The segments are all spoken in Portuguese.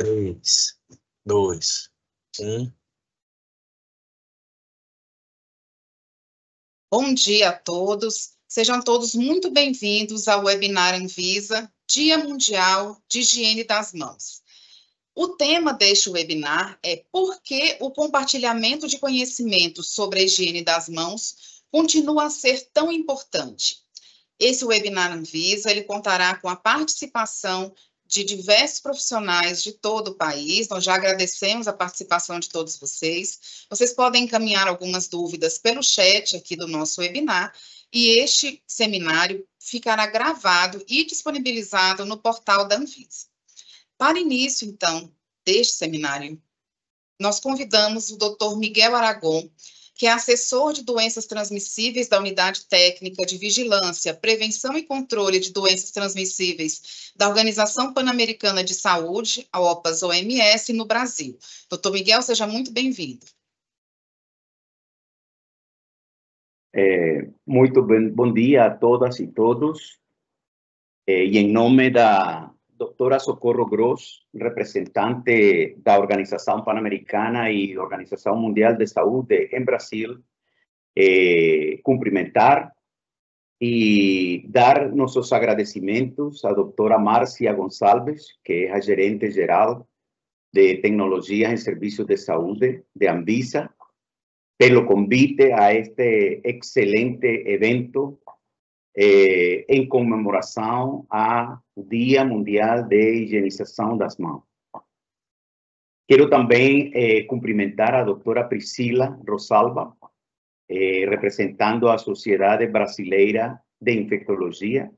3, 2, 1. Bom dia a todos. Sejam todos muito bem-vindos ao webinar Anvisa Dia Mundial de Higiene das Mãos. O tema deste webinar é Por que o compartilhamento de conhecimento sobre a higiene das mãos continua a ser tão importante? Esse webinar Anvisa ele contará com a participação de diversos profissionais de todo o país. Nós já agradecemos a participação de todos vocês. Vocês podem encaminhar algumas dúvidas pelo chat aqui do nosso webinar e este seminário ficará gravado e disponibilizado no portal da Anvisa. Para início, então, deste seminário, nós convidamos o Dr. Miguel Aragon, que é assessor de doenças transmissíveis da Unidade Técnica de Vigilância, Prevenção e Controle de Doenças Transmissíveis da Organização Pan-Americana de Saúde, a OPAS-OMS, no Brasil. Doutor Miguel, seja muito bem-vindo. É, muito bem, bom dia a todas e todos. É, e em nome da doctora Socorro Gross, representante de la Organización Panamericana y Organización Mundial de Salud en Brasil, eh, cumplimentar y dar nuestros agradecimientos a doctora Marcia González, que es gerente general de Tecnologías en Servicios de Salud de Anvisa, lo convite a este excelente evento eh, em comemoração ao Dia Mundial de Higienização das Mãos. Quero também eh, cumprimentar a doutora Priscila Rosalba, eh, representando a Sociedade Brasileira de Infectologia.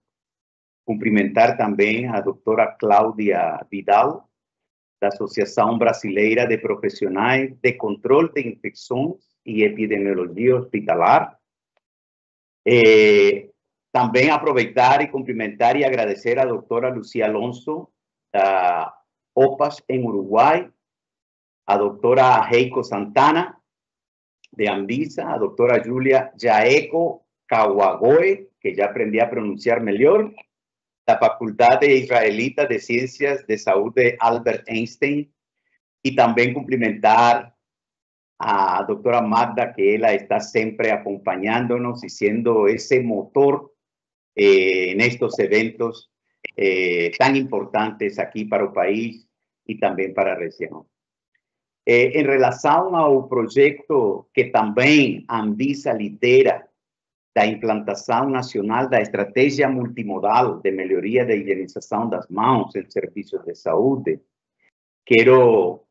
Cumprimentar também a doutora Cláudia Vidal, da Associação Brasileira de Profissionais de Controle de Infecções e Epidemiologia Hospitalar. Eh, También aprovechar y cumplimentar y agradecer a doctora Lucía Alonso, a OPAS en Uruguay, a doctora Heiko Santana de Ambisa, a doctora Julia Yaeco Kawagoe, que ya aprendí a pronunciar mejor, la Facultad de Israelita de Ciencias de Salud de Albert Einstein, y también cumplimentar a doctora Magda, que ella está siempre acompañándonos y siendo ese motor eh, en estos eventos eh, tan importantes aquí para el país y también para la región. Eh, relación relação proyecto que también a Anvisa lidera la Implantación nacional de la Estrategia multimodal de la Higienización de das Manos en Servicios de Salud, quiero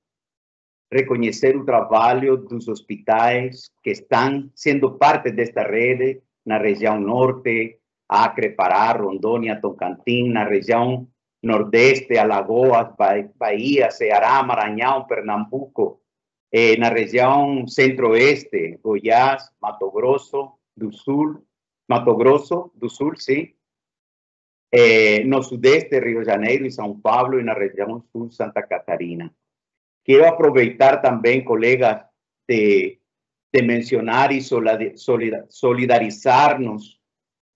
reconocer el trabajo de los hospitales que están siendo parte de esta red en la región norte, Acre, Pará, Rondônia, Tocantins, na região Nordeste, Alagoas, Bahia, Ceará, Maranhão, Pernambuco, en eh, na região Centro-Oeste, Goiás, Mato Grosso do Sul, Mato Grosso do Sul, sí, eh, no Sudeste, Rio de Janeiro e São Paulo e na região Sul, Santa Catarina. Quiero aprovechar también, colegas, de, mencionar y solidarizarnos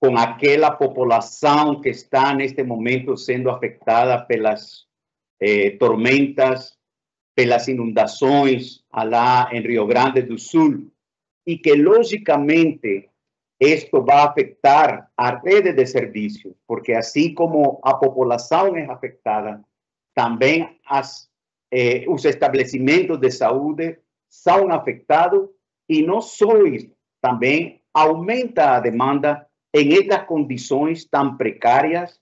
con ah. aquella población que está en este momento siendo afectada pelas eh, tormentas, pelas inundaciones allá en Río Grande del Sur y que lógicamente esto va a afectar a redes de servicios, porque así como a población es afectada, también eh, los establecimientos de salud son afectados y no solo también aumenta la demanda em estas condições tão precárias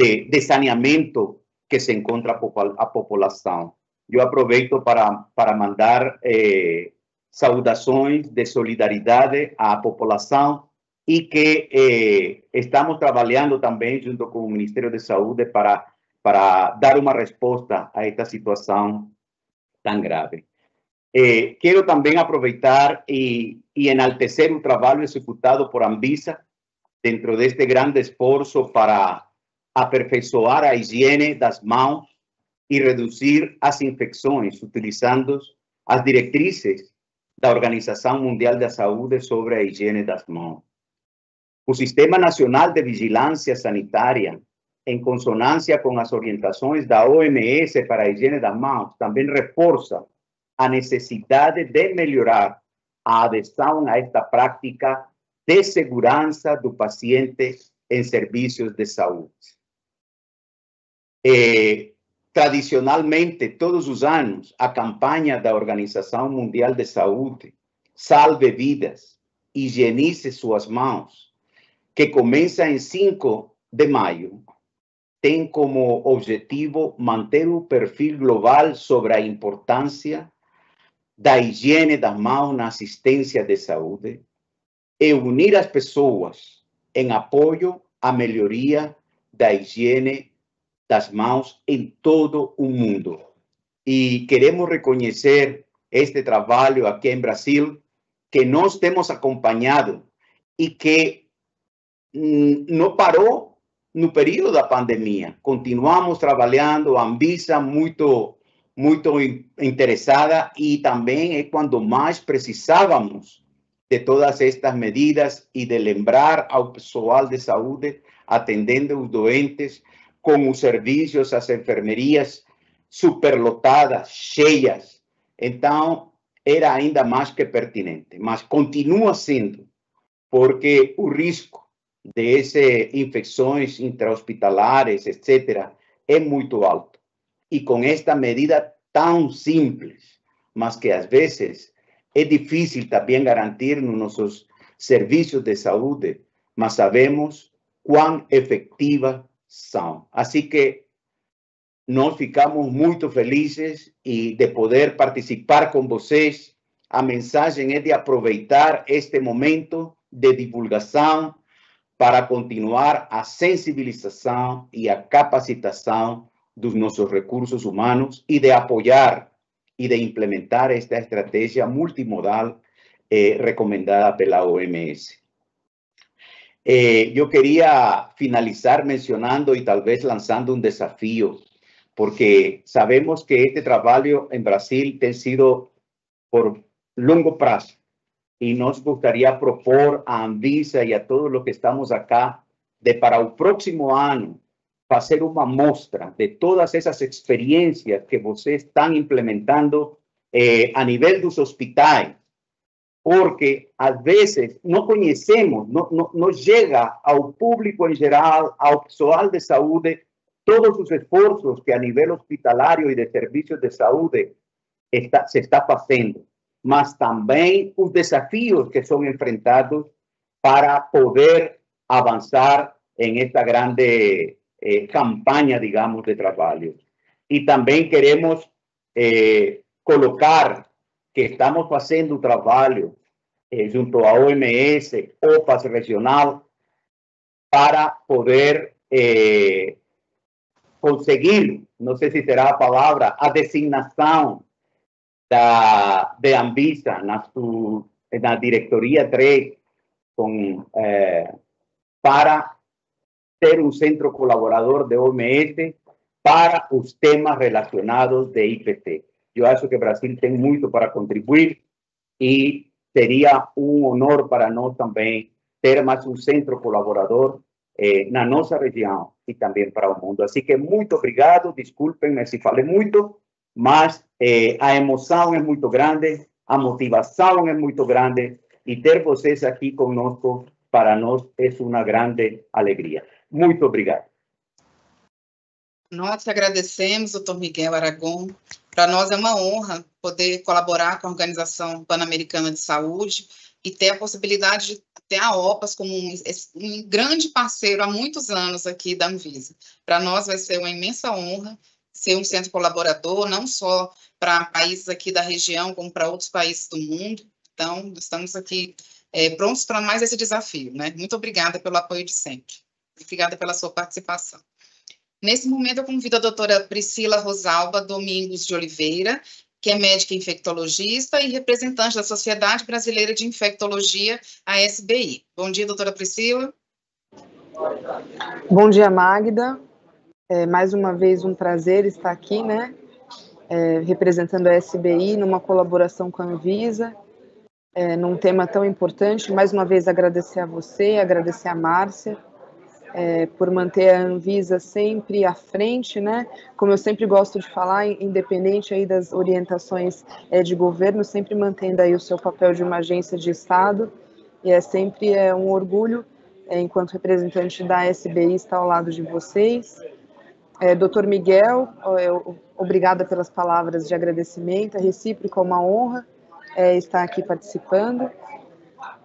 de, de saneamento que se encontra a população. Eu aproveito para, para mandar eh, saudações de solidariedade à população e que eh, estamos trabalhando também junto com o Ministério da Saúde para, para dar uma resposta a esta situação tão grave. Eh, quero também aproveitar e, e enaltecer o trabalho executado por Anvisa dentro de este gran esfuerzo para aperfeiçoar la higiene das mãos y reducir las infecciones utilizando las directrices de la Organización Mundial la Salud sobre la higiene das mãos. El Sistema Nacional de Vigilancia Sanitaria, en consonancia con las orientaciones de la OMS para la higiene das mãos, también refuerza la necesidad de mejorar a adhesión a esta práctica de seguridad do paciente en servicios de salud. Eh, tradicionalmente, todos años, la a de la Organización Mundial de Salud Salve Vidas, Higienice Suas Manos, que comienza en 5 de mayo, tiene como objetivo mantener un perfil global sobre importancia de la higiene manos en na asistencia de salud, e unir as pessoas em apoio à melhoria da higiene das mãos em todo o mundo. E queremos reconhecer este trabalho aqui em Brasil, que nós temos acompanhado e que hum, não parou no período da pandemia. Continuamos trabalhando, a Anvisa muito, muito interessada e também é quando mais precisávamos de todas estas medidas y de lembrar al pessoal de atendiendo a los doentes con los servicios, las enfermerías superlotadas, cheias. Entonces, era ainda más que pertinente, mas continúa siendo porque o riesgo de infecciones intrahospitalares, etcétera, es muy alto. Y con esta medida tan simple, más que a veces es difícil también garantir nuestros servicios de salud, mas sabemos cuán efectivas son. Así que nos ficamos muy felices y de poder participar con ustedes. A mensaje es de aprovechar este momento de divulgación para continuar a sensibilización y a capacitación de nuestros recursos humanos y de apoyar y de implementar esta estrategia multimodal eh, recomendada por la OMS. Eh, yo quería finalizar mencionando y tal vez lanzando un desafío, porque sabemos que este trabajo en Brasil ha sido por largo plazo y nos gustaría proponer a Anvisa y a todos los que estamos acá de para el próximo año Hacer una muestra de todas esas experiencias que ustedes están implementando eh, a nivel de sus hospitales. porque a veces no conocemos, no llega al llega público en general, al pessoal de salud, todos sus esfuerzos que a nivel hospitalario y de servicios de salud está, se está haciendo mas también los desafíos que son enfrentados para poder avanzar en esta grande eh, campaña, digamos, de trabajo. Y también queremos eh, colocar que estamos haciendo un trabajo eh, junto a OMS, OPAS regional, para poder conseguir, no sé si será la palabra, a designación de Ambisa en la directoría 3 com, eh, para ser un centro colaborador de OMS para los temas relacionados de IPT. Yo acho que Brasil tiene mucho para contribuir y sería un honor para nosotros también tener más un centro colaborador eh, nuestra región y también para el mundo. Así que muito obrigado, discúlpenme si se falei muito, mas eh, a muy grande, a motivación es muy grande y ter vocês con conosco para nosotros es una grande alegría. Muito obrigado. Nós agradecemos, doutor Miguel Aragon. Para nós é uma honra poder colaborar com a Organização Pan-Americana de Saúde e ter a possibilidade de ter a OPAS como um, um grande parceiro há muitos anos aqui da Anvisa. Para nós vai ser uma imensa honra ser um centro colaborador, não só para países aqui da região, como para outros países do mundo. Então, estamos aqui é, prontos para mais esse desafio. Né? Muito obrigada pelo apoio de sempre. Obrigada pela sua participação. Nesse momento, eu convido a doutora Priscila Rosalba Domingos de Oliveira, que é médica infectologista e representante da Sociedade Brasileira de Infectologia, a SBI. Bom dia, doutora Priscila. Bom dia, Magda. É, mais uma vez, um prazer estar aqui, né? É, representando a SBI numa colaboração com a Anvisa, é, num tema tão importante. Mais uma vez, agradecer a você, agradecer a Márcia é, por manter a Anvisa sempre à frente, né? Como eu sempre gosto de falar, independente aí das orientações é, de governo, sempre mantendo aí o seu papel de uma agência de Estado e é sempre é, um orgulho, é, enquanto representante da SBI, estar ao lado de vocês. É, Dr. Miguel, eu, obrigada pelas palavras de agradecimento, é recíproco, é uma honra é, estar aqui participando.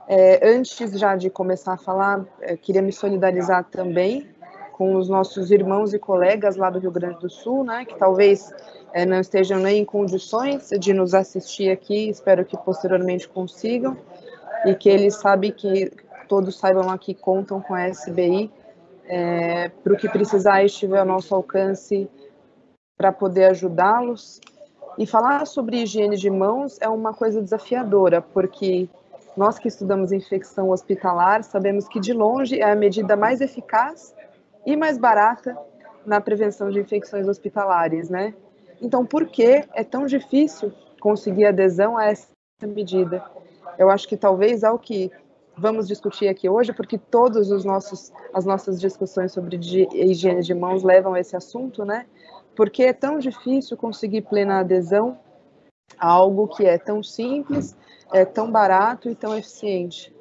É, antes já de começar a falar, é, queria me solidarizar também com os nossos irmãos e colegas lá do Rio Grande do Sul, né, que talvez é, não estejam nem em condições de nos assistir aqui, espero que posteriormente consigam, e que eles sabem que todos saibam aqui contam com a SBI é, para o que precisar estiver ao nosso alcance para poder ajudá-los. E falar sobre higiene de mãos é uma coisa desafiadora, porque nós que estudamos infecção hospitalar sabemos que, de longe, é a medida mais eficaz e mais barata na prevenção de infecções hospitalares, né? Então, por que é tão difícil conseguir adesão a essa medida? Eu acho que talvez ao que vamos discutir aqui hoje, porque todos os nossos as nossas discussões sobre higiene de mãos levam a esse assunto, né? Porque é tão difícil conseguir plena adesão a algo que é tão simples é tão barato e tão eficiente.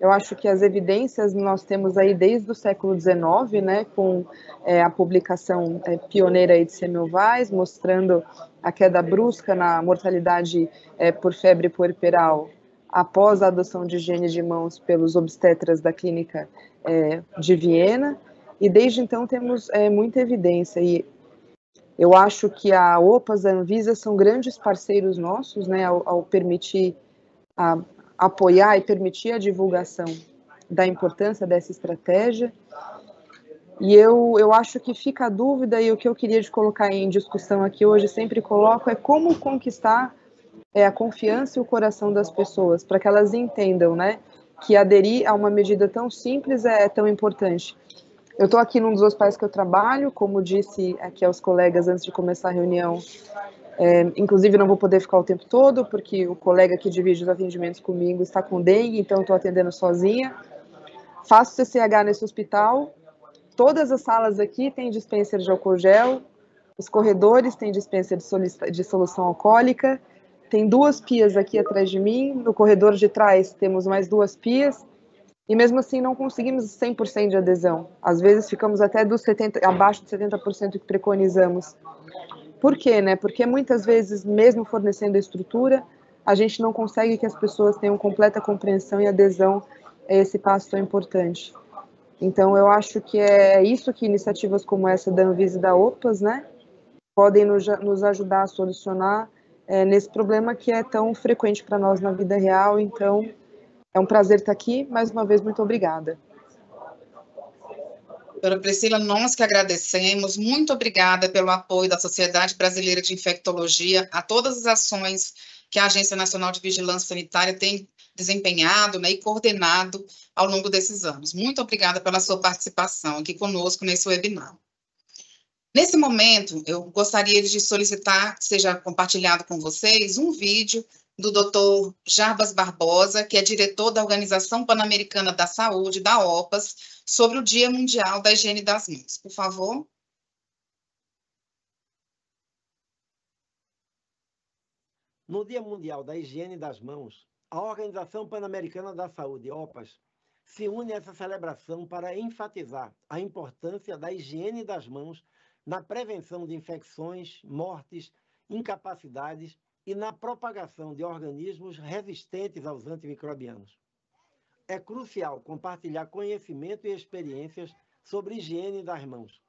Eu acho que as evidências nós temos aí desde o século XIX, né, com é, a publicação é, pioneira aí de Semmelweis, mostrando a queda brusca na mortalidade é, por febre puerperal após a adoção de higiene de mãos pelos obstetras da clínica é, de Viena. E desde então temos é, muita evidência e eu acho que a OPAS, a Anvisa são grandes parceiros nossos, né, ao, ao permitir a apoiar e permitir a divulgação da importância dessa estratégia. E eu, eu acho que fica a dúvida, e o que eu queria colocar em discussão aqui hoje, sempre coloco, é como conquistar é, a confiança e o coração das pessoas, para que elas entendam né, que aderir a uma medida tão simples é, é tão importante. Eu estou aqui num dos hospitais que eu trabalho, como disse aqui aos colegas antes de começar a reunião, é, inclusive, não vou poder ficar o tempo todo, porque o colega que divide os atendimentos comigo está com dengue, então estou atendendo sozinha. Faço CCH nesse hospital. Todas as salas aqui têm dispenser de álcool gel, os corredores têm dispenser de, de solução alcoólica, tem duas pias aqui atrás de mim, no corredor de trás temos mais duas pias, e mesmo assim não conseguimos 100% de adesão. Às vezes ficamos até dos 70, abaixo de 70% que preconizamos. Por quê, né? Porque muitas vezes, mesmo fornecendo a estrutura, a gente não consegue que as pessoas tenham completa compreensão e adesão a esse passo tão importante. Então, eu acho que é isso que iniciativas como essa da Anvisa e da OPAS, né, podem nos ajudar a solucionar é, nesse problema que é tão frequente para nós na vida real. Então, é um prazer estar aqui. Mais uma vez, muito obrigada. Doutora Priscila, nós que agradecemos. Muito obrigada pelo apoio da Sociedade Brasileira de Infectologia a todas as ações que a Agência Nacional de Vigilância Sanitária tem desempenhado né, e coordenado ao longo desses anos. Muito obrigada pela sua participação aqui conosco nesse webinar. Nesse momento, eu gostaria de solicitar que seja compartilhado com vocês um vídeo do Dr. Jarbas Barbosa, que é diretor da Organização Pan-Americana da Saúde, da OPAS, sobre o Dia Mundial da Higiene das Mãos. Por favor. No Dia Mundial da Higiene das Mãos, a Organização Pan-Americana da Saúde, OPAS, se une a essa celebração para enfatizar a importância da higiene das mãos na prevenção de infecções, mortes, incapacidades e na propagação de organismos resistentes aos antimicrobianos. É crucial compartilhar conhecimento e experiências sobre higiene das mãos,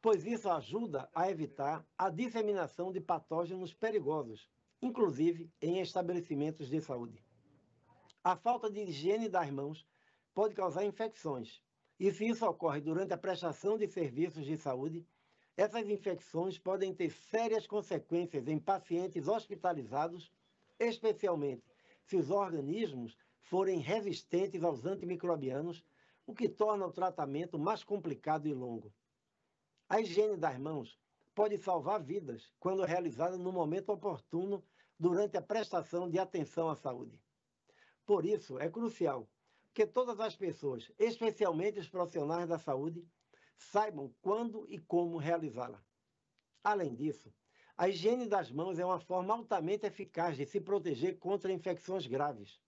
pois isso ajuda a evitar a disseminação de patógenos perigosos, inclusive em estabelecimentos de saúde. A falta de higiene das mãos pode causar infecções, e se isso ocorre durante a prestação de serviços de saúde, essas infecções podem ter sérias consequências em pacientes hospitalizados, especialmente se os organismos forem resistentes aos antimicrobianos, o que torna o tratamento mais complicado e longo. A higiene das mãos pode salvar vidas quando realizada no momento oportuno durante a prestação de atenção à saúde. Por isso, é crucial que todas as pessoas, especialmente os profissionais da saúde, saibam quando e como realizá-la. Além disso, a higiene das mãos é uma forma altamente eficaz de se proteger contra infecções graves.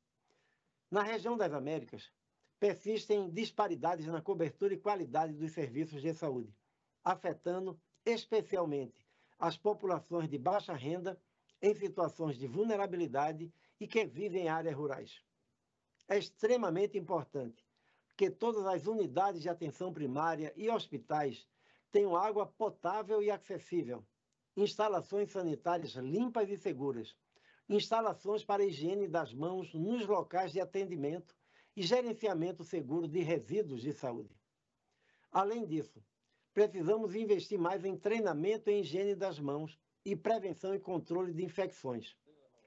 Na região das Américas, persistem disparidades na cobertura e qualidade dos serviços de saúde, afetando especialmente as populações de baixa renda, em situações de vulnerabilidade e que vivem em áreas rurais. É extremamente importante que todas as unidades de atenção primária e hospitais tenham água potável e acessível, instalações sanitárias limpas e seguras, instalações para higiene das mãos nos locais de atendimento e gerenciamento seguro de resíduos de saúde. Além disso, precisamos investir mais em treinamento em higiene das mãos e prevenção e controle de infecções,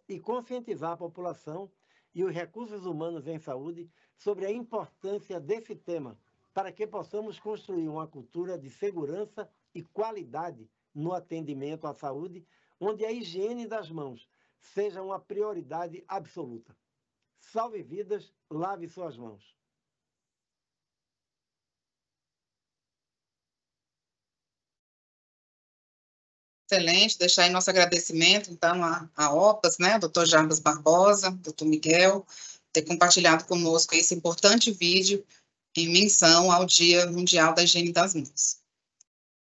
e conscientizar a população e os recursos humanos em saúde sobre a importância desse tema para que possamos construir uma cultura de segurança e qualidade no atendimento à saúde, onde a higiene das mãos seja uma prioridade absoluta. Salve vidas, lave suas mãos. Excelente, deixar aí nosso agradecimento, então, à, OPAS, né, doutor Jarbas Barbosa, doutor Miguel, ter compartilhado conosco esse importante vídeo em menção ao Dia Mundial da Higiene das Mãos.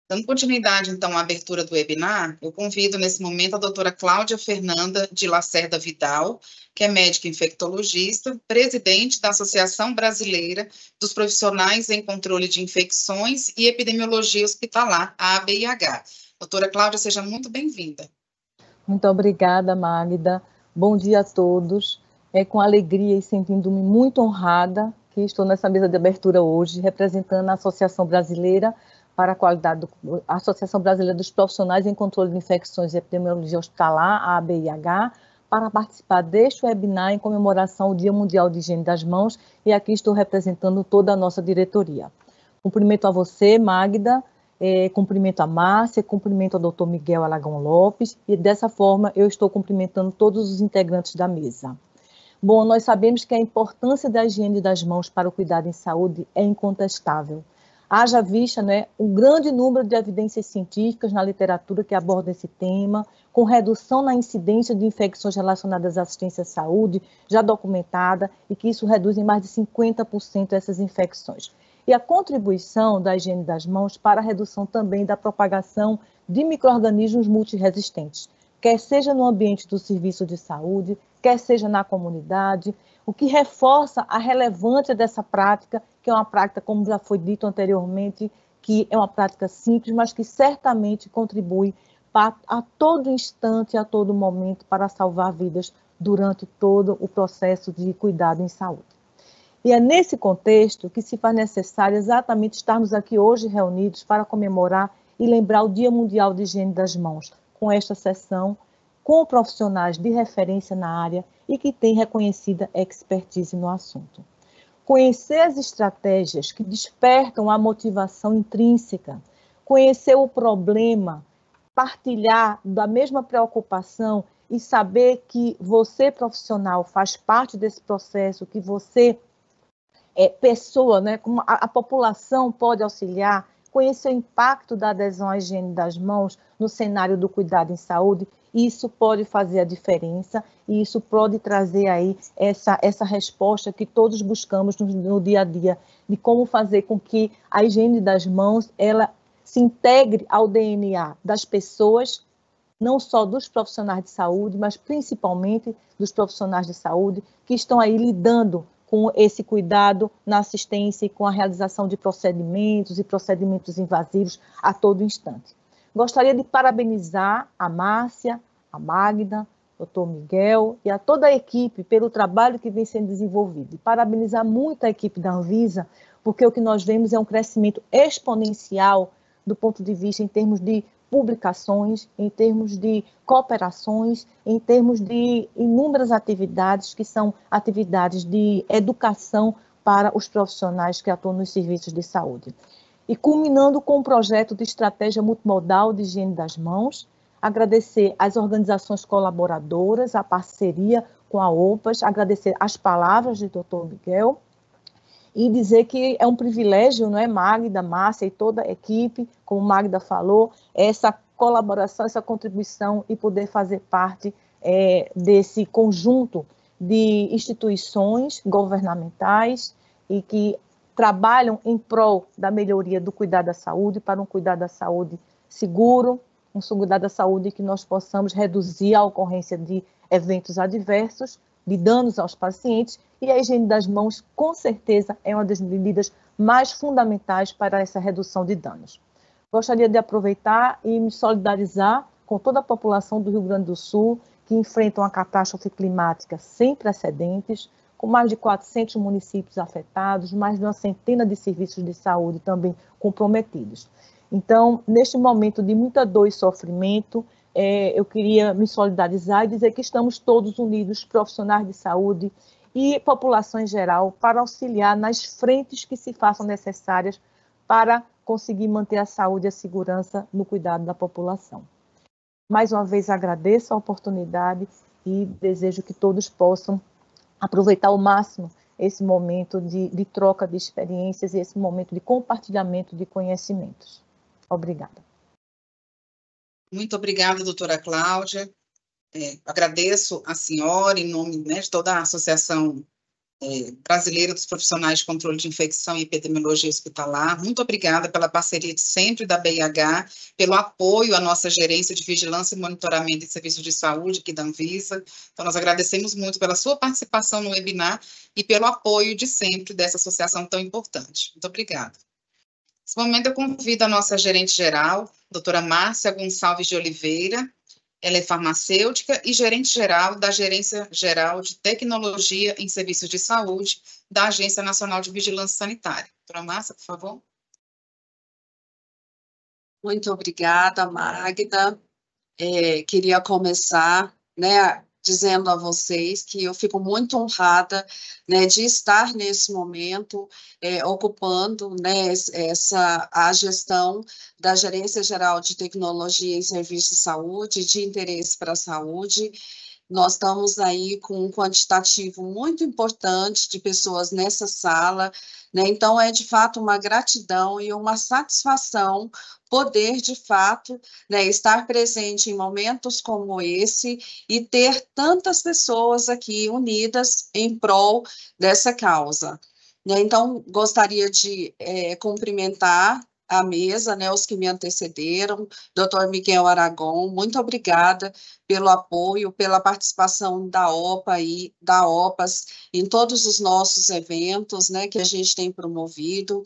Dando continuidade, então, à abertura do webinar, eu convido nesse momento a doutora Cláudia Fernanda de Lacerda Vidal, que é médica infectologista, presidente da Associação Brasileira dos Profissionais em Controle de Infecções e Epidemiologia Hospitalar, ABIH. Doutora Cláudia, seja muito bem-vinda. Muito obrigada, Magda. Bom dia a todos é com alegria e sentindo-me muito honrada que estou nessa mesa de abertura hoje, representando a Associação Brasileira para a Qualidade do, a Associação Brasileira dos Profissionais em Controle de Infecções e Epidemiologia Hospitalar, a ABIH, para participar deste webinar em comemoração ao Dia Mundial de Higiene das Mãos, e aqui estou representando toda a nossa diretoria. Cumprimento a você, Magda, é, cumprimento a Márcia, cumprimento ao doutor Miguel Alagão Lopes, e dessa forma eu estou cumprimentando todos os integrantes da mesa. Bom, nós sabemos que a importância da higiene das mãos para o cuidado em saúde é incontestável. Haja vista né, um grande número de evidências científicas na literatura que abordam esse tema, com redução na incidência de infecções relacionadas à assistência à saúde, já documentada, e que isso reduz em mais de 50% essas infecções. E a contribuição da higiene das mãos para a redução também da propagação de micro-organismos multiresistentes, quer seja no ambiente do serviço de saúde, quer seja na comunidade, o que reforça a relevância dessa prática, que é uma prática, como já foi dito anteriormente, que é uma prática simples, mas que certamente contribui a todo instante, a todo momento, para salvar vidas durante todo o processo de cuidado em saúde. E é nesse contexto que se faz necessário exatamente estarmos aqui hoje reunidos para comemorar e lembrar o Dia Mundial de Higiene das Mãos, com esta sessão com profissionais de referência na área e que têm reconhecida expertise no assunto. Conhecer as estratégias que despertam a motivação intrínseca, conhecer o problema, partilhar da mesma preocupação e saber que você, profissional, faz parte desse processo, que você, é, pessoa, né, como a, a população pode auxiliar, conhecer o impacto da adesão à higiene das mãos no cenário do cuidado em saúde isso pode fazer a diferença e isso pode trazer aí essa, essa resposta que todos buscamos no, no dia a dia, de como fazer com que a higiene das mãos ela se integre ao DNA das pessoas não só dos profissionais de saúde, mas principalmente dos profissionais de saúde que estão aí lidando com esse cuidado na assistência e com a realização de procedimentos e procedimentos invasivos a todo instante. Gostaria de parabenizar a Márcia, a Magda, doutor Miguel e a toda a equipe pelo trabalho que vem sendo desenvolvido. E parabenizar muito a equipe da Anvisa, porque o que nós vemos é um crescimento exponencial do ponto de vista em termos de publicações, em termos de cooperações, em termos de inúmeras atividades que são atividades de educação para os profissionais que atuam nos serviços de saúde e culminando com o projeto de estratégia multimodal de higiene das mãos. Agradecer às organizações colaboradoras, a parceria com a OPAS, agradecer as palavras do Dr. Miguel e dizer que é um privilégio, não é, Magda, Márcia e toda a equipe, como Magda falou, essa colaboração, essa contribuição e poder fazer parte é, desse conjunto de instituições governamentais e que trabalham em prol da melhoria do cuidado da saúde, para um cuidado da saúde seguro, um cuidado da saúde que nós possamos reduzir a ocorrência de eventos adversos, de danos aos pacientes, e a higiene das mãos, com certeza, é uma das medidas mais fundamentais para essa redução de danos. Gostaria de aproveitar e me solidarizar com toda a população do Rio Grande do Sul que enfrenta uma catástrofe climática sem precedentes, com mais de 400 municípios afetados, mais de uma centena de serviços de saúde também comprometidos. Então, neste momento de muita dor e sofrimento, é, eu queria me solidarizar e dizer que estamos todos unidos, profissionais de saúde e população em geral, para auxiliar nas frentes que se façam necessárias para conseguir manter a saúde e a segurança no cuidado da população. Mais uma vez agradeço a oportunidade e desejo que todos possam aproveitar ao máximo esse momento de, de troca de experiências e esse momento de compartilhamento de conhecimentos. Obrigada. Muito obrigada, doutora Cláudia. É, agradeço a senhora, em nome né, de toda a Associação é, brasileira dos Profissionais de Controle de Infecção e Epidemiologia Hospitalar. Muito obrigada pela parceria de sempre da BIH, pelo apoio à nossa gerência de vigilância e monitoramento de serviços de saúde aqui da Anvisa. Então, nós agradecemos muito pela sua participação no webinar e pelo apoio de sempre dessa associação tão importante. Muito obrigada. Nesse momento, eu convido a nossa gerente geral, doutora Márcia Gonçalves de Oliveira, ela é farmacêutica e gerente geral da Gerência Geral de Tecnologia em Serviços de Saúde da Agência Nacional de Vigilância Sanitária. Doutora Márcia, por favor. Muito obrigada, Magda. É, queria começar né, dizendo a vocês que eu fico muito honrada né, de estar nesse momento é, ocupando né, essa a gestão da Gerência Geral de Tecnologia e Serviços de Saúde de interesse para a saúde. Nós estamos aí com um quantitativo muito importante de pessoas nessa sala, né? Então, é de fato uma gratidão e uma satisfação poder, de fato, né, estar presente em momentos como esse e ter tantas pessoas aqui unidas em prol dessa causa. Né? Então, gostaria de é, cumprimentar à mesa, né, os que me antecederam, doutor Miguel Aragon, muito obrigada pelo apoio, pela participação da OPA e da OPAS em todos os nossos eventos, né, que a gente tem promovido.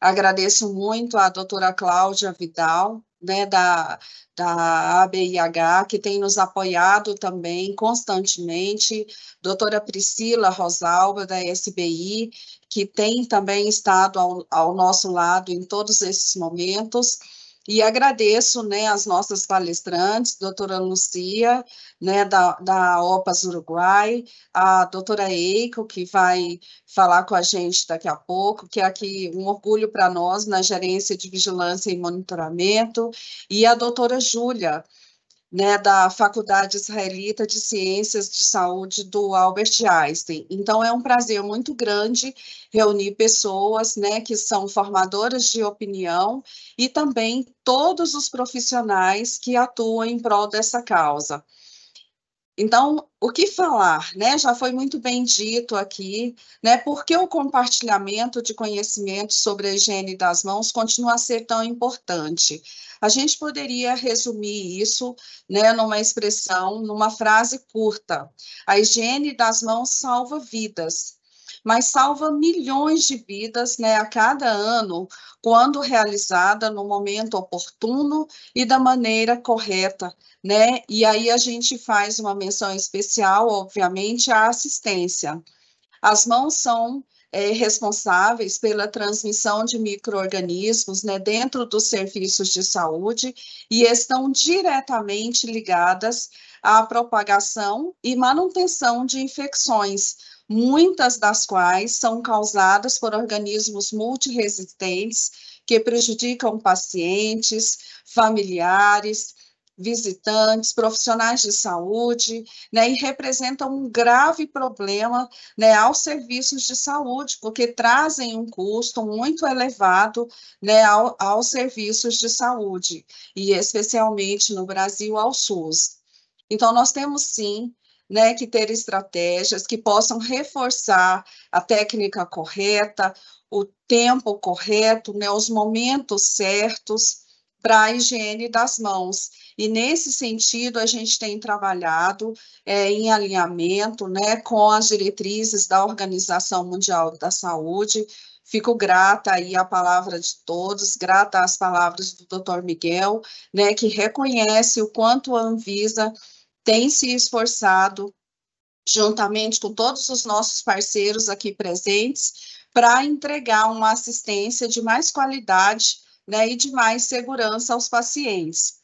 Agradeço muito à doutora Cláudia Vidal, né, da, da ABIH, que tem nos apoiado também constantemente, doutora Priscila Rosalba, da SBI, que tem também estado ao, ao nosso lado em todos esses momentos. E agradeço né, as nossas palestrantes, doutora Lucia, né, da, da OPAS Uruguai, a doutora Eiko, que vai falar com a gente daqui a pouco, que é aqui um orgulho para nós na gerência de vigilância e monitoramento, e a doutora Júlia, né, da Faculdade Israelita de Ciências de Saúde do Albert Einstein. Então, é um prazer muito grande reunir pessoas né, que são formadoras de opinião e também todos os profissionais que atuam em prol dessa causa. Então, o que falar, né? Já foi muito bem dito aqui, né? Por que o compartilhamento de conhecimento sobre a higiene das mãos continua a ser tão importante? A gente poderia resumir isso, né, numa expressão, numa frase curta. A higiene das mãos salva vidas mas salva milhões de vidas né, a cada ano, quando realizada no momento oportuno e da maneira correta. Né? E aí a gente faz uma menção especial, obviamente, à assistência. As mãos são é, responsáveis pela transmissão de microorganismos né, dentro dos serviços de saúde e estão diretamente ligadas à propagação e manutenção de infecções, muitas das quais são causadas por organismos multiresistentes que prejudicam pacientes, familiares, visitantes, profissionais de saúde, né, e representam um grave problema né, aos serviços de saúde, porque trazem um custo muito elevado né, ao, aos serviços de saúde, e especialmente no Brasil ao SUS. Então, nós temos sim né, que ter estratégias que possam reforçar a técnica correta, o tempo correto, né, os momentos certos para a higiene das mãos. E nesse sentido, a gente tem trabalhado é, em alinhamento né, com as diretrizes da Organização Mundial da Saúde. Fico grata aí à palavra de todos, grata às palavras do Dr. Miguel, né, que reconhece o quanto a Anvisa tem se esforçado, juntamente com todos os nossos parceiros aqui presentes, para entregar uma assistência de mais qualidade né, e de mais segurança aos pacientes.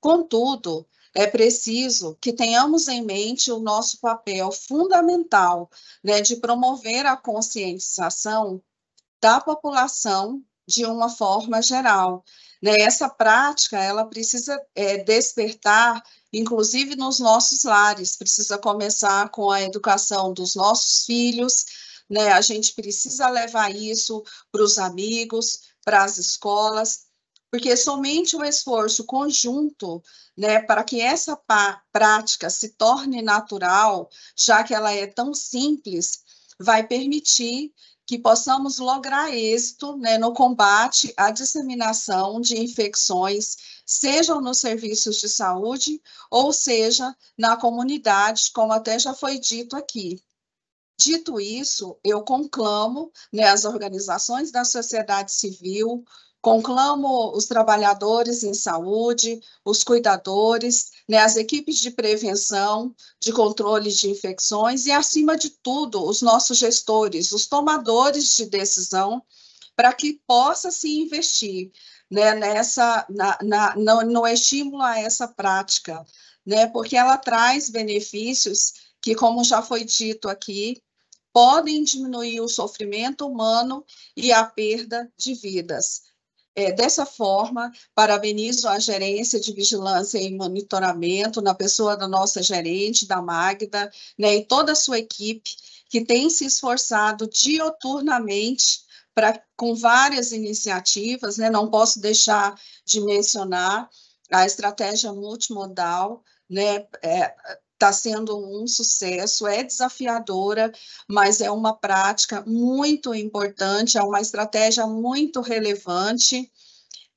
Contudo, é preciso que tenhamos em mente o nosso papel fundamental né, de promover a conscientização da população de uma forma geral. Né? Essa prática ela precisa é, despertar inclusive nos nossos lares. Precisa começar com a educação dos nossos filhos, né? A gente precisa levar isso para os amigos, para as escolas, porque é somente o esforço conjunto, né, para que essa prática se torne natural, já que ela é tão simples, vai permitir que possamos lograr êxito né, no combate à disseminação de infecções, sejam nos serviços de saúde ou seja na comunidade, como até já foi dito aqui. Dito isso, eu conclamo né, as organizações da sociedade civil, Conclamo os trabalhadores em saúde, os cuidadores, né, as equipes de prevenção, de controle de infecções e, acima de tudo, os nossos gestores, os tomadores de decisão, para que possa se investir né, nessa, na, na, no, no estímulo a essa prática, né, porque ela traz benefícios que, como já foi dito aqui, podem diminuir o sofrimento humano e a perda de vidas. É, dessa forma, parabenizo a gerência de vigilância e monitoramento, na pessoa da nossa gerente, da Magda, né, e toda a sua equipe, que tem se esforçado dioturnamente para com várias iniciativas, né, não posso deixar de mencionar a estratégia multimodal, né, é, está sendo um sucesso, é desafiadora, mas é uma prática muito importante, é uma estratégia muito relevante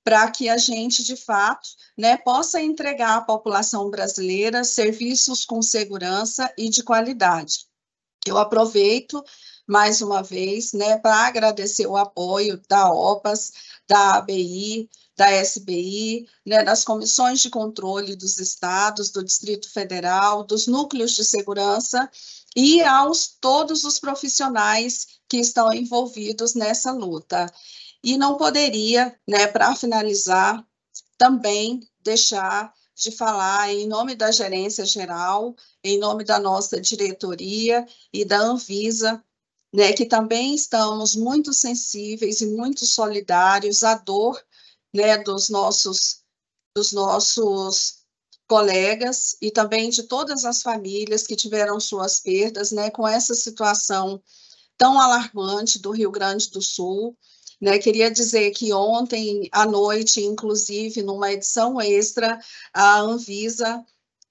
para que a gente, de fato, né, possa entregar à população brasileira serviços com segurança e de qualidade. Eu aproveito mais uma vez né, para agradecer o apoio da OPAS, da ABI, da SBI, né, das comissões de controle dos estados, do Distrito Federal, dos núcleos de segurança e aos todos os profissionais que estão envolvidos nessa luta. E não poderia, né, para finalizar, também deixar de falar em nome da gerência geral, em nome da nossa diretoria e da Anvisa, né, que também estamos muito sensíveis e muito solidários à dor né, dos nossos dos nossos colegas e também de todas as famílias que tiveram suas perdas, né, com essa situação tão alarmante do Rio Grande do Sul. Né, queria dizer que ontem à noite, inclusive, numa edição extra, a Anvisa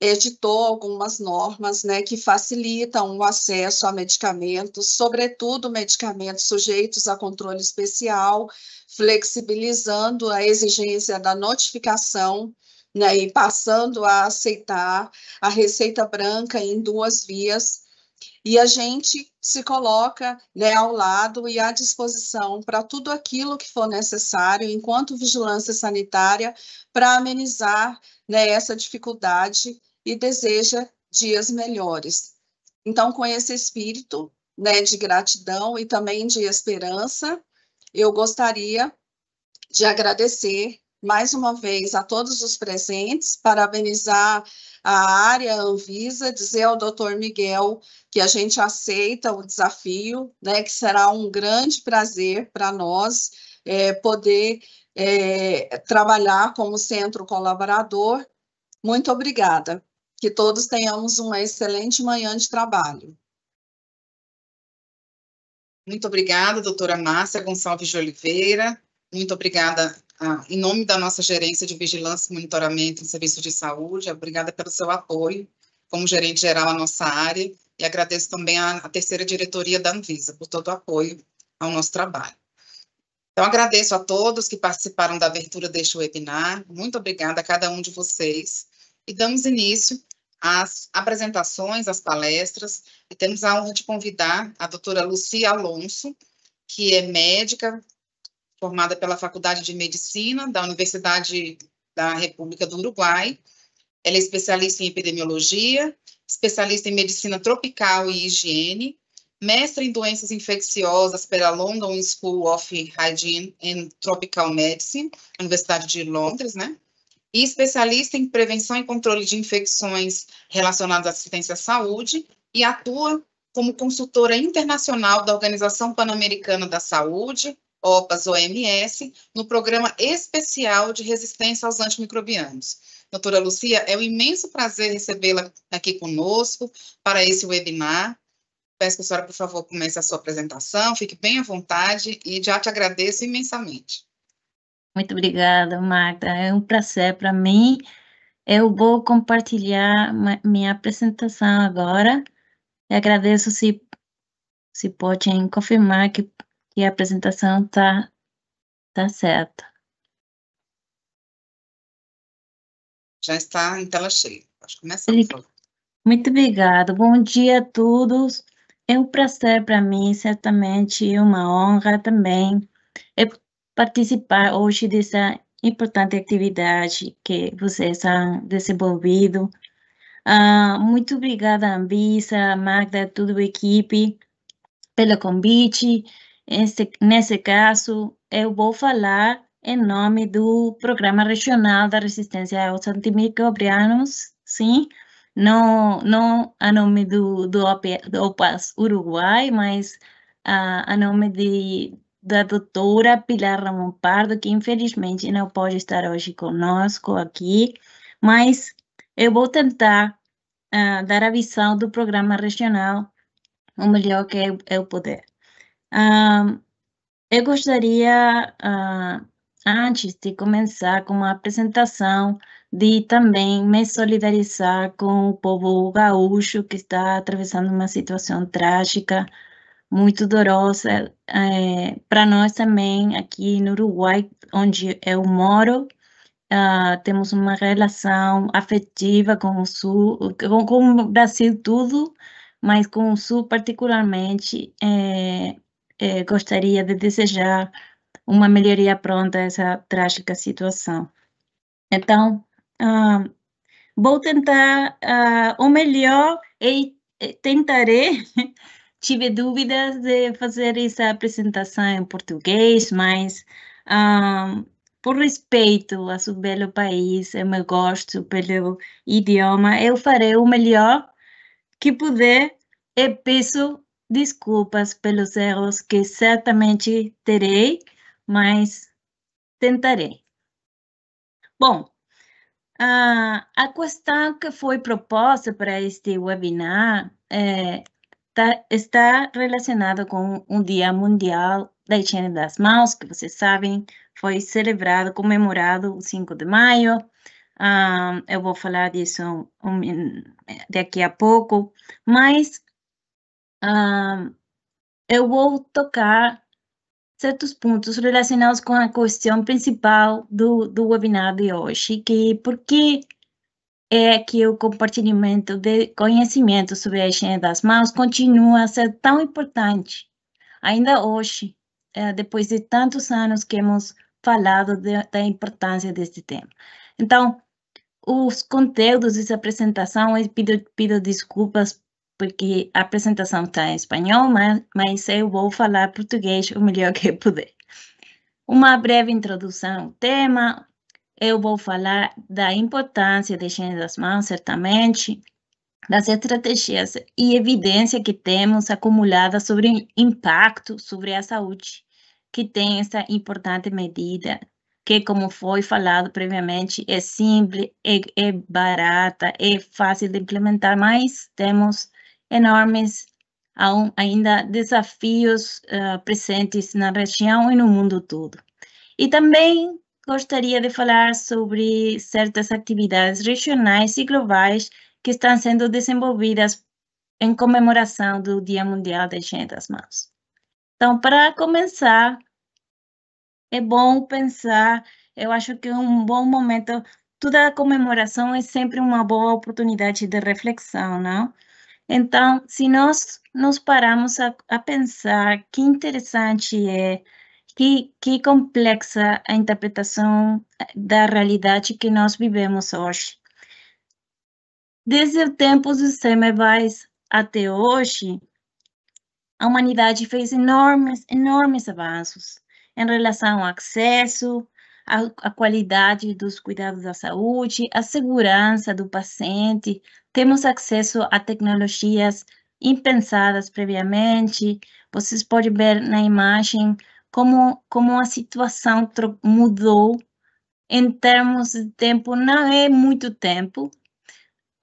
editou algumas normas né, que facilitam o acesso a medicamentos, sobretudo medicamentos sujeitos a controle especial, flexibilizando a exigência da notificação né, e passando a aceitar a receita branca em duas vias e a gente se coloca né, ao lado e à disposição para tudo aquilo que for necessário, enquanto vigilância sanitária, para amenizar né, essa dificuldade e deseja dias melhores. Então, com esse espírito né, de gratidão e também de esperança, eu gostaria de agradecer mais uma vez a todos os presentes, parabenizar a área Anvisa, dizer ao doutor Miguel que a gente aceita o desafio, né, que será um grande prazer para nós é, poder é, trabalhar como centro colaborador. Muito obrigada. Que todos tenhamos uma excelente manhã de trabalho. Muito obrigada, doutora Márcia Gonçalves de Oliveira. Muito obrigada ah, em nome da nossa gerência de vigilância e monitoramento em serviço de saúde, obrigada pelo seu apoio como gerente geral à nossa área e agradeço também à, à terceira diretoria da Anvisa por todo o apoio ao nosso trabalho. Então, agradeço a todos que participaram da abertura deste webinar. Muito obrigada a cada um de vocês. E damos início às apresentações, às palestras. E temos a honra de convidar a doutora Lucia Alonso, que é médica, formada pela Faculdade de Medicina da Universidade da República do Uruguai. Ela é especialista em epidemiologia, especialista em medicina tropical e higiene, mestre em doenças infecciosas pela London School of Hygiene and Tropical Medicine, Universidade de Londres, né? E especialista em prevenção e controle de infecções relacionadas à assistência à saúde e atua como consultora internacional da Organização Pan-Americana da Saúde, OPAS OMS, no Programa Especial de Resistência aos Antimicrobianos. Doutora Lucia, é um imenso prazer recebê-la aqui conosco para esse webinar. Peço que a senhora, por favor, comece a sua apresentação, fique bem à vontade e já te agradeço imensamente. Muito obrigada, Magda. É um prazer para mim. Eu vou compartilhar minha apresentação agora. e agradeço se, se podem confirmar que e a apresentação tá, tá certa. Já está em tela cheia. Pode começar, Muito obrigada. Bom dia a todos. É um prazer para mim, certamente, e uma honra também é participar hoje dessa importante atividade que vocês han desenvolvido. Ah, muito obrigada, Anvisa, Magda, toda a equipe, pelo convite, nesse caso, eu vou falar em nome do Programa Regional da Resistência aos Antimicrobianos, sim, não, não a nome do, do, do OPAS Uruguai, mas ah, a nome de, da doutora Pilar Ramon Pardo, que infelizmente não pode estar hoje conosco aqui, mas eu vou tentar ah, dar a visão do programa regional o melhor que eu, é eu é puder. Uh, eu gostaria, uh, antes de começar com a apresentação, de também me solidarizar com o povo gaúcho que está atravessando uma situação trágica, muito dolorosa. Eh, Para nós também, aqui no Uruguai, onde eu moro, uh, temos uma relação afetiva com o Sul, com, com o Brasil tudo, mas com o Sul particularmente. Eh, eh, gostaria de desejar uma melhoria pronta a essa trágica situação. Então, vou tentar ah, o melhor é e tentarei. Tive dúvidas de fazer essa apresentação em português, mas por respeito ao seu belo país, ao meu gosto pelo idioma, eu farei o melhor que puder e peço desculpas pelos erros que certamente terei, mas tentarei. Bom, a, questão que foi proposta para este webinar é, tá, está relacionada com o Dia Mundial da Higiene das Mãos, que vocês sabem, foi celebrado, comemorado o 5 de maio. Um, ah, eu vou falar disso um, um, daqui a pouco, mas eu vou tocar certos pontos relacionados com a questão principal do, do webinar de hoje, que por que é que o compartilhamento de conhecimento sobre a higiene das mãos continua a ser tão importante, ainda hoje, é, depois de tantos anos que hemos falado de, da importância deste tema. Então, os conteúdos dessa apresentação, eu pido, pido desculpas porque a apresentação está em espanhol, mas, mas eu vou falar português o melhor que puder. Uma breve introdução ao tema, eu vou falar da importância de higiene das mãos, certamente, das estratégias e evidência que temos acumulada sobre o impacto sobre a saúde que tem essa importante medida, que, como foi falado previamente, é simples, é, é barata, é fácil de implementar, mas temos enormes ainda desafios uh, presentes na região e no mundo todo. E também gostaria de falar sobre certas atividades regionais e globais que estão sendo desenvolvidas em comemoração do Dia Mundial da Higiene das Mãos. Então, para começar, é bom pensar, eu acho que é um bom momento, toda a comemoração é sempre uma boa oportunidade de reflexão, não? Então, se nós nos paramos a, a pensar que interessante é, que, que complexa a interpretação eh, da realidade que nós vivemos hoje. Desde o tempo dos semevais até hoje, a humanidade fez enormes, enormes avanços em relação ao acesso, à, à qualidade dos cuidados da saúde, à segurança do paciente, temos acesso a tecnologias impensadas previamente. Vocês podem ver na imagem como, como a situação mudou em termos de tempo. Não é muito tempo,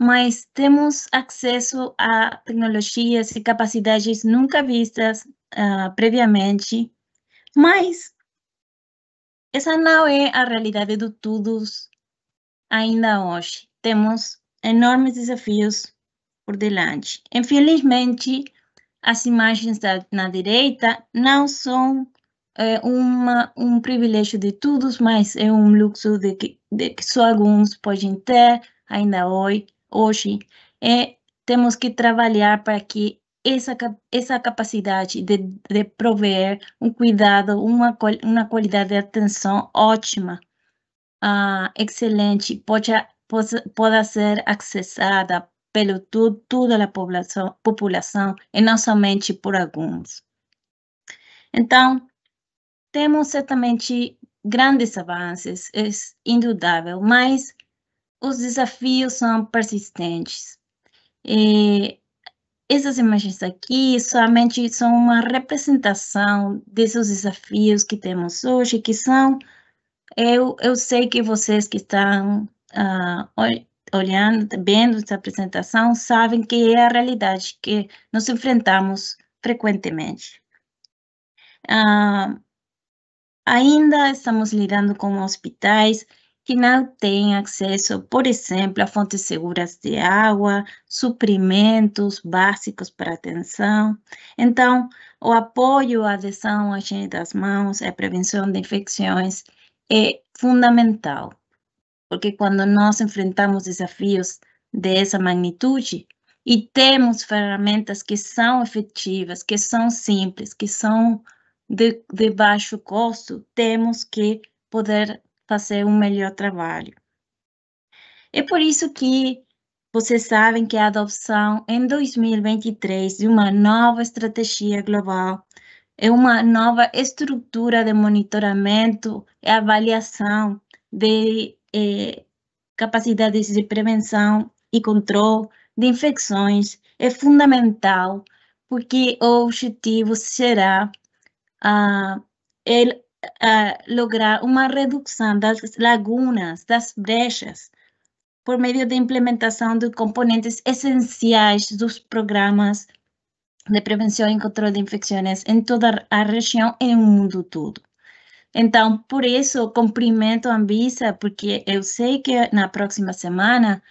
mas temos acesso a tecnologias e capacidades nunca vistas uh, previamente. Mas essa não é a realidade do todos ainda hoje. Temos enormes desafios por delante. Infelizmente, as imagens da, na direita não são é, uma, um privilégio de todos, mas é um luxo de que, de que só alguns podem ter ainda hoje. hoje. É, temos que trabalhar para que essa, essa capacidade de, de prover um cuidado, uma, uma qualidade de atenção ótima, ah, excelente, pode pueda ser acessada pelo toda a população, e não somente por alguns. Então, temos certamente grandes avanços, é indudável, mas os desafios são persistentes. E essas imagens aqui somente são uma representação desses desafios que temos hoje, que são, eu, eu sei que vocês que estão uh, olhando, vendo essa apresentação, sabem que é a realidade que nos enfrentamos frequentemente. Uh, ainda estamos lidando com hospitais que não têm acesso, por exemplo, a fontes seguras de água, suprimentos básicos para atenção. Então, o apoio à adesão à higiene das mãos e à prevenção de infecções é fundamental porque quando nós enfrentamos desafios dessa magnitude e temos ferramentas que são efetivas, que são simples, que são de, de baixo custo, temos que poder fazer um melhor trabalho. É por isso que vocês sabem que a adoção em 2023 de uma nova estratégia global é uma nova estrutura de monitoramento e avaliação de eh, capacidades de prevenção e controle de infecções é fundamental, porque o objetivo será ah, ele, ah, lograr uma redução das lagunas, das brechas, por meio da implementação de componentes essenciais dos programas de prevenção e controle de infecções em toda a região e no mundo todo. Então, por isso, cumprimento a Anvisa, porque eu sei que na próxima semana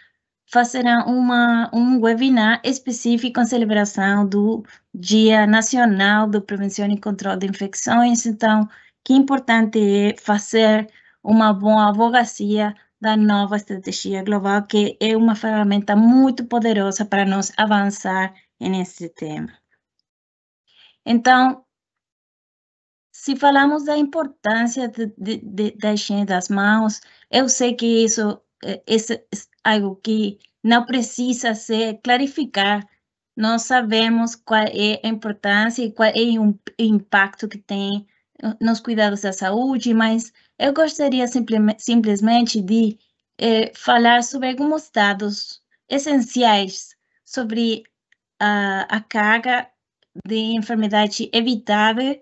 fará uma, um webinar específico em celebração do Dia Nacional de Prevenção e Controle de Infecções. Então, que importante é fazer uma boa advocacia da nova estratégia global, que é uma ferramenta muito poderosa para nós avançar nesse tema. Então, se falamos da importância de, da higiene das mãos, eu sei que isso é, é algo que não precisa ser clarificar. Nós sabemos qual é a importância e qual é o impacto que tem eh, nos cuidados da saúde, mas eu gostaria simplesmente de eh, falar sobre alguns dados essenciais sobre a, a carga de enfermidade evitável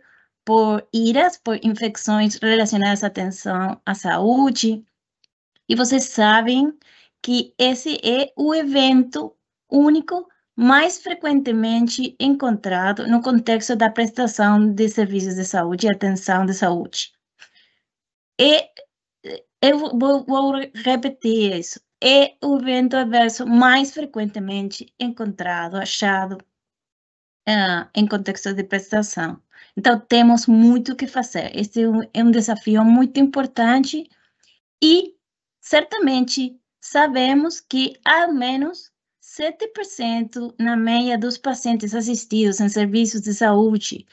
por iras, por infecções relacionadas à atenção à saúde. E vocês sabem que esse é o evento único mais frequentemente encontrado no contexto da prestação de serviços de saúde e atenção de saúde. E eu vou, vou repetir isso. É o evento adverso mais frequentemente encontrado, achado uh, em contexto de prestação. Então, temos muito o que fazer. Este é, é um desafio muito importante e, certamente, sabemos que, ao menos, 7% na média dos pacientes assistidos em serviços de saúde,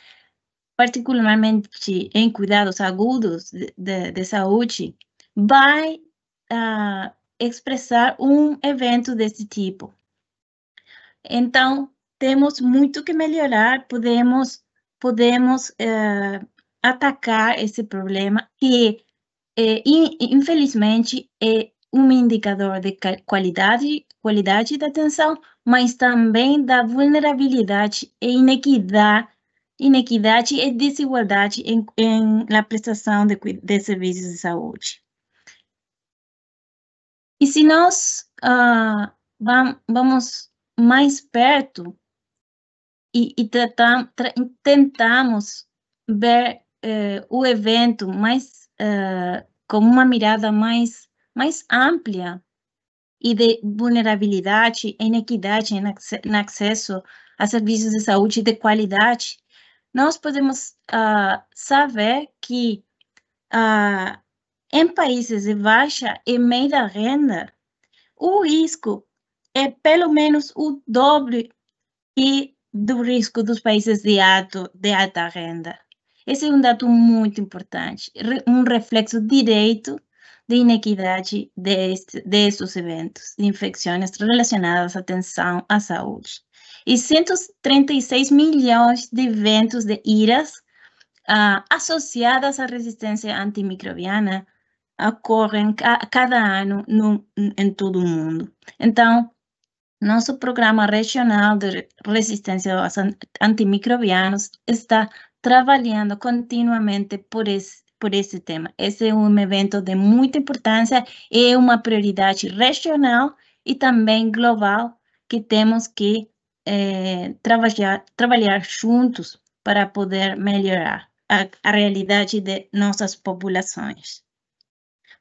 particularmente em cuidados agudos de, de, de saúde, vai uh, expressar um evento desse tipo. Então, temos muito que melhorar, podemos podemos eh, atacar esse problema que, é, eh, infelizmente, é um indicador de qualidade, qualidade da atenção, mas também da vulnerabilidade e inequidade, inequidade e desigualdade em, em na prestação de, de serviços de saúde. E se nós uh, vamos mais perto e, e tratam, tra, tentamos ver eh, o evento mais eh, com uma mirada mais, mais ampla e de vulnerabilidade, inequidade no acesso a serviços de saúde de qualidade, nós podemos uh, saber que uh, em países de baixa e média renda, o risco é pelo menos o dobro do risco dos países de, de alta renda. Esse é um dado muito importante, um reflexo direito de inequidade deste, destes eventos de infecções relacionadas à atenção à saúde. E 136 milhões de eventos de IRAs uh, associadas à resistência antimicrobiana ocorrem ca cada ano no, em todo o mundo. Então, nosso programa regional de resistência aos antimicrobianos está trabalhando continuamente por esse, por esse tema. Esse é um evento de muita importância e é uma prioridade regional e também global que temos que é, eh, trabalhar, trabalhar juntos para poder melhorar a, a realidade de nossas populações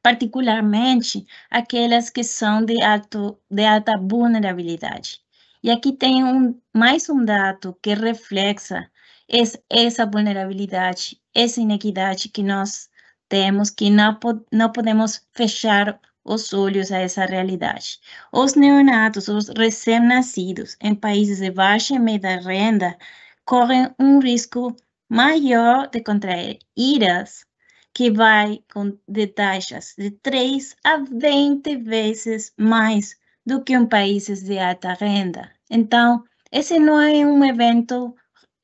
particularmente aquelas que são de, alto, de alta vulnerabilidade. E aqui tem um, mais um dado que reflexa essa vulnerabilidade, essa inequidade que nós temos, que não, não podemos fechar os olhos a essa realidade. Os neonatos, os recém-nascidos em países de baixa e média renda, correm um risco maior de contrair iras que vai de taxas de 3 a 20 vezes mais do que um países de alta renda. Então, esse não é um evento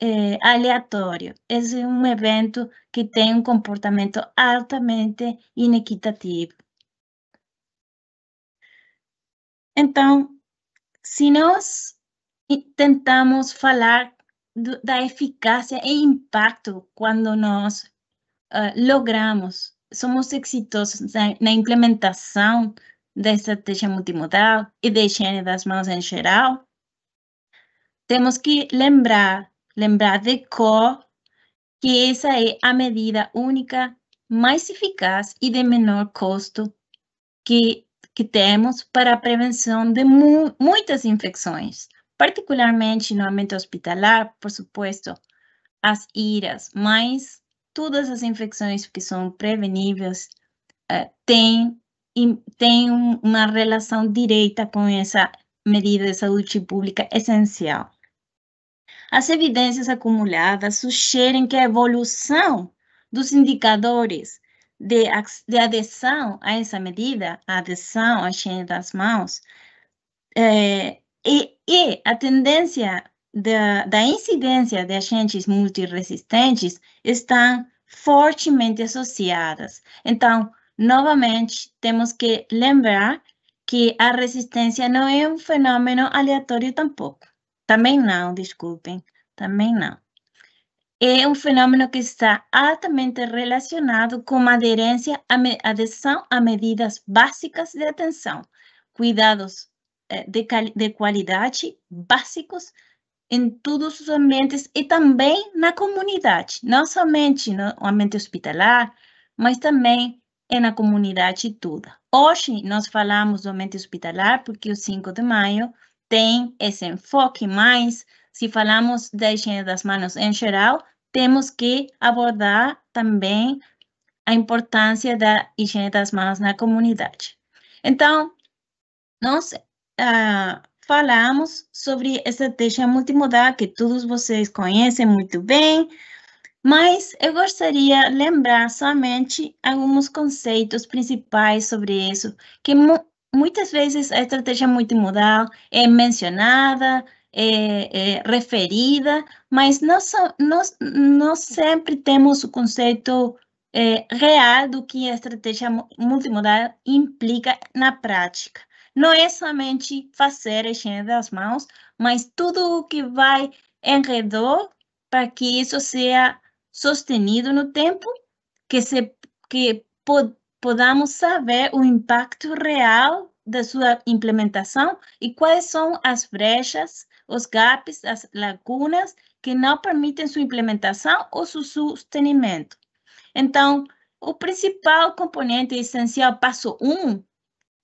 é, aleatório, esse é um evento que tem um comportamento altamente inequitativo. Então, se nós tentamos falar do, da eficácia e impacto quando nós uh, logramos, somos exitosos na, na implementação da estratégia multimodal e de higiene das mãos em geral, temos que lembrar, lembrar de cor, que essa é a medida única, mais eficaz e de menor custo que, que temos para a prevenção de mu muitas infecções, particularmente no ambiente hospitalar, por supuesto, as iras, mas todas as infecções que são preveníveis uh, têm, uma relação direta com essa medida de saúde pública essencial. As evidências acumuladas sugerem que a evolução dos indicadores de, de adesão a essa medida, a adesão à higiene das mãos, é, e, e a tendência da, da incidência de agentes multiresistentes estão fortemente associadas. Então, novamente, temos que lembrar que a resistência não é um fenômeno aleatório tampouco. Também não, desculpem, também não. É um fenômeno que está altamente relacionado com a aderência à adesão a medidas básicas de atenção, cuidados eh, de, de qualidade básicos em todos os ambientes e também na comunidade, não somente no ambiente hospitalar, mas também na comunidade toda. Hoje nós falamos do ambiente hospitalar porque o 5 de maio tem esse enfoque, mas se falamos da higiene das mãos em geral, temos que abordar também a importância da higiene das mãos na comunidade. Então, nós ah, falamos sobre estratégia multimodal que todos vocês conhecem muito bem, mas eu gostaria de lembrar somente alguns conceitos principais sobre isso, que muitas vezes a estratégia multimodal é mencionada, é, é referida, mas nós, não, sempre temos o conceito é, real do que a estratégia multimodal implica na prática não é somente fazer a higiene das mãos, mas tudo o que vai em redor para que isso seja sustenido no tempo, que, se, que pod, podamos saber o impacto real da sua implementação e quais são as brechas, os gaps, as lacunas que não permitem sua implementação ou seu sustenimento. Então, o principal componente essencial, passo 1, um,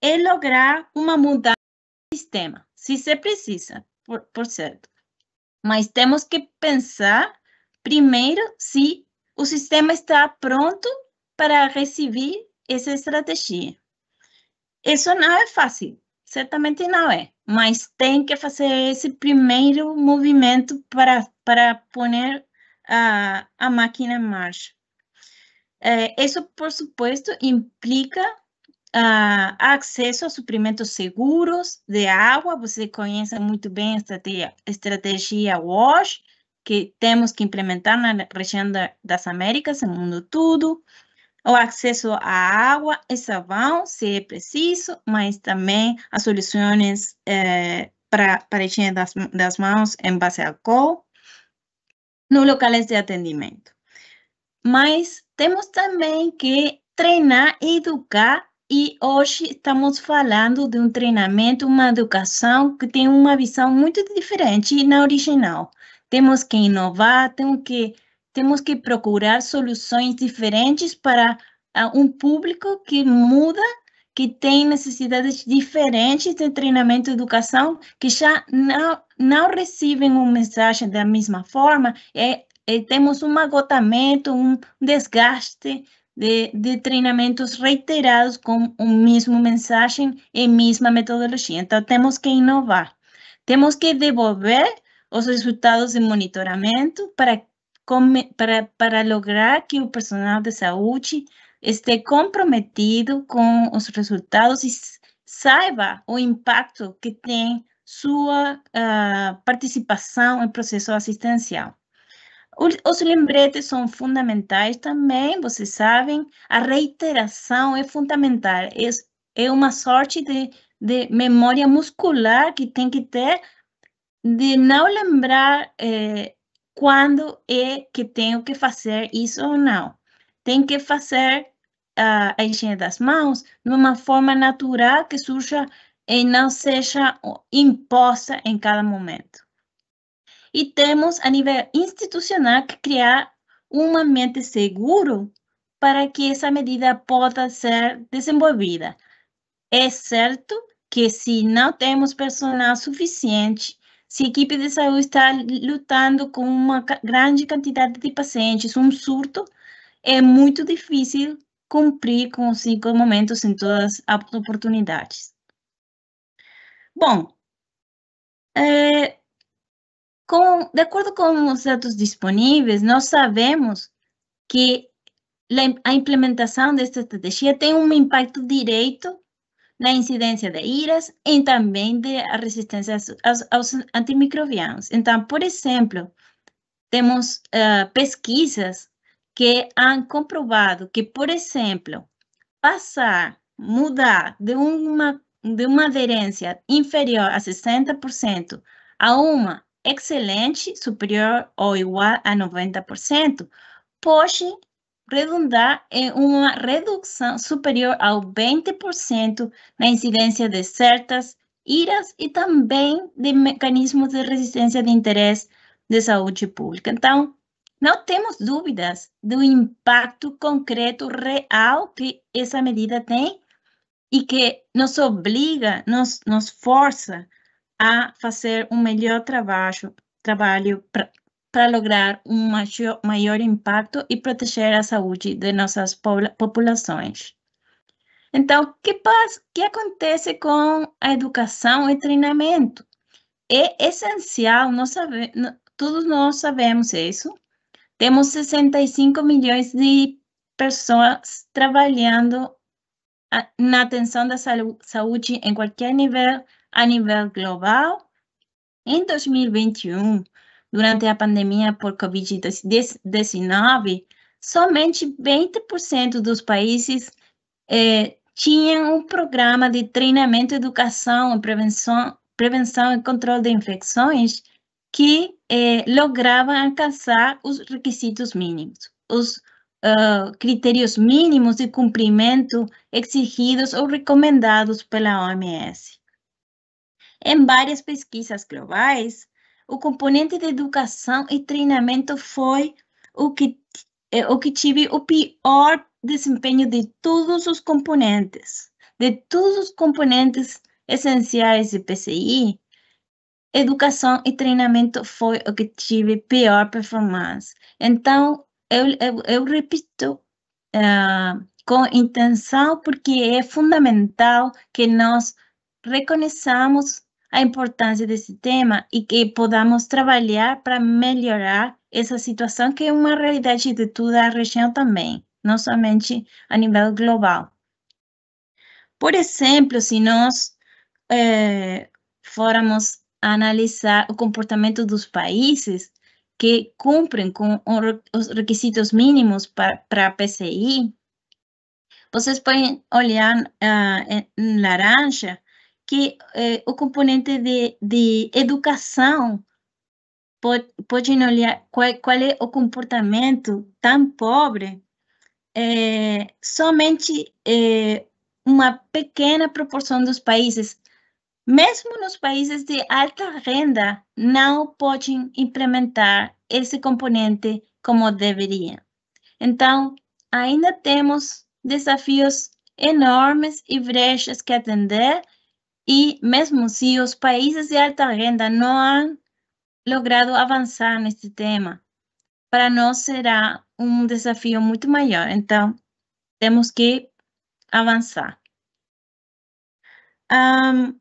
é lograr uma mudança no sistema, se se precisa, por, por certo. Mas temos que pensar primeiro se o sistema está pronto para receber essa estratégia. Isso não é fácil, certamente não é, mas tem que fazer esse primeiro movimento para, para pôr a, a máquina em marcha. É, isso, por supuesto, implica Uh, acesso a suprimentos seguros de água, você conhece muito bem a estratégia, estratégia WASH, que temos que implementar na região da, das Américas, no mundo todo. O acesso à água e é sabão, se é preciso, mas também as soluções eh, para a higiene das, das mãos em base a álcool, no locais de atendimento. Mas temos também que treinar e educar e hoje estamos falando de um treinamento, uma educação que tem uma visão muito diferente na original. Temos que inovar, temos que, temos que procurar soluções diferentes para ah, um público que muda, que tem necessidades diferentes de treinamento e educação, que já não, não recebem uma mensagem da mesma forma, é, é temos um agotamento, um desgaste de, de treinamentos reiterados con un mismo mensagem e misma metodología. Entonces, tenemos que innovar. Tenemos que devolver los resultados de monitoramento para, para, lograr que el personal de salud esté comprometido con los resultados y saiba o impacto que tiene su ah, participación en el proceso asistencial. Os lembretes são fundamentais também, vocês sabem. A reiteração é fundamental. É, é uma sorte de, de memória muscular que tem que ter de não lembrar eh, quando é que tenho que fazer isso ou não. Tem que fazer a, a higiene das mãos de uma forma natural que surja e não seja imposta em cada momento e temos a nível institucional que criar um ambiente seguro para que essa medida possa ser desenvolvida. É certo que se não temos personal suficiente, se a equipe de saúde está lutando com uma grande quantidade de pacientes, um surto, é muito difícil cumprir com os cinco momentos em todas as oportunidades. Bom, é, com, de acordo com os dados disponíveis, nós sabemos que a implementação desta estratégia tem um impacto direto na incidência de IRAs e também da resistência aos, aos, antimicrobianos. Então, por exemplo, temos uh, pesquisas que han comprovado que, por exemplo, passar, mudar de uma, de uma aderência inferior a 60% a uma excelente superior ou igual a 90%, pode redundar em uma redução superior ao 20% na incidência de certas iras e também de mecanismos de resistência de interesse de saúde pública. Então, não temos dúvidas do impacto concreto, real que essa medida tem e que nos obriga, nos, nos força a fazer um melhor trabalho, trabalho para lograr um maior, maior impacto e proteger a saúde de nossas populações. Então, que passa, que acontece com a educação e treinamento? É essencial, nós sabe, todos nós sabemos isso. Temos 65 milhões de pessoas trabalhando na atenção da saúde em qualquer nível a nível global, em 2021, durante a pandemia por Covid-19, somente 20% dos países eh, tinham um programa de treinamento, educação e prevenção, prevenção e controle de infecções que eh, logravam alcançar os requisitos mínimos, os uh, critérios mínimos de cumprimento exigidos ou recomendados pela OMS. Em várias pesquisas globais, o componente de educação e treinamento foi o que, eh, o que tive o pior desempenho de todos os componentes. De todos os componentes essenciais de PCI, educação e treinamento foi o que tive pior performance. Então, eu, eu, eu repito uh, com intenção, porque é fundamental que nós reconheçamos a importância desse tema e que podamos trabalhar para melhorar essa situação, que é uma realidade de toda a região também, não somente a nível global. Por exemplo, se nós é, formos analisar o comportamento dos países que cumprem com os requisitos mínimos para a PCI, vocês podem olhar uh, em laranja que eh, o componente de, de educação pode, pode olhar qual, qual é o comportamento tão pobre é, somente é, uma pequena proporção dos países, mesmo nos países de alta renda, não podem implementar esse componente como deveriam. Então, ainda temos desafios enormes e brechas que atender e mesmo se os países de alta renda não han logrado avançar neste tema, para nós será um desafio muito maior. Então, temos que avançar. Um,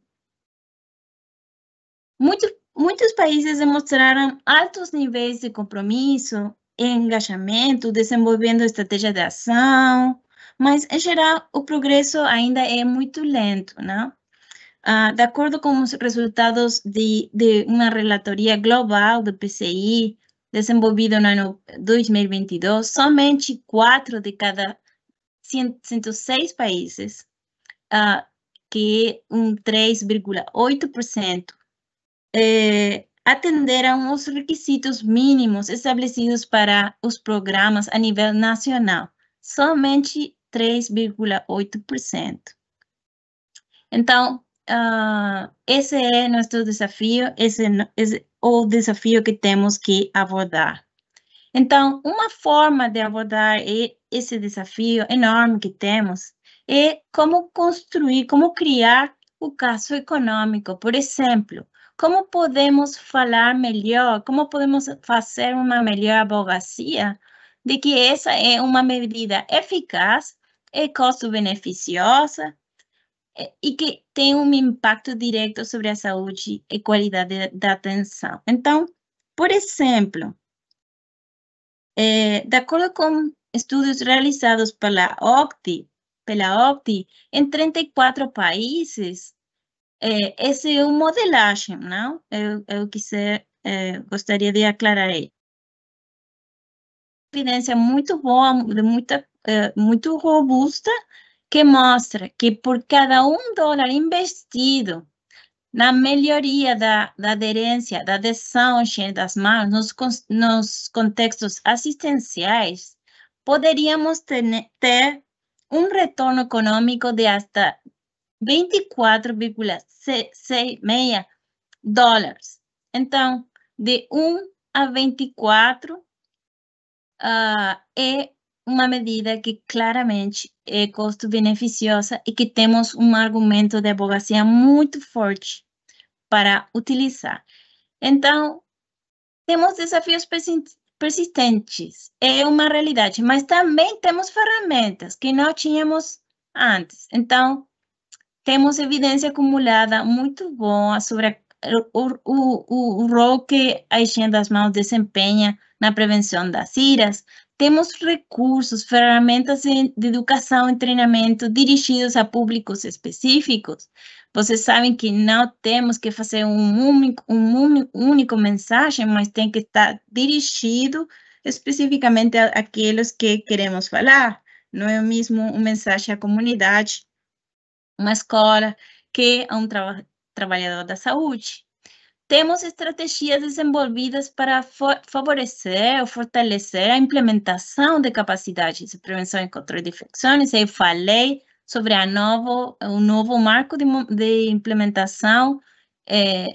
muitos, muitos países demonstraram altos níveis de compromisso, engajamento, desenvolvendo estratégia de ação, mas, em geral, o progresso ainda é muito lento, não? Uh, de acordo com os resultados de, de uma relatoria global do PCI, desenvolvida no ano 2022, somente quatro de cada 106 países, uh, que é um 3,8%, eh, atenderam os requisitos mínimos estabelecidos para os programas a nível nacional, somente 3,8%. Então, uh, ah, esse é nosso desafio, esse, esse é o desafio que temos que abordar. Então, uma forma de abordar esse desafio enorme que temos é como construir, como criar o caso econômico, por exemplo. Como podemos falar melhor, como podemos fazer uma melhor advocacia de que essa é uma medida eficaz, é custo-beneficiosa é, e que tem um impacto direto sobre a saúde e qualidade da atenção. Então, por exemplo, é, de acordo com estudos realizados pela OCDE, pela OCDE em 34 países, é, essa é uma modelagem, não? Eu, eu quiser, é, gostaria de aclarar aí Evidência muito boa, de muita, é, muito robusta, que mostra que por cada um dólar investido na melhoria da, da aderência, da adesão das mãos nos, nos contextos assistenciais, poderíamos ter, ter um retorno econômico de até 24,66 dólares. Então, de 1 a 24 uh, ah, é uma medida que claramente é custo-beneficiosa e que temos um argumento de advocacia muito forte para utilizar. Então, temos desafios persistentes, é uma realidade, mas também temos ferramentas que não tínhamos antes. Então, temos evidência acumulada muito boa sobre o, o, o, o rol que a higiene das mãos desempenha na prevenção das iras, temos recursos, ferramentas de educação e treinamento dirigidos a públicos específicos. Vocês sabem que não temos que fazer um único, um único mensagem, mas tem que estar dirigido especificamente àqueles que queremos falar. Não é o mesmo um mensagem à comunidade, uma escola, que a um tra trabalhador da saúde temos estratégias desenvolvidas para favorecer ou fortalecer a implementação de capacidades de prevenção e controle de infecções. Eu falei sobre a novo, o novo marco de, de implementação é,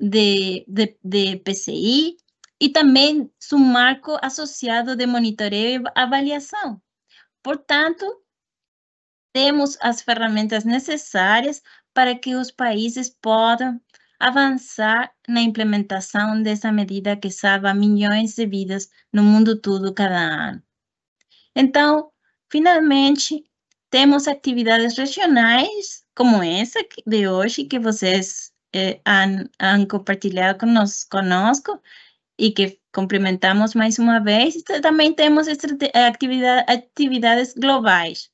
de, de, de PCI e também um marco associado de monitoreio e avaliação. Portanto, temos as ferramentas necessárias para que os países possam avançar na implementação dessa medida que salva milhões de vidas no mundo todo cada ano. Então, finalmente, temos atividades regionais como essa de hoje que vocês eh, han, han compartilhado conosco, conosco e que complementamos mais uma vez. Também temos atividade, eh, atividades globais.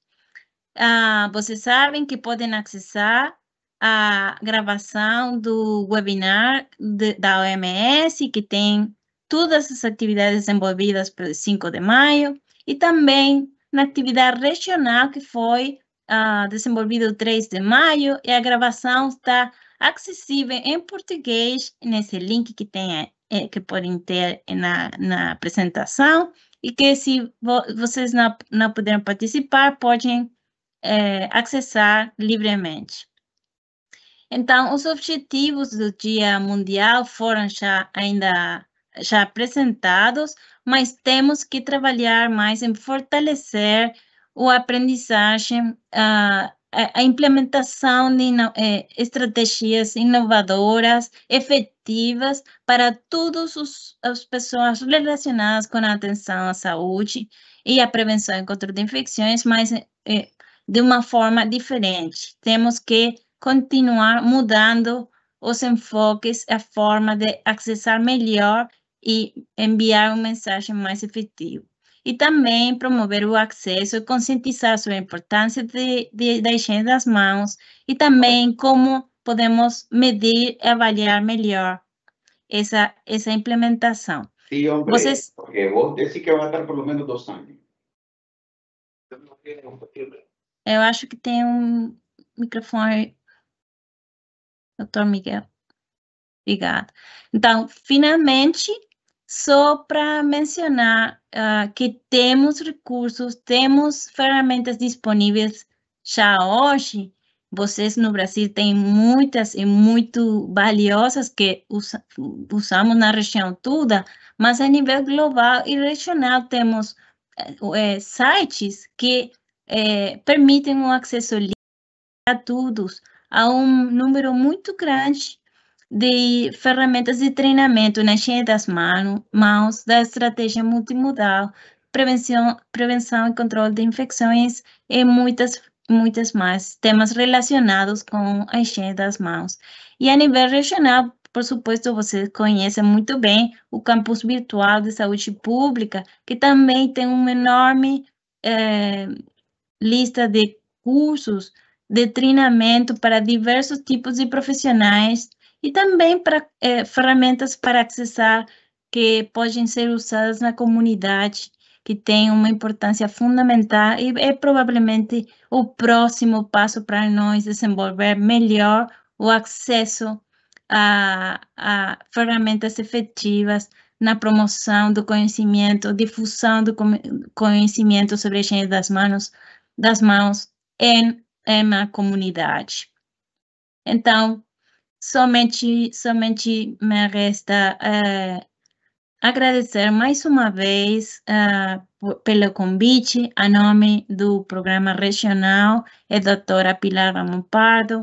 Ah, vocês sabem que podem acessar a gravação do webinar de, da OMS, que tem todas as atividades envolvidas pelo 5 de maio, e também na atividade regional que foi uh, ah, desenvolvida 3 de maio, e a gravação está acessível em português nesse link que tem eh, que podem ter na, na apresentação e que se vo, vocês não, não puderam participar, podem é, acessar livremente. Então, os objetivos do Dia Mundial foram já ainda já apresentados, mas temos que trabalhar mais em fortalecer o aprendizagem, ah, a, a implementação de ino eh, estratégias inovadoras, efetivas para todas as pessoas relacionadas com a atenção à saúde e a prevenção e controle de infecções, mas eh, de uma forma diferente. Temos que continuar mudando os enfoques, a forma de acessar melhor e enviar uma mensagem mais efetiva. E também promover o acesso e conscientizar sobre a importância de, de, da higiene das mãos e também como podemos medir e avaliar melhor essa, essa implementação. Sim, homem. Vocês... porque você disse que vai estar pelo menos dois anos. Eu acho que tem um microfone Doutor Miguel. Obrigada. Então, finalmente, só para mencionar uh, que temos recursos, temos ferramentas disponíveis já hoje. Vocês no Brasil têm muitas e muito valiosas que usa, usamos na região toda, mas a nível global e regional temos é, sites que é, permitem um acesso livre a todos, há um número muito grande de ferramentas de treinamento na higiene das mãos, da estratégia multimodal, prevenção, prevenção e controle de infecções e muitas, muitas mais temas relacionados com a higiene das mãos. E a nível regional, por supuesto, você conhece muito bem o campus virtual de saúde pública, que também tem uma enorme eh, lista de cursos de treinamento para diversos tipos de profissionais e também para eh, ferramentas para acessar que podem ser usadas na comunidade, que tem uma importância fundamental e é provavelmente o próximo passo para nós desenvolver melhor o acesso a, a ferramentas efetivas na promoção do conhecimento, difusão do conhecimento sobre a higiene das mãos, das mãos em é na comunidade. Então, somente, somente me resta é, agradecer mais uma vez é, pelo convite, a nome do programa regional, é doutora Pilar Ramon Pardo,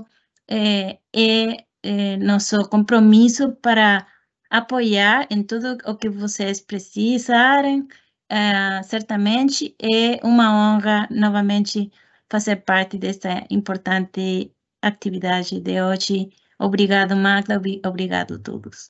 é, é, é nosso compromisso para apoiar em tudo o que vocês precisarem, certamente é uma honra novamente fazer parte desta importante atividade de hoje. Obrigado, Magda. Obrigado a todos.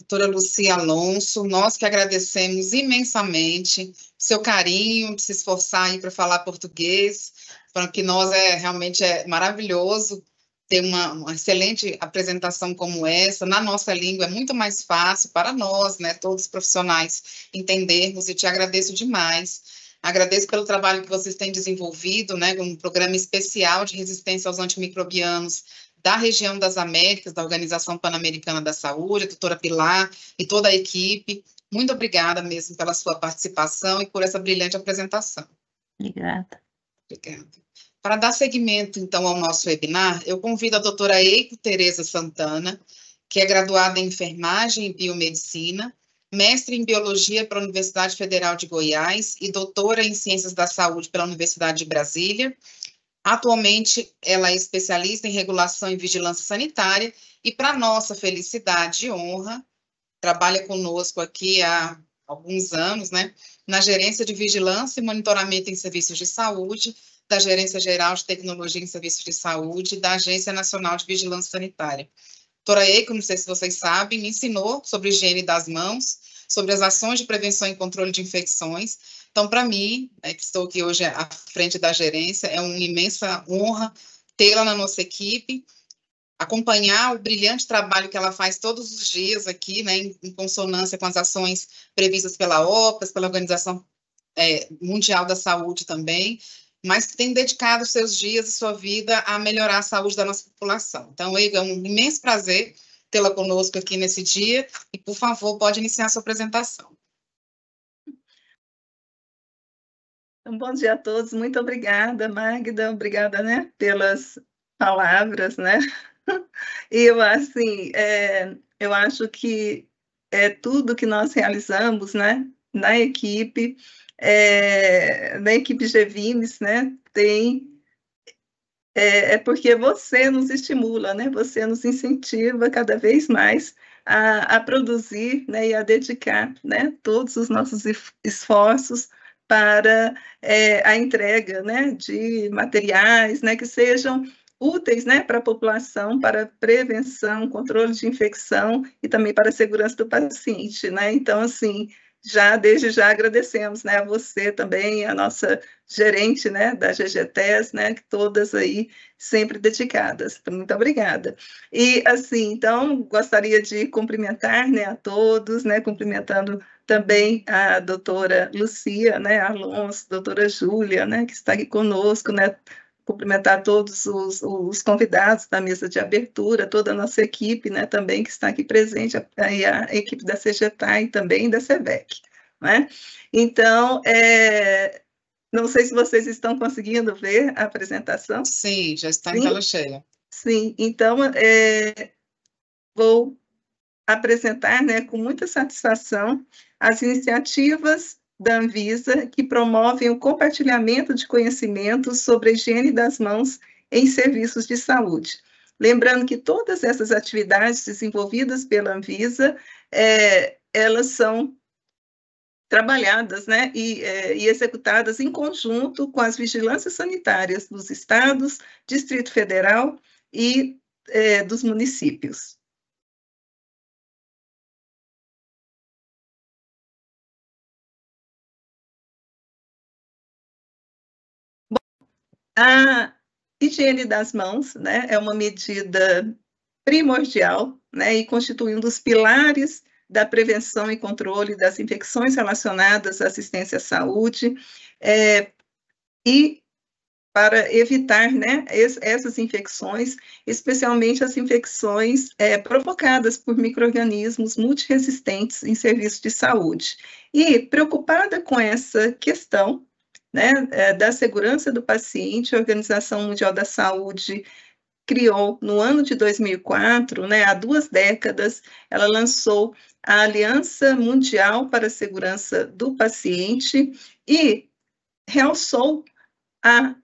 Doutora Lucia Alonso, nós que agradecemos imensamente seu carinho, se esforçar para falar português, para que nós é realmente é maravilhoso ter uma, uma, excelente apresentação como essa na nossa língua é muito mais fácil para nós, né, todos os profissionais entendermos e te agradeço demais Agradeço pelo trabalho que vocês têm desenvolvido, né, um programa especial de resistência aos antimicrobianos da região das Américas, da Organização Pan-Americana da Saúde, a doutora Pilar e toda a equipe. Muito obrigada mesmo pela sua participação e por essa brilhante apresentação. Obrigada. Obrigada. Para dar seguimento, então, ao nosso webinar, eu convido a doutora Eiko Tereza Santana, que é graduada em enfermagem e biomedicina, mestre em Biologia pela Universidade Federal de Goiás e doutora em Ciências da Saúde pela Universidade de Brasília. Atualmente, ela é especialista em regulação e vigilância sanitária e, para nossa felicidade e honra, trabalha conosco aqui há alguns anos, né, na Gerência de Vigilância e Monitoramento em Serviços de Saúde, da Gerência Geral de Tecnologia em Serviços de Saúde da Agência Nacional de Vigilância Sanitária. Doutora como não sei se vocês sabem, me ensinou sobre higiene das mãos, sobre as ações de prevenção e controle de infecções. Então, para mim, né, que estou aqui hoje à frente da gerência, é uma imensa honra tê-la na nossa equipe, acompanhar o brilhante trabalho que ela faz todos os dias aqui, né, em, consonância com as ações previstas pela OPAS, pela Organização é, Mundial da Saúde também, mas que tem dedicado seus dias e sua vida a melhorar a saúde da nossa população. Então, Eiga, é um imenso prazer tê-la conosco aqui nesse dia e, por favor, pode iniciar a sua apresentação. Então, bom dia a todos. Muito obrigada, Magda. Obrigada, né, pelas palavras, né? Eu, assim, é, eu acho que é tudo que nós realizamos, né, na equipe, é, na equipe Gevines, né, tem é, é, porque você nos estimula, né, você nos incentiva cada vez mais a, a produzir né, e a dedicar né, todos os nossos esforços para é, a entrega né, de materiais né, que sejam úteis né, para a população, para prevenção, controle de infecção e também para a segurança do paciente. Né? Então, assim, já desde já agradecemos, né, a você também, a nossa gerente, né, da GGTES, né, que todas aí sempre dedicadas. Muito obrigada. E assim, então gostaria de cumprimentar, né, a todos, né, cumprimentando também a doutora Lucia, né, Alonso, doutora Júlia, né, que está aqui conosco, né, cumprimentar todos os, os, convidados da mesa de abertura, toda a nossa equipe né, também que está aqui presente, a, a equipe da CGTAI e também da SEVEC. Né? Então, é, não sei se vocês estão conseguindo ver a apresentação. Sim, já está Sim? em tela cheia. Sim, então é, vou apresentar né, com muita satisfação as iniciativas da Anvisa que promovem o compartilhamento de conhecimentos sobre a higiene das mãos em serviços de saúde. Lembrando que todas essas atividades desenvolvidas pela Anvisa, é, elas são trabalhadas né, e, é, e, executadas em conjunto com as vigilâncias sanitárias dos estados, Distrito Federal e é, dos municípios. A higiene das mãos né, é uma medida primordial né, e constitui um dos pilares da prevenção e controle das infecções relacionadas à assistência à saúde é, e para evitar né, es, essas infecções, especialmente as infecções é, provocadas por micro-organismos multiresistentes em serviços de saúde. E preocupada com essa questão, né, é, da segurança do paciente, a Organização Mundial da Saúde criou no ano de 2004, né, há duas décadas, ela lançou a Aliança Mundial para a Segurança do Paciente e realçou a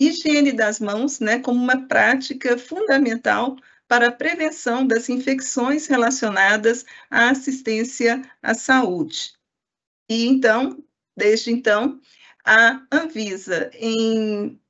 higiene das mãos, né, como uma prática fundamental para a prevenção das infecções relacionadas à assistência à saúde. E então, desde então, a Anvisa, em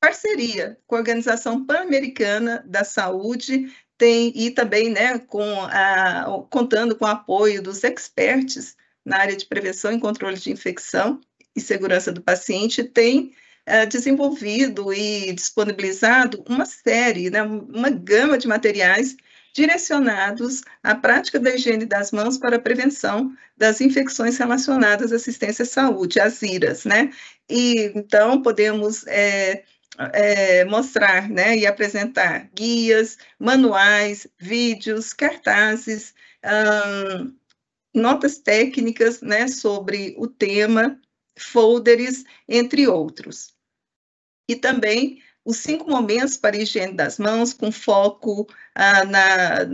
parceria com a Organização Pan-Americana da Saúde, tem, e também né, com a, contando com o apoio dos experts na área de prevenção e controle de infecção e segurança do paciente, tem é, desenvolvido e disponibilizado uma série, né, uma gama de materiais direcionados à prática da higiene das mãos para a prevenção das infecções relacionadas à assistência à saúde, as IRAs, né? E então podemos é, é, mostrar né, e apresentar guias, manuais, vídeos, cartazes, hum, notas técnicas né, sobre o tema, folders, entre outros. E também os cinco momentos para a higiene das mãos, com foco ah, na,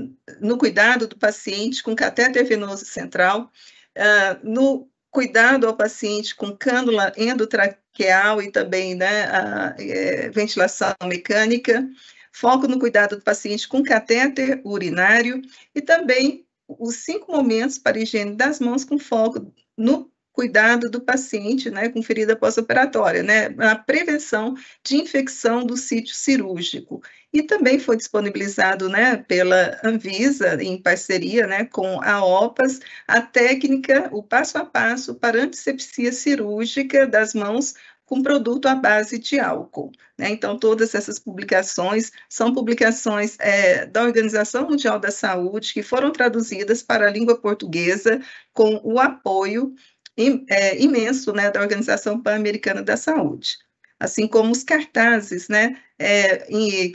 no cuidado do paciente com catéter venoso central, ah, no cuidado ao paciente com cânula endotraqueal e também né, a, é, ventilação mecânica, foco no cuidado do paciente com catéter urinário e também os cinco momentos para a higiene das mãos com foco no cuidado do paciente né, com ferida pós-operatória, né, A prevenção de infecção do sítio cirúrgico. E também foi disponibilizado né, pela Anvisa, em parceria né, com a OPAS, a técnica, o passo a passo para antisepsia cirúrgica das mãos com produto à base de álcool. Né? Então, todas essas publicações são publicações é, da Organização Mundial da Saúde que foram traduzidas para a língua portuguesa com o apoio é, imenso né, da Organização Pan-Americana da Saúde, assim como os cartazes né, é, em,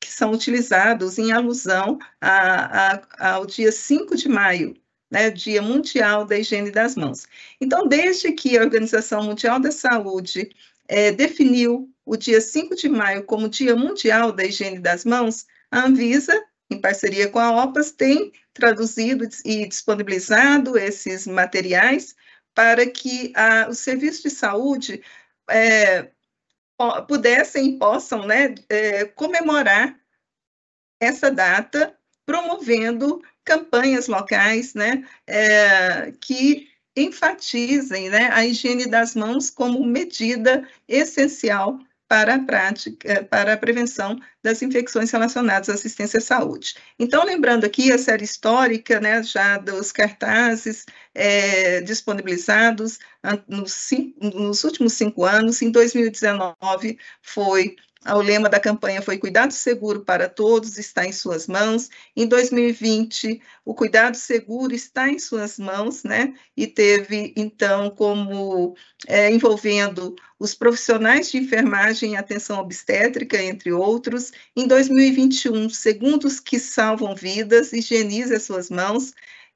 que são utilizados em alusão a, a, ao dia 5 de maio, né, Dia Mundial da Higiene das Mãos. Então, desde que a Organização Mundial da Saúde é, definiu o dia 5 de maio como Dia Mundial da Higiene das Mãos, a Anvisa, em parceria com a OPAS, tem traduzido e disponibilizado esses materiais para que a, o serviço de saúde é, pudessem e possam né, é, comemorar essa data, promovendo campanhas locais né, é, que enfatizem né, a higiene das mãos como medida essencial para a prática, eh, para a prevenção das infecções relacionadas à assistência à saúde. Então, lembrando aqui a série histórica, né, já dos cartazes é, disponibilizados nos, nos últimos cinco anos, em 2019 foi o lema da campanha foi Cuidado Seguro para Todos está em suas mãos. Em 2020, o Cuidado Seguro está em suas mãos, né? E teve, então, como é, envolvendo os profissionais de enfermagem e atenção obstétrica, entre outros. Em 2021, Segundos que Salvam Vidas, higienize as suas mãos.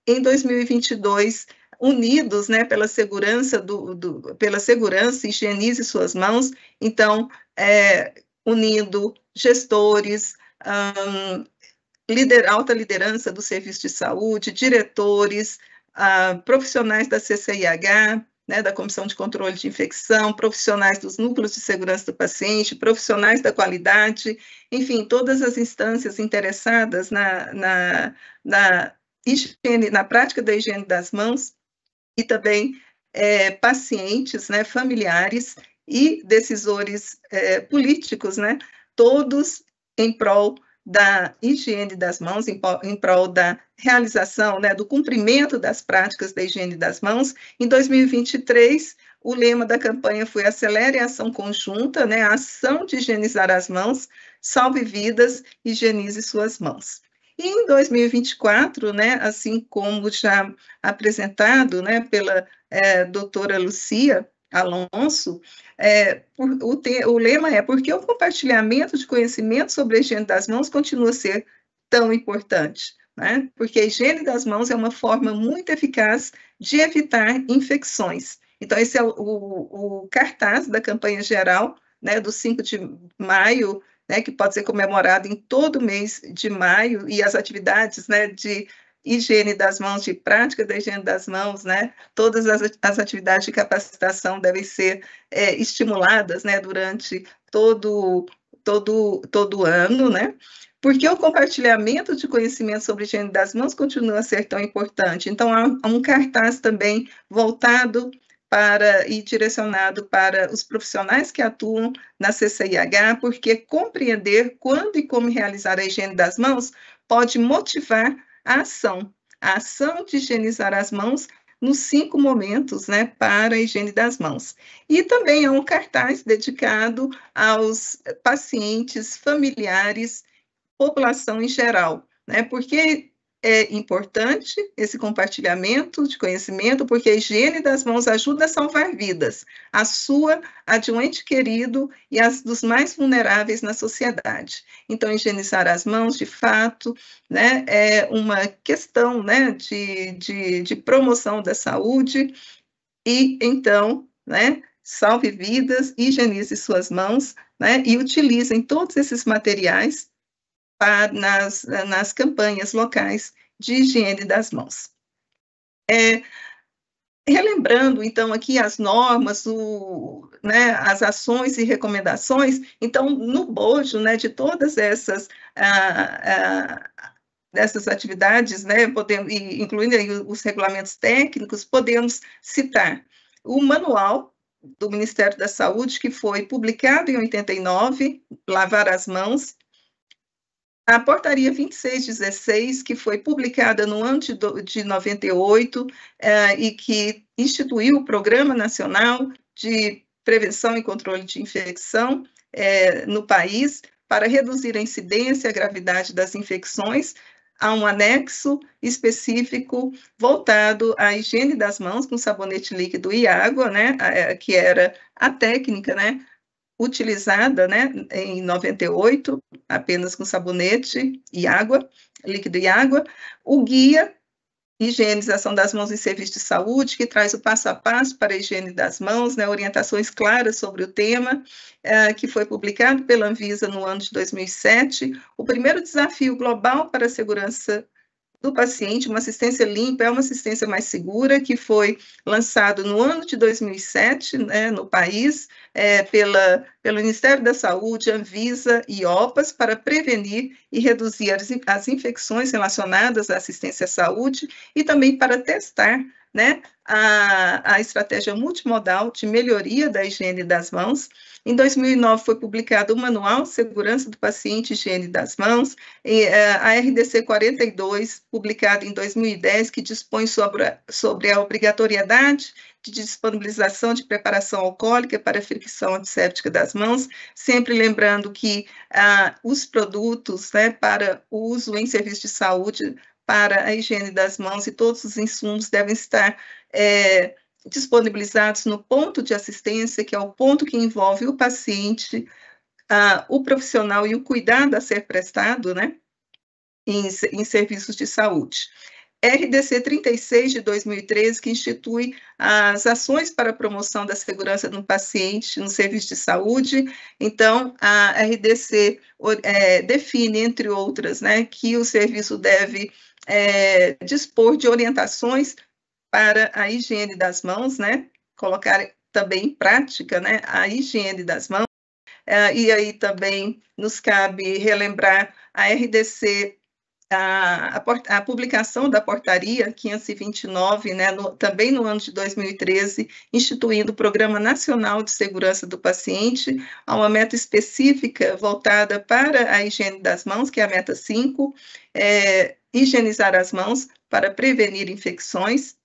Em 2022, unidos né, pela segurança do, do, pela segurança, higienize suas mãos. Então, é, unindo gestores, um, lider, alta liderança do serviço de saúde, diretores, uh, profissionais da CCIH, né, da Comissão de Controle de Infecção, profissionais dos núcleos de segurança do paciente, profissionais da qualidade, enfim, todas as instâncias interessadas na, na, na, higiene, na prática da higiene das mãos e também é, pacientes, né, familiares e decisores é, políticos, né? todos em prol da higiene das mãos, em, em prol da realização, né, do cumprimento das práticas da higiene das mãos. Em 2023, o lema da campanha foi Acelere a Ação Conjunta, né, a ação de higienizar as mãos, salve vidas, higienize suas mãos. E em 2024, né, assim como já apresentado né, pela é, doutora Lucia, Alonso, é, o, te, o lema é porque o compartilhamento de conhecimento sobre a higiene das mãos continua a ser tão importante. Né? Porque a higiene das mãos é uma forma muito eficaz de evitar infecções. Então, esse é o, o, o cartaz da campanha geral né, do 5 de maio, né, que pode ser comemorado em todo mês de maio, e as atividades né, de higiene das mãos, de prática da higiene das mãos, né? Todas as, atividades de capacitação devem ser é, estimuladas, né? Durante todo todo todo ano, né? Porque o compartilhamento de conhecimento sobre higiene das mãos continua a ser tão importante. Então há, há um cartaz também voltado para e direcionado para os profissionais que atuam na CCIH, porque compreender quando e como realizar a higiene das mãos pode motivar a ação. A ação de higienizar as mãos nos cinco momentos né, para a higiene das mãos. E também é um cartaz dedicado aos pacientes, familiares, população em geral, né, porque é importante esse compartilhamento de conhecimento, porque a higiene das mãos ajuda a salvar vidas, a sua, a de um ente querido e as dos mais vulneráveis na sociedade. Então, higienizar as mãos, de fato, né, é uma questão né, de, de, de promoção da saúde e, então, né, salve vidas, higienize suas mãos né, e utilizem todos esses materiais para, nas, nas campanhas locais de higiene das mãos. É, relembrando, então, aqui as normas, o, né, as ações e recomendações, então, no bojo né, de todas essas. Ah, ah, dessas atividades, né, podemos, incluindo os regulamentos técnicos, podemos citar o manual do Ministério da Saúde, que foi publicado em 89, Lavar as Mãos, a portaria 2616, que foi publicada no ano de 98 eh, é, e que instituiu o Programa Nacional de Prevenção e Controle de Infecção eh, no país, para reduzir a incidência e a gravidade das infecções, há um anexo específico voltado à higiene das mãos com sabonete líquido e água, né, que era a técnica, né, utilizada né, em 98, apenas com sabonete e água, líquido e água, o guia higienização das mãos em serviço de saúde, que traz o passo a passo para a higiene das mãos, né, orientações claras sobre o tema, uh, que foi publicado pela Anvisa no ano de 2007, o primeiro desafio global para a segurança do paciente, uma assistência limpa é uma assistência mais segura, que foi lançado no ano de 2007, né, no país, é, pela pelo Ministério da Saúde, Anvisa e OPAS para prevenir e reduzir as, as infecções relacionadas à assistência à saúde e também para testar né, a, a, estratégia multimodal de melhoria da higiene das mãos. Em 2009 foi publicado o Manual Segurança do Paciente Higiene das Mãos, e, eh, a RDC 42, publicada em 2010, que dispõe sobre, sobre a obrigatoriedade de disponibilização de preparação alcoólica para fricção antisséptica das mãos, sempre lembrando que ah, os produtos né, para uso em serviço de saúde para a higiene das mãos e todos os insumos devem estar é, disponibilizados no ponto de assistência, que é o ponto que envolve o paciente, ah, o profissional e o cuidado a ser prestado, né, em, em serviços de saúde. RDC 36 de 2013, que institui as ações para a promoção da segurança do paciente no serviço de saúde. Então, a RDC é, define, entre outras, né, que o serviço deve é, dispor de orientações para a higiene das mãos, né, colocar também em prática né, a higiene das mãos. É, e aí também nos cabe relembrar a RDC a, a, publicação da portaria 529, né, no, também no ano de 2013, instituindo o Programa Nacional de Segurança do Paciente, a uma meta específica voltada para a higiene das mãos, que é a meta 5, é, higienizar as mãos para prevenir infecções,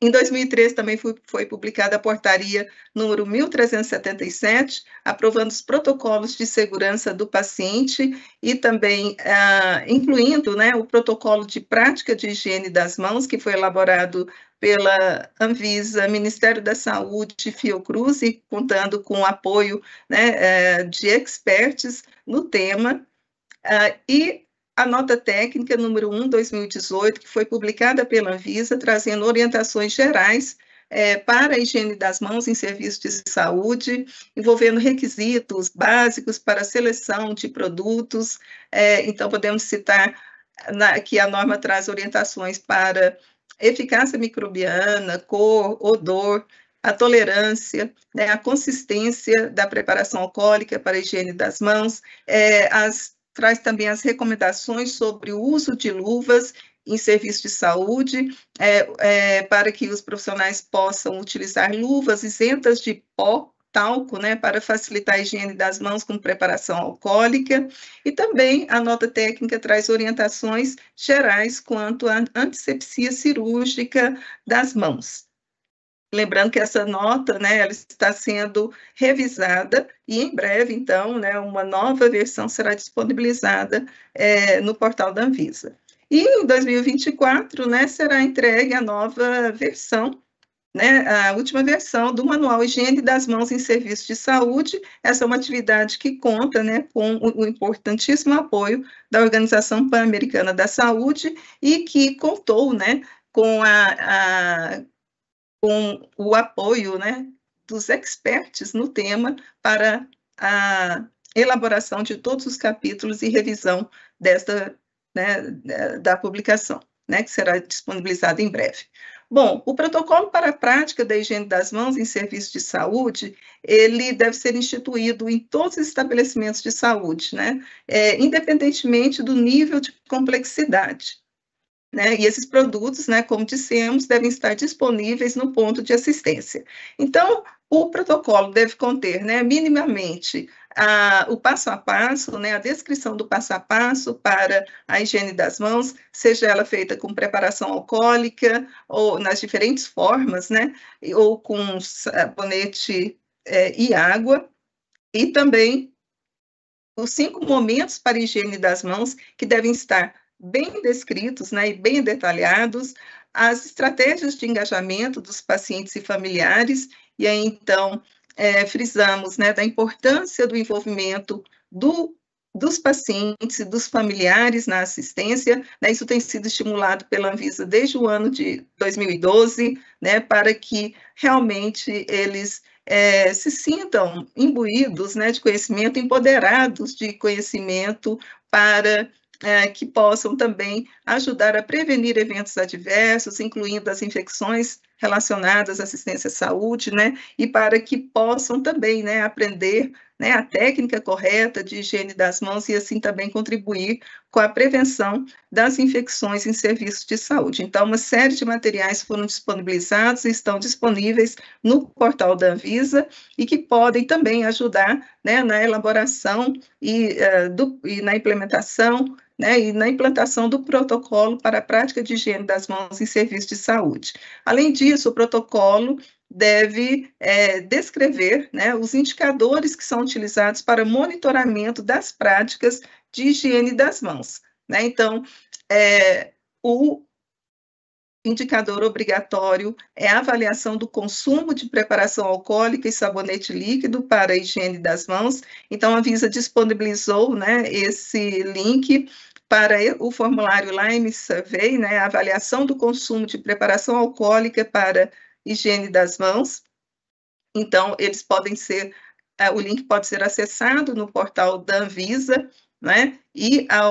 em 2003 também foi, foi publicada a portaria número 1377, aprovando os protocolos de segurança do paciente e também ah, incluindo né, o protocolo de prática de higiene das mãos, que foi elaborado pela Anvisa, Ministério da Saúde, Fiocruz, e contando com o apoio né, eh, de experts no tema. Ah, e a nota técnica número 1, 2018, que foi publicada pela Anvisa, trazendo orientações gerais é, para a higiene das mãos em serviços de saúde, envolvendo requisitos básicos para seleção de produtos. É, então, podemos citar na, que a norma traz orientações para eficácia microbiana, cor, odor, a tolerância, né, a consistência da preparação alcoólica para a higiene das mãos, é, as traz também as recomendações sobre o uso de luvas em serviço de saúde, é, é, para que os profissionais possam utilizar luvas isentas de pó, talco, né, para facilitar a higiene das mãos com preparação alcoólica. E também a nota técnica traz orientações gerais quanto à antisepsia cirúrgica das mãos. Lembrando que essa nota, né, ela está sendo revisada e em breve, então, né, uma nova versão será disponibilizada é, no portal da Anvisa. E em 2024, né, será entregue a nova versão, né, a última versão do Manual Higiene das Mãos em Serviços de Saúde. Essa é uma atividade que conta, né, com o importantíssimo apoio da Organização Pan-Americana da Saúde e que contou, né, com a, a com o apoio né, dos experts no tema para a elaboração de todos os capítulos e revisão desta né, da publicação, né, que será disponibilizada em breve. Bom, o protocolo para a prática da higiene das mãos em serviços de saúde, ele deve ser instituído em todos os estabelecimentos de saúde, né? É, independentemente do nível de complexidade. Né? E esses produtos, né, como dissemos, devem estar disponíveis no ponto de assistência. Então, o protocolo deve conter, né, minimamente, a, o passo a passo, né, a descrição do passo a passo para a higiene das mãos, seja ela feita com preparação alcoólica ou nas diferentes formas, né, ou com sabonete é, e água, e também os cinco momentos para a higiene das mãos que devem estar bem descritos né, e bem detalhados as estratégias de engajamento dos pacientes e familiares, e aí então é, frisamos né, da importância do envolvimento do, dos pacientes e dos familiares na assistência. Né, isso tem sido estimulado pela Anvisa desde o ano de 2012, né, para que realmente eles é, se sintam imbuídos né, de conhecimento, empoderados de conhecimento para é, que possam também ajudar a prevenir eventos adversos, incluindo as infecções relacionadas à assistência à saúde, né, e para que possam também, né, aprender, né, a técnica correta de higiene das mãos e assim também contribuir com a prevenção das infecções em serviços de saúde. Então, uma série de materiais foram disponibilizados e estão disponíveis no portal da Anvisa e que podem também ajudar, né, na elaboração e, uh, do, e na implementação né, e na implantação do protocolo para a prática de higiene das mãos em serviços de saúde. Além disso, o protocolo deve é, descrever né, os indicadores que são utilizados para monitoramento das práticas de higiene das mãos. Né? Então, é, o indicador obrigatório é a avaliação do consumo de preparação alcoólica e sabonete líquido para a higiene das mãos. Então, a Visa disponibilizou né, esse link para o formulário Lyme Survey, né, a avaliação do consumo de preparação alcoólica para higiene das mãos. Então, eles podem ser, é, o link pode ser acessado no portal da Anvisa, né, e a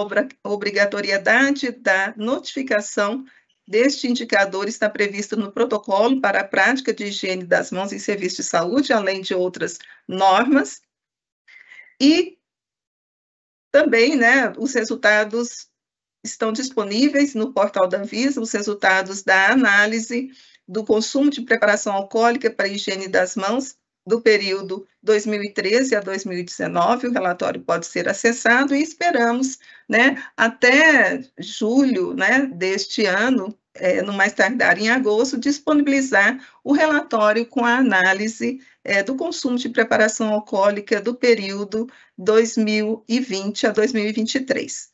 obrigatoriedade da notificação deste indicador está prevista no protocolo para a prática de higiene das mãos em serviços de saúde, além de outras normas. E também, né, os resultados estão disponíveis no portal da Anvisa, os resultados da análise do consumo de preparação alcoólica para higiene das mãos do período 2013 a 2019, o relatório pode ser acessado e esperamos, né, até julho, né, deste ano, é, no mais tardar em agosto, disponibilizar o relatório com a análise é, do consumo de preparação alcoólica do período 2020 a 2023.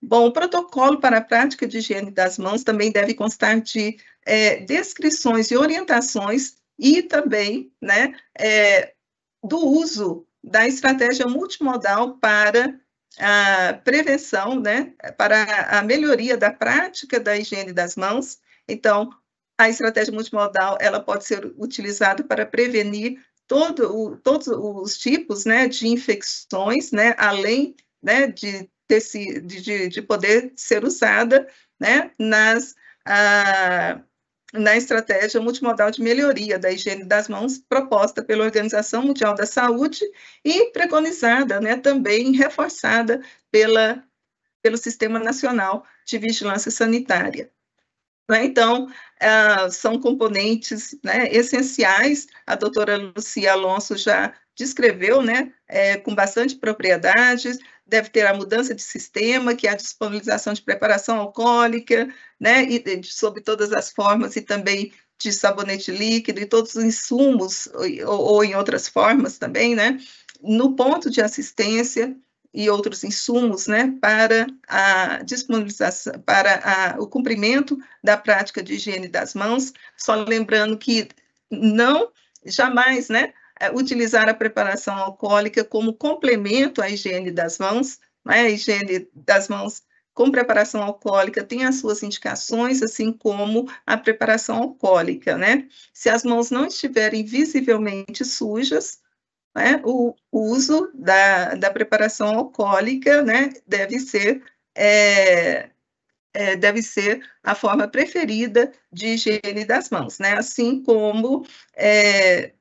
Bom, o protocolo para a prática de higiene das mãos também deve constar de é, descrições e orientações e também né, é, do uso da estratégia multimodal para a prevenção, né, para a melhoria da prática da higiene das mãos. Então, a estratégia multimodal ela pode ser utilizada para prevenir todo o, todos os tipos né, de infecções, né, além né, de, de, de poder ser usada né, nas, ah, na estratégia multimodal de melhoria da higiene das mãos proposta pela Organização Mundial da Saúde e preconizada né, também reforçada pela, pelo Sistema Nacional de Vigilância Sanitária. Né? Então, uh, são componentes né, essenciais, a doutora Lucia Alonso já descreveu né, é, com bastante propriedade, deve ter a mudança de sistema, que é a disponibilização de preparação alcoólica, né, e, de, sob todas as formas, e também de sabonete líquido e todos os insumos, ou, ou em outras formas também, né, no ponto de assistência, e outros insumos né, para a disponibilização, para a, o cumprimento da prática de higiene das mãos, só lembrando que não jamais né, é, utilizar a preparação alcoólica como complemento à higiene das mãos, né, a higiene das mãos com preparação alcoólica tem as suas indicações, assim como a preparação alcoólica, né? Se as mãos não estiverem visivelmente sujas, né, o uso da, da preparação alcoólica né, deve ser é, é, deve ser a forma preferida de higiene das mãos, né? Assim como é,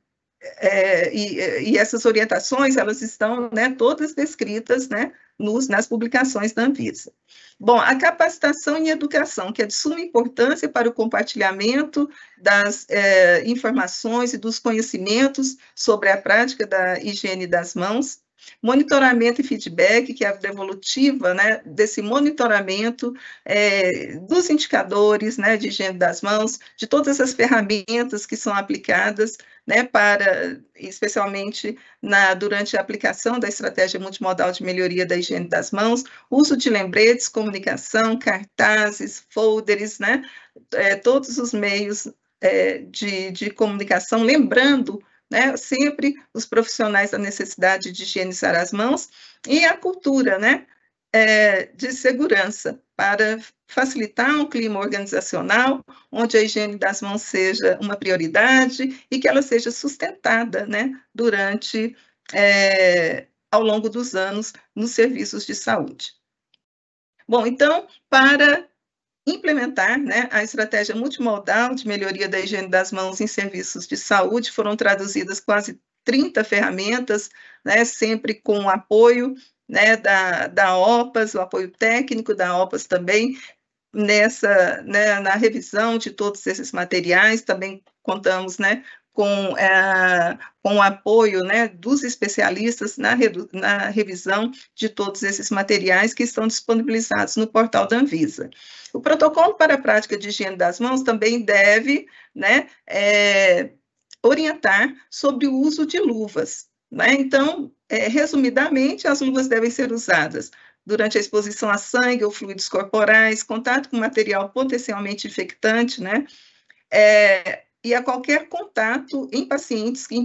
é, e, e, essas orientações elas estão né, todas descritas né, nos, nas publicações da Anvisa. Bom, a capacitação em educação, que é de suma importância para o compartilhamento das é, informações e dos conhecimentos sobre a prática da higiene das mãos Monitoramento e feedback, que é a devolutiva né, desse monitoramento é, dos indicadores né, de higiene das mãos, de todas as ferramentas que são aplicadas né, para, especialmente na, durante a aplicação da estratégia multimodal de melhoria da higiene das mãos, uso de lembretes, comunicação, cartazes, folders, né, é, todos os meios é, de, de comunicação, lembrando né? Sempre os profissionais da necessidade de higienizar as mãos e a cultura, né? É, de segurança para facilitar um clima organizacional onde a higiene das mãos seja uma prioridade e que ela seja sustentada, né? Durante é, ao longo dos anos nos serviços de saúde. Bom, então, para implementar né, a estratégia multimodal de melhoria da higiene das mãos em serviços de saúde. Foram traduzidas quase 30 ferramentas, né, sempre com o apoio né, da, da OPAS, o apoio técnico da OPAS também, nessa, né, na revisão de todos esses materiais, também contamos né, com, é, com o apoio né, dos especialistas na, na, revisão de todos esses materiais que estão disponibilizados no portal da Anvisa. O protocolo para a prática de higiene das mãos também deve né, é, orientar sobre o uso de luvas. Né? Então, é, resumidamente, as luvas devem ser usadas durante a exposição a sangue ou fluidos corporais, contato com material potencialmente infectante, né? É, e a qualquer contato em pacientes que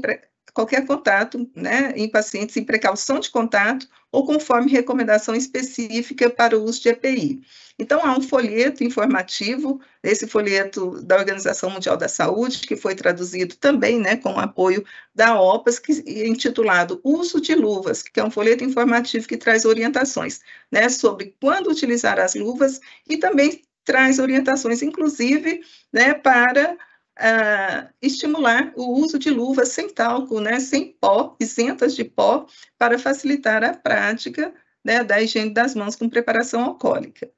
qualquer contato, né, em pacientes em precaução de contato ou conforme recomendação específica para o uso de EPI. Então, há um folheto informativo, esse folheto da Organização Mundial da Saúde, que foi traduzido também, né, com o apoio da OPAS, que é intitulado Uso de Luvas, que é um folheto informativo que traz orientações, né, sobre quando utilizar as luvas e também traz orientações, inclusive, né, para ah, estimular o uso de luvas sem talco, né, sem pó, isentas de pó, para facilitar a prática né, da higiene das mãos com preparação alcoólica.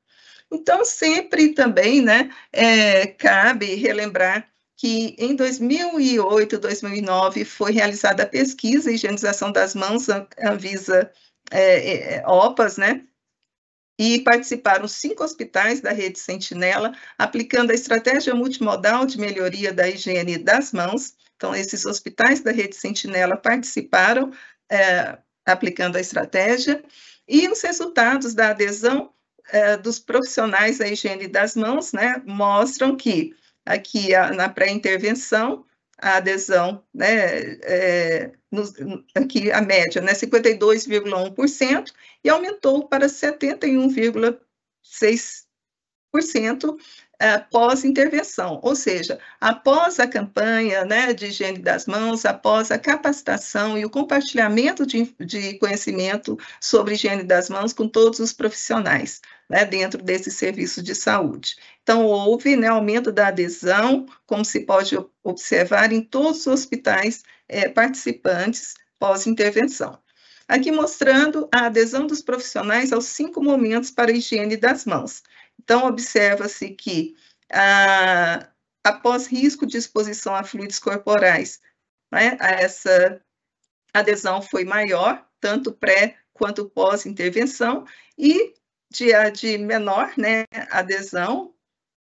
Então, sempre também né, é, cabe relembrar que em 2008, 2009, foi realizada a pesquisa higienização das mãos Anvisa é, é, é, OPAS, né, e participaram cinco hospitais da rede Sentinela, aplicando a estratégia multimodal de melhoria da higiene das mãos. Então, esses hospitais da rede Sentinela participaram, é, aplicando a estratégia, e os resultados da adesão é, dos profissionais à higiene das mãos né, mostram que, aqui a, na pré-intervenção, a adesão né, é, aqui a média, né, 52,1%, e aumentou para 71,6% após intervenção, ou seja, após a campanha né, de higiene das mãos, após a capacitação e o compartilhamento de, de conhecimento sobre higiene das mãos com todos os profissionais né, dentro desse serviço de saúde. Então, houve né, aumento da adesão, como se pode observar, em todos os hospitais é, participantes pós-intervenção. Aqui mostrando a adesão dos profissionais aos cinco momentos para a higiene das mãos. Então, observa-se que a, após risco de exposição a fluidos corporais, né, essa adesão foi maior, tanto pré quanto pós-intervenção, e de, de menor né, adesão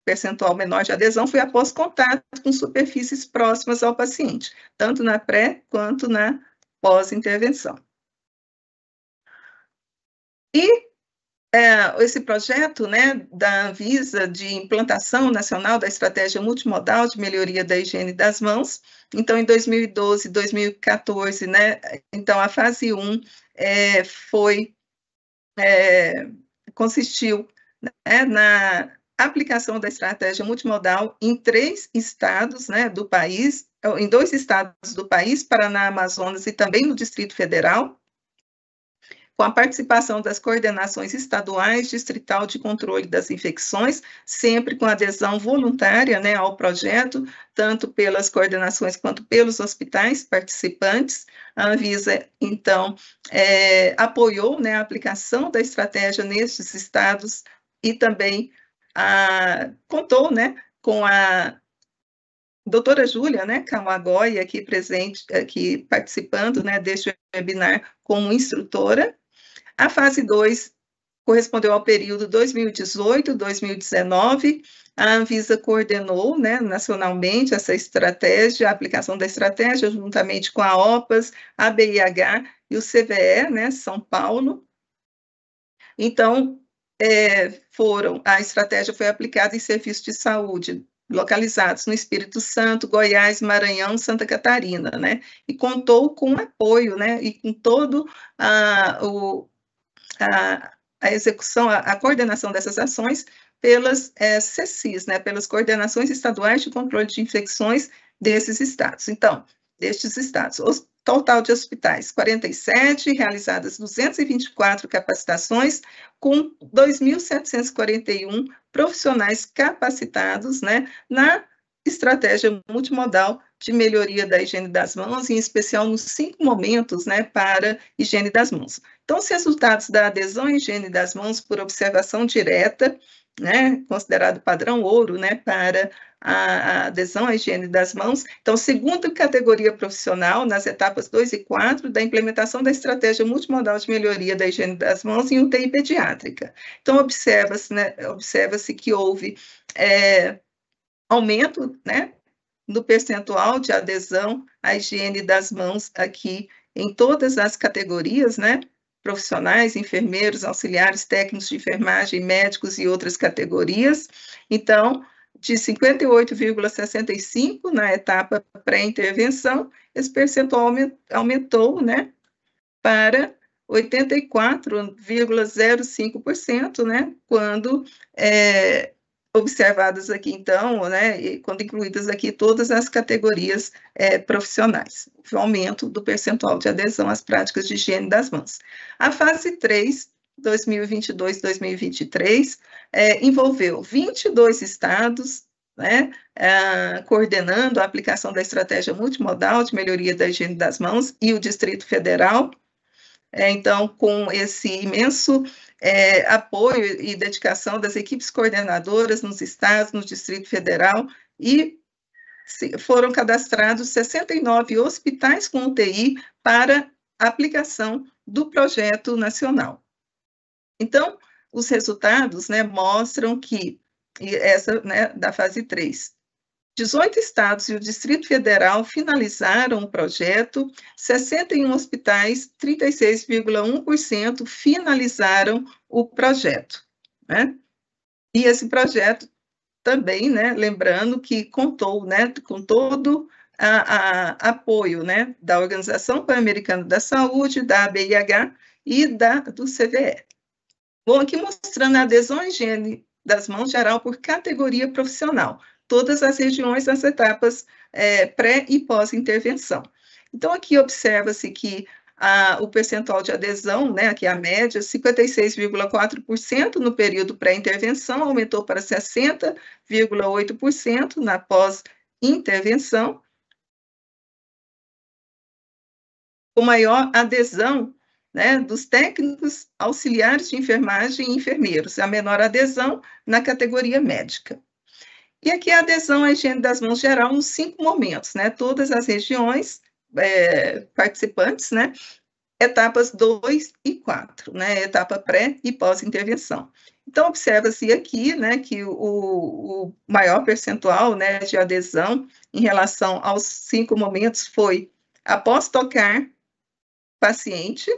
percentual menor de adesão foi após contato com superfícies próximas ao paciente, tanto na pré quanto na pós-intervenção. E é, esse projeto né, da Anvisa de implantação nacional da estratégia multimodal de melhoria da higiene das mãos, então em 2012, 2014, né, então a fase 1 é, foi, é, consistiu né, na aplicação da estratégia multimodal em três estados né, do país, em dois estados do país, Paraná, Amazonas e também no Distrito Federal, com a participação das coordenações estaduais, distrital de controle das infecções, sempre com adesão voluntária né, ao projeto, tanto pelas coordenações quanto pelos hospitais participantes. A Anvisa, então, é, apoiou né, a aplicação da estratégia nestes estados e também a, contou né, com a doutora Júlia né, Kamagoi, aqui presente, aqui participando né, deste webinar como instrutora. A fase 2 correspondeu ao período 2018-2019. A Anvisa coordenou né, nacionalmente essa estratégia, a aplicação da estratégia, juntamente com a OPAS, a BIH e o CVE, né, São Paulo. Então, é, foram, a estratégia foi aplicada em serviços de saúde localizados no Espírito Santo, Goiás, Maranhão, Santa Catarina, né? E contou com apoio, né? E com todo a, o, a, a execução, a, a, coordenação dessas ações pelas é, CECIS, né? Pelas coordenações estaduais de controle de infecções desses estados. Então, destes estados. Total de hospitais, 47, realizadas 224 capacitações, com 2.741 profissionais capacitados né, na estratégia multimodal de melhoria da higiene das mãos, em especial nos cinco momentos né, para higiene das mãos. Então, os resultados da adesão à higiene das mãos por observação direta, né, considerado padrão ouro né, para a adesão à higiene das mãos. Então, segunda categoria profissional, nas etapas 2 e 4, da implementação da estratégia multimodal de melhoria da higiene das mãos em UTI pediátrica. Então, observa-se né, observa que houve é, aumento né, no percentual de adesão à higiene das mãos aqui em todas as categorias, né? profissionais, enfermeiros, auxiliares, técnicos de enfermagem, médicos e outras categorias. Então, de 58,65 na etapa pré-intervenção, esse percentual aumentou né, para 84,05%, né, quando é, observadas aqui, então, né, quando incluídas aqui todas as categorias é, profissionais, o aumento do percentual de adesão às práticas de higiene das mãos. A fase 3 2022-2023, é, envolveu 22 estados, né, é, coordenando a aplicação da estratégia multimodal de melhoria da higiene das mãos e o Distrito Federal. É, então, com esse imenso é, apoio e dedicação das equipes coordenadoras nos estados, no Distrito Federal e foram cadastrados 69 hospitais com UTI para aplicação do projeto nacional. Então, os resultados né, mostram que, essa né, da fase 3, 18 estados e o Distrito Federal finalizaram o projeto, 61 hospitais, 36,1% finalizaram o projeto. Né? E esse projeto também, né, lembrando que contou né, com todo a, a apoio né, da Organização Pan-Americana da Saúde, da ABIH e da, do CVE. Vou aqui mostrando a adesão à higiene das mãos geral por categoria profissional, todas as regiões nas etapas é, pré e pós-intervenção. Então, aqui observa-se que a, o percentual de adesão, né, aqui a média, 56,4% no período pré-intervenção, aumentou para 60,8% na pós-intervenção. Com maior adesão né, dos técnicos auxiliares de enfermagem e enfermeiros, a menor adesão na categoria médica. E aqui a adesão à higiene das mãos geral nos cinco momentos, né? Todas as regiões é, participantes, né? Etapas 2 e 4, né? Etapa pré e pós-intervenção. Então, observa-se aqui, né, que o, o, maior percentual, né, de adesão em relação aos cinco momentos foi após tocar paciente,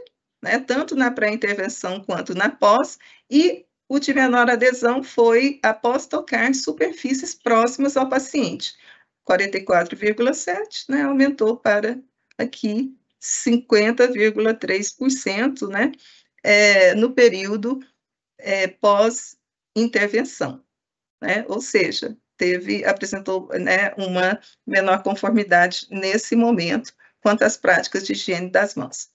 né, tanto na pré-intervenção quanto na pós, e o de menor adesão foi após tocar superfícies próximas ao paciente. 44,7, né, aumentou para aqui 50,3%, né, é, no período é, pós-intervenção, né, ou seja, teve, apresentou, né, uma menor conformidade nesse momento quanto às práticas de higiene das mãos.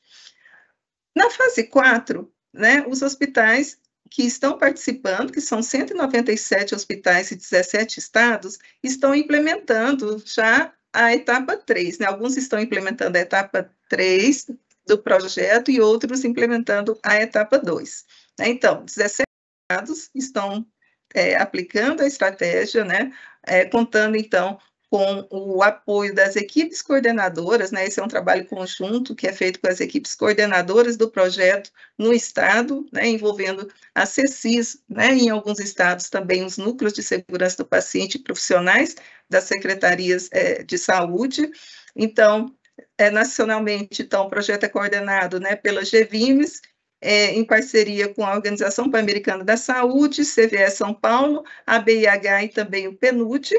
Na fase 4, né, os hospitais que estão participando, que são 197 hospitais e 17 estados, estão implementando já a etapa 3. Né? Alguns estão implementando a etapa 3 do projeto e outros implementando a etapa 2. Né? Então, 17 estados estão é, aplicando a estratégia, né? É, contando, então, com o apoio das equipes coordenadoras, né? Esse é um trabalho conjunto que é feito com as equipes coordenadoras do projeto no estado, né? Envolvendo a CECIS, né? Em alguns estados também os núcleos de segurança do paciente profissionais das secretarias é, de saúde. Então, é, nacionalmente, então, o projeto é coordenado, né? Pela GVIMES é, em parceria com a Organização Pan-Americana da Saúde, CVE São Paulo, a BIH e também o PNUD,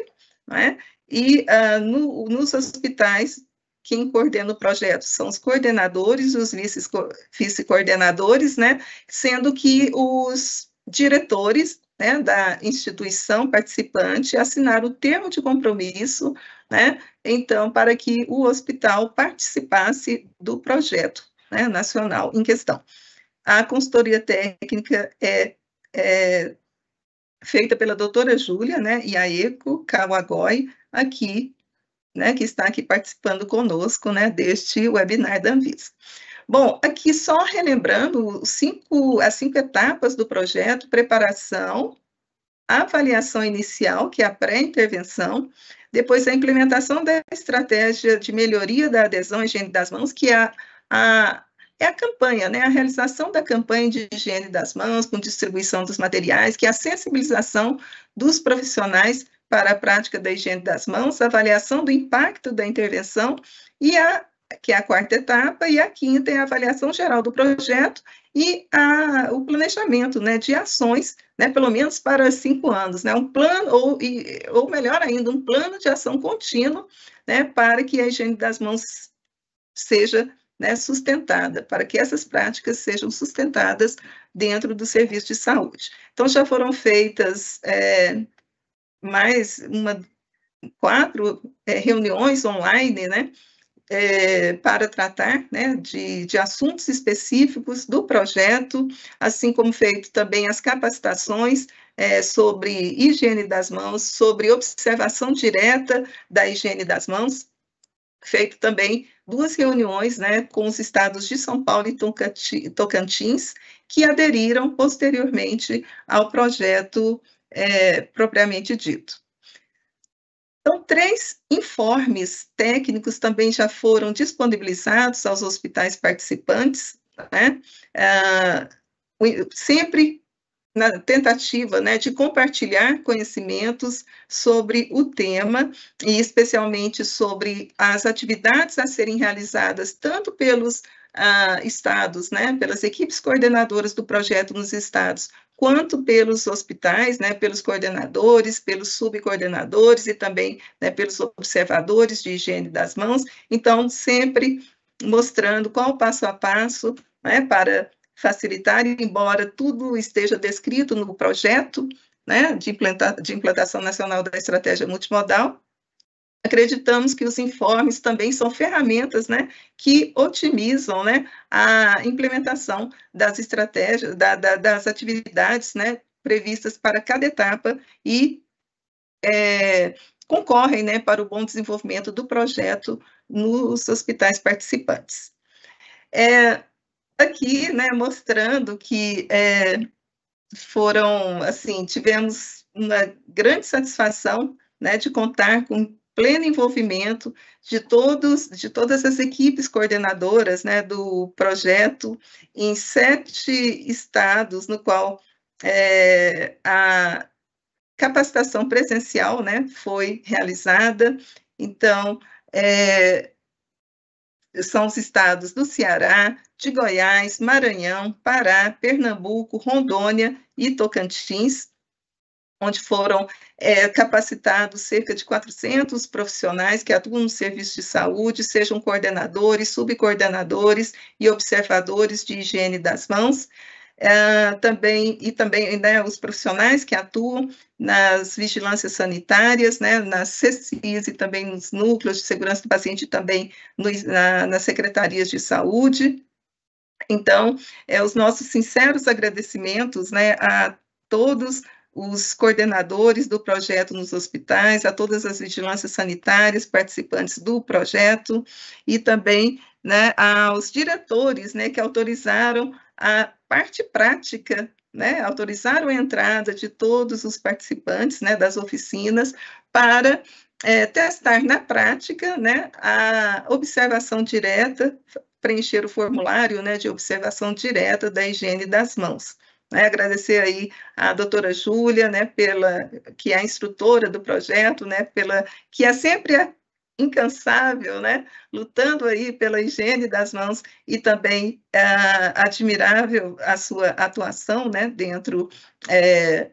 né? E uh, no, nos hospitais, quem coordena o projeto são os coordenadores e os vice-coordenadores, né? Sendo que os diretores né, da instituição participante assinaram o termo de compromisso, né, então, para que o hospital participasse do projeto né, nacional em questão. A consultoria técnica é, é feita pela doutora Júlia, né, e a Eko Kawagoi, aqui, né, que está aqui participando conosco, né, deste webinar da Anvisa. Bom, aqui só relembrando cinco, as cinco etapas do projeto, preparação, avaliação inicial, que é a pré-intervenção, depois a implementação da estratégia de melhoria da adesão à higiene das mãos, que é a é a campanha, né? a realização da campanha de higiene das mãos, com distribuição dos materiais, que é a sensibilização dos profissionais para a prática da higiene das mãos, a avaliação do impacto da intervenção, e a, que é a quarta etapa, e a quinta é a avaliação geral do projeto e a, o planejamento né, de ações, né, pelo menos para cinco anos, né, um plano, ou, e, ou melhor ainda, um plano de ação contínuo né, para que a higiene das mãos seja né, sustentada, para que essas práticas sejam sustentadas dentro do serviço de saúde. Então, já foram feitas é, mais uma, quatro é, reuniões online, né, é, para tratar né, de, de, assuntos específicos do projeto, assim como feito também as capacitações é, sobre higiene das mãos, sobre observação direta da higiene das mãos, feito também duas reuniões né, com os estados de São Paulo e Tocantins, que aderiram posteriormente ao projeto é, propriamente dito. Então, três informes técnicos também já foram disponibilizados aos hospitais participantes, né? ah, sempre na tentativa né, de compartilhar conhecimentos sobre o tema e especialmente sobre as atividades a serem realizadas tanto pelos ah, estados, né, pelas equipes coordenadoras do projeto nos estados, quanto pelos hospitais, né, pelos coordenadores, pelos subcoordenadores e também né, pelos observadores de higiene das mãos. Então, sempre mostrando qual o passo a passo né, para facilitar, embora tudo esteja descrito no projeto né, de, implanta de implantação nacional da estratégia multimodal, acreditamos que os informes também são ferramentas né, que otimizam né, a implementação das estratégias, da, da, das atividades né, previstas para cada etapa e é, concorrem né, para o bom desenvolvimento do projeto nos hospitais participantes. É, aqui, né, mostrando que é, foram, assim, tivemos uma grande satisfação, né, de contar com pleno envolvimento de todos, de todas as equipes coordenadoras, né, do projeto em sete estados, no qual é, a capacitação presencial, né, foi realizada. Então, é, são os estados do Ceará, de Goiás, Maranhão, Pará, Pernambuco, Rondônia e Tocantins, onde foram é, capacitados cerca de 400 profissionais que atuam no serviço de saúde, sejam coordenadores, subcoordenadores e observadores de higiene das mãos. É, também e também né, os profissionais que atuam nas vigilâncias sanitárias, né, nas CCIs e também nos núcleos de segurança do paciente, também nos, na, nas secretarias de saúde. Então, é, os nossos sinceros agradecimentos né, a todos os coordenadores do projeto nos hospitais, a todas as vigilâncias sanitárias participantes do projeto e também né, aos diretores né, que autorizaram a parte prática, né, autorizaram a entrada de todos os participantes né, das oficinas para é, testar na prática né, a observação direta preencher o formulário né, de observação direta da higiene das mãos. Né? agradecer aí à doutora Júlia, né, pela, que é a instrutora do projeto, né, pela, que é sempre incansável, né, lutando aí pela higiene das mãos e também é, admirável a sua atuação, né, dentro é,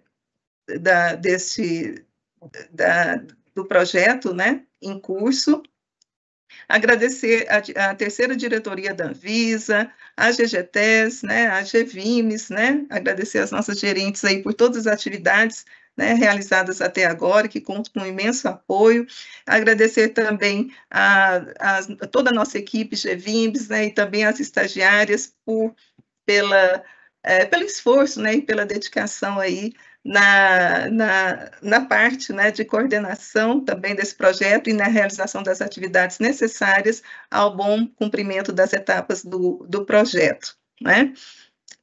da, da, do projeto, né, em curso agradecer à terceira diretoria da Anvisa, à GGTES, né, à GVIMES, né, agradecer às nossas gerentes aí por todas as atividades né, realizadas até agora, que contam com um imenso apoio. Agradecer também a, a, a toda a nossa equipe GVIMBs né, e também as estagiárias por, pela, é, pelo esforço né, e pela dedicação aí na, na, na parte né, de coordenação também desse projeto e na realização das atividades necessárias ao bom cumprimento das etapas do, do projeto. Né?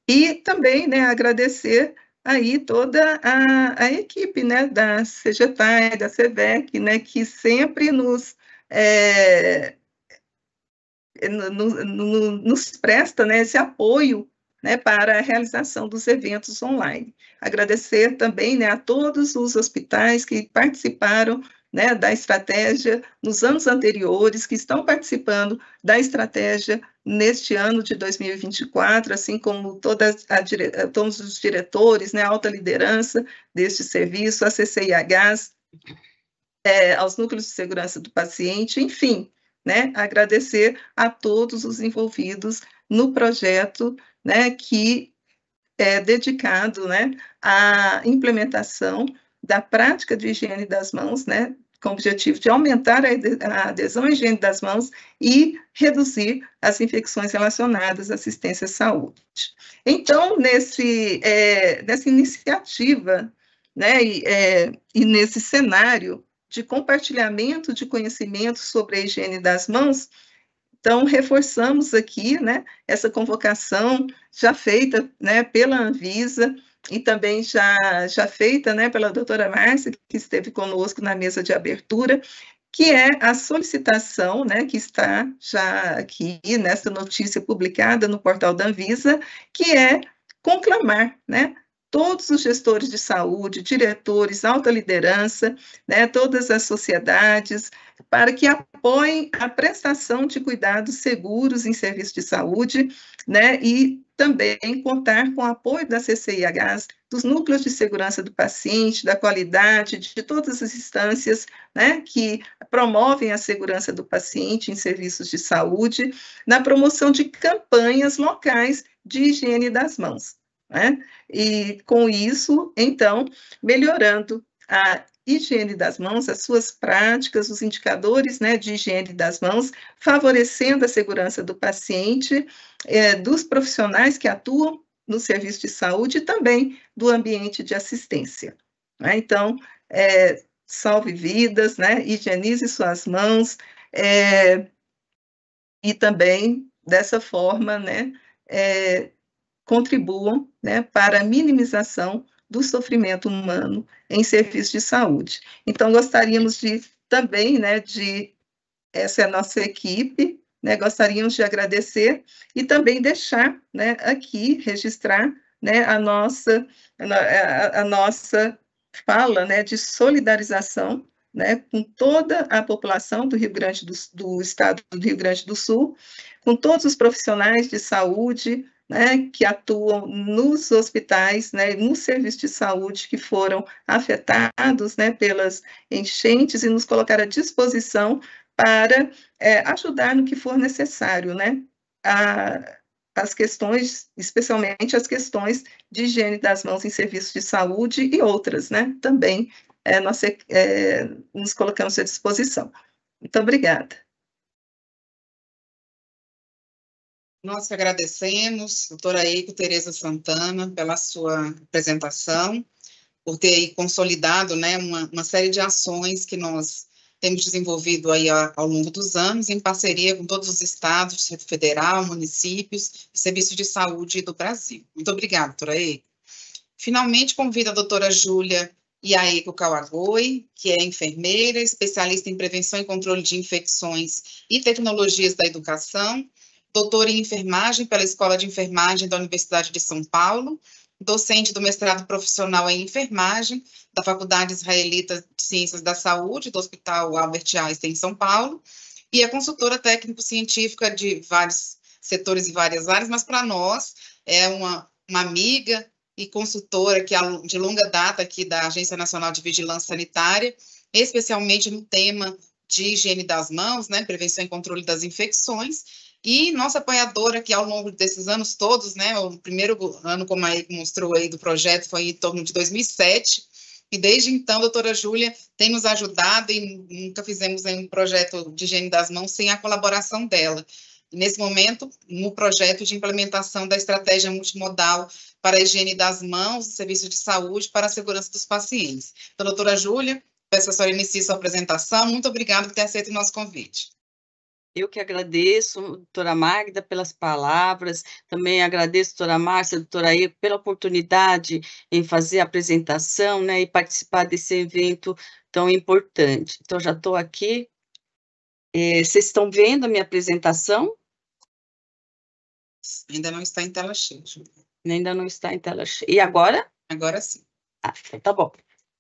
E também né, agradecer aí toda a, a equipe né, da CGTAI, da CVEC, né, que sempre nos, é, no, no, no, nos presta né, esse apoio né, para a realização dos eventos online. Agradecer também né, a todos os hospitais que participaram né, da estratégia nos anos anteriores, que estão participando da estratégia neste ano de 2024, assim como a, eh, todos os diretores, né, alta liderança deste serviço, a CCIHs, é, eh, aos núcleos de segurança do paciente, enfim, né, agradecer a todos os envolvidos no projeto né, que é dedicado né, à implementação da prática de higiene das mãos, né, com o objetivo de aumentar a adesão à higiene das mãos e reduzir as infecções relacionadas à assistência à saúde. Então, nesse, é, nessa iniciativa né, e, é, e nesse cenário de compartilhamento de conhecimento sobre a higiene das mãos, então, reforçamos aqui né, essa convocação já feita né, pela Anvisa e também já, já feita né, pela doutora Márcia, que esteve conosco na mesa de abertura, que é a solicitação né, que está já aqui nessa notícia publicada no portal da Anvisa, que é conclamar né, todos os gestores de saúde, diretores, alta liderança, né, todas as sociedades, para que apoiem a prestação de cuidados seguros em serviços de saúde, né, e também contar com o apoio da CCIH, dos núcleos de segurança do paciente, da qualidade, de todas as instâncias né, que promovem a segurança do paciente em serviços de saúde, na promoção de campanhas locais de higiene das mãos. Né? E com isso, então, melhorando a higiene das mãos, as suas práticas, os indicadores né, de higiene das mãos, favorecendo a segurança do paciente, eh, dos profissionais que atuam no serviço de saúde e também do ambiente de assistência. Né? Então, eh, salve vidas, né? higienize suas mãos eh, e também, dessa forma, né, contribuam né, para a minimização do sofrimento humano em serviços de saúde. Então, gostaríamos de também, né, de essa é a nossa equipe, né, gostaríamos de agradecer e também deixar, né, aqui registrar, né, a nossa a, a nossa fala, né, de solidarização, né, com toda a população do Rio Grande do, do estado do Rio Grande do Sul, com todos os profissionais de saúde, né, que atuam nos hospitais, né, serviços de saúde, que foram afetados né, pelas enchentes e nos colocar à disposição para é, ajudar no que for necessário, né, a, as questões, especialmente as questões de higiene das mãos em serviços de saúde e outras, né, também é, nós é, nos colocamos à disposição. Muito obrigada. Nós que agradecemos, doutora Eiko Tereza Santana, pela sua apresentação, por ter consolidado né, uma, uma, série de ações que nós temos desenvolvido aí ao longo dos anos, em parceria com todos os estados, Distrito Federal, municípios e serviços de saúde do Brasil. Muito obrigada, doutora Eiko. Finalmente, convido a doutora Júlia Iaeco Kawagoi, que é enfermeira, especialista em prevenção e controle de infecções e tecnologias da educação, doutor em enfermagem pela Escola de Enfermagem da Universidade de São Paulo, docente do mestrado profissional em enfermagem da Faculdade Israelita de Ciências da Saúde do Hospital Albert Einstein em São Paulo, e é consultora técnico-científica de vários setores e várias áreas, mas para nós é uma, uma amiga e consultora que de longa data aqui da Agência Nacional de Vigilância Sanitária, especialmente no tema de higiene das mãos, né, prevenção e controle das infecções, e nossa apoiadora, que ao longo desses anos todos, né, o primeiro ano, como aí mostrou aí do projeto, foi em torno de 2007, e desde então, a doutora Júlia tem nos ajudado e nunca fizemos um projeto de higiene das mãos sem a colaboração dela. Nesse momento, no projeto de implementação da estratégia multimodal para a higiene das mãos e serviços de saúde para a segurança dos pacientes. Então, doutora Júlia, peço a senhora inicie sua apresentação. Muito obrigada por ter aceito o nosso convite. Eu que agradeço, doutora Magda, pelas palavras, também agradeço, doutora Márcia, doutora Eco, pela oportunidade em fazer a apresentação né, e participar desse evento tão importante. Então, já estou aqui. É, vocês estão vendo a minha apresentação? Ainda não está em tela cheia. Ainda não está em tela cheia. E agora? Agora sim. Ah, então tá bom.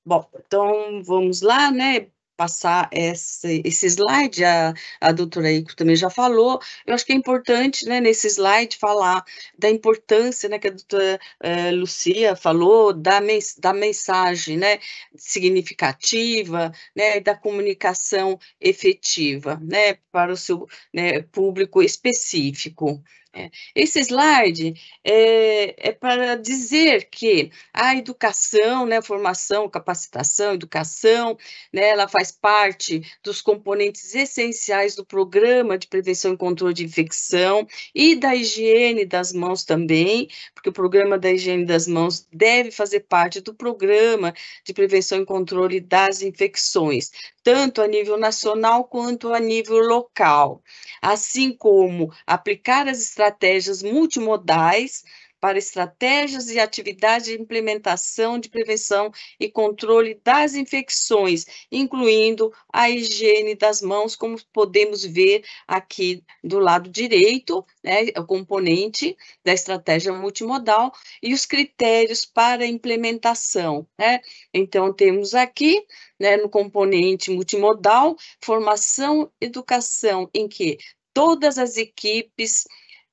Bom, então vamos lá, né? passar esse, esse slide, a, a doutora Ico também já falou, eu acho que é importante, né, nesse slide, falar da importância, né, que a doutora eh, Lucia falou, da, mens da mensagem, né, significativa, né, da comunicação efetiva, né, para o seu né, público específico. É. Esse slide é, é, para dizer que a educação, né, formação, capacitação, educação, né, ela faz parte dos componentes essenciais do programa de prevenção e controle de infecção e da higiene das mãos também, porque o programa da higiene das mãos deve fazer parte do programa de prevenção e controle das infecções, tanto a nível nacional quanto a nível local, assim como aplicar as estratégias multimodais para estratégias e atividades de implementação de prevenção e controle das infecções, incluindo a higiene das mãos, como podemos ver aqui do lado direito, né, o componente da estratégia multimodal e os critérios para implementação. Né? Então, temos aqui né, no componente multimodal, formação, educação, em que todas as equipes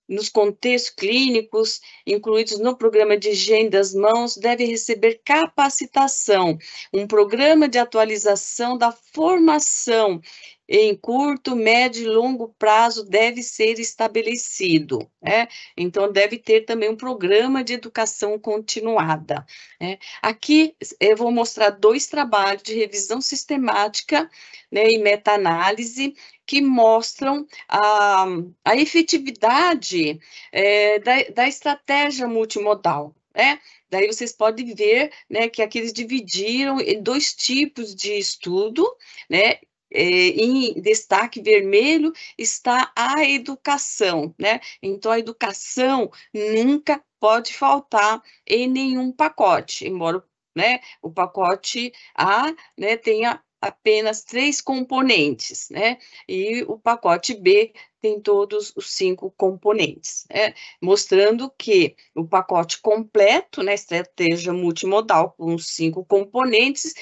nos contextos clínicos incluídos no programa de higiene das mãos deve receber capacitação, um programa de atualização da formação em curto, médio e longo prazo deve ser estabelecido. Né? Então, deve ter também um programa de educação continuada. Né? Aqui eu vou mostrar dois trabalhos de revisão sistemática né, e meta-análise que mostram a, a efetividade é, da, da estratégia multimodal. Né? Daí vocês podem ver né, que aqui eles dividiram em dois tipos de estudo, né? É, em destaque vermelho está a educação, né? Então, a educação nunca pode faltar em nenhum pacote, embora né, o pacote A né, tenha apenas três componentes, né? E o pacote B tem todos os cinco componentes, né? mostrando que o pacote completo, na né, estratégia multimodal com cinco componentes,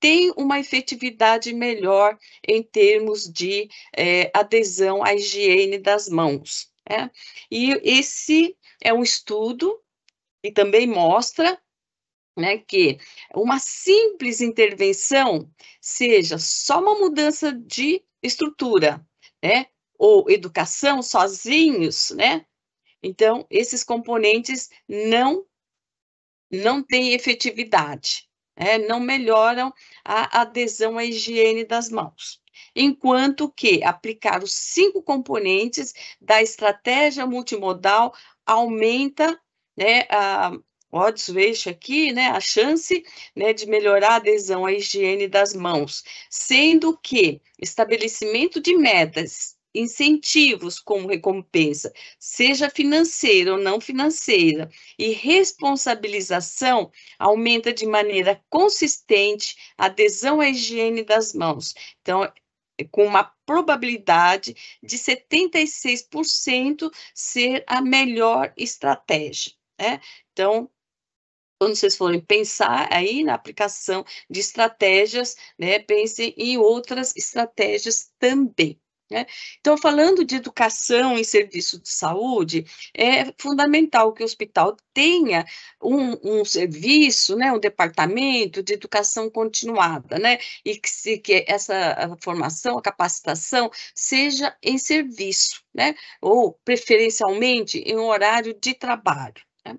tem uma efetividade melhor em termos de é, adesão à higiene das mãos. Né? E esse é um estudo e também mostra né, que uma simples intervenção seja só uma mudança de estrutura, né, ou educação sozinhos, né? Então, esses componentes não não têm efetividade, né? não melhoram a adesão à higiene das mãos. Enquanto que aplicar os cinco componentes da estratégia multimodal aumenta né, a, ó, desfecho aqui, né, a chance né, de melhorar a adesão à higiene das mãos, sendo que estabelecimento de metas, incentivos como recompensa, seja financeira ou não financeira, e responsabilização aumenta de maneira consistente a adesão à higiene das mãos. Então, é com uma probabilidade de 76% ser a melhor estratégia. Né? Então, quando vocês forem pensar aí na aplicação de estratégias, né, pensem em outras estratégias também. Né? Então, falando de educação e serviço de saúde, é fundamental que o hospital tenha um, um serviço, né, um departamento de educação continuada, né, e que, se, que essa formação, a capacitação, seja em serviço, né, ou preferencialmente em um horário de trabalho. Né?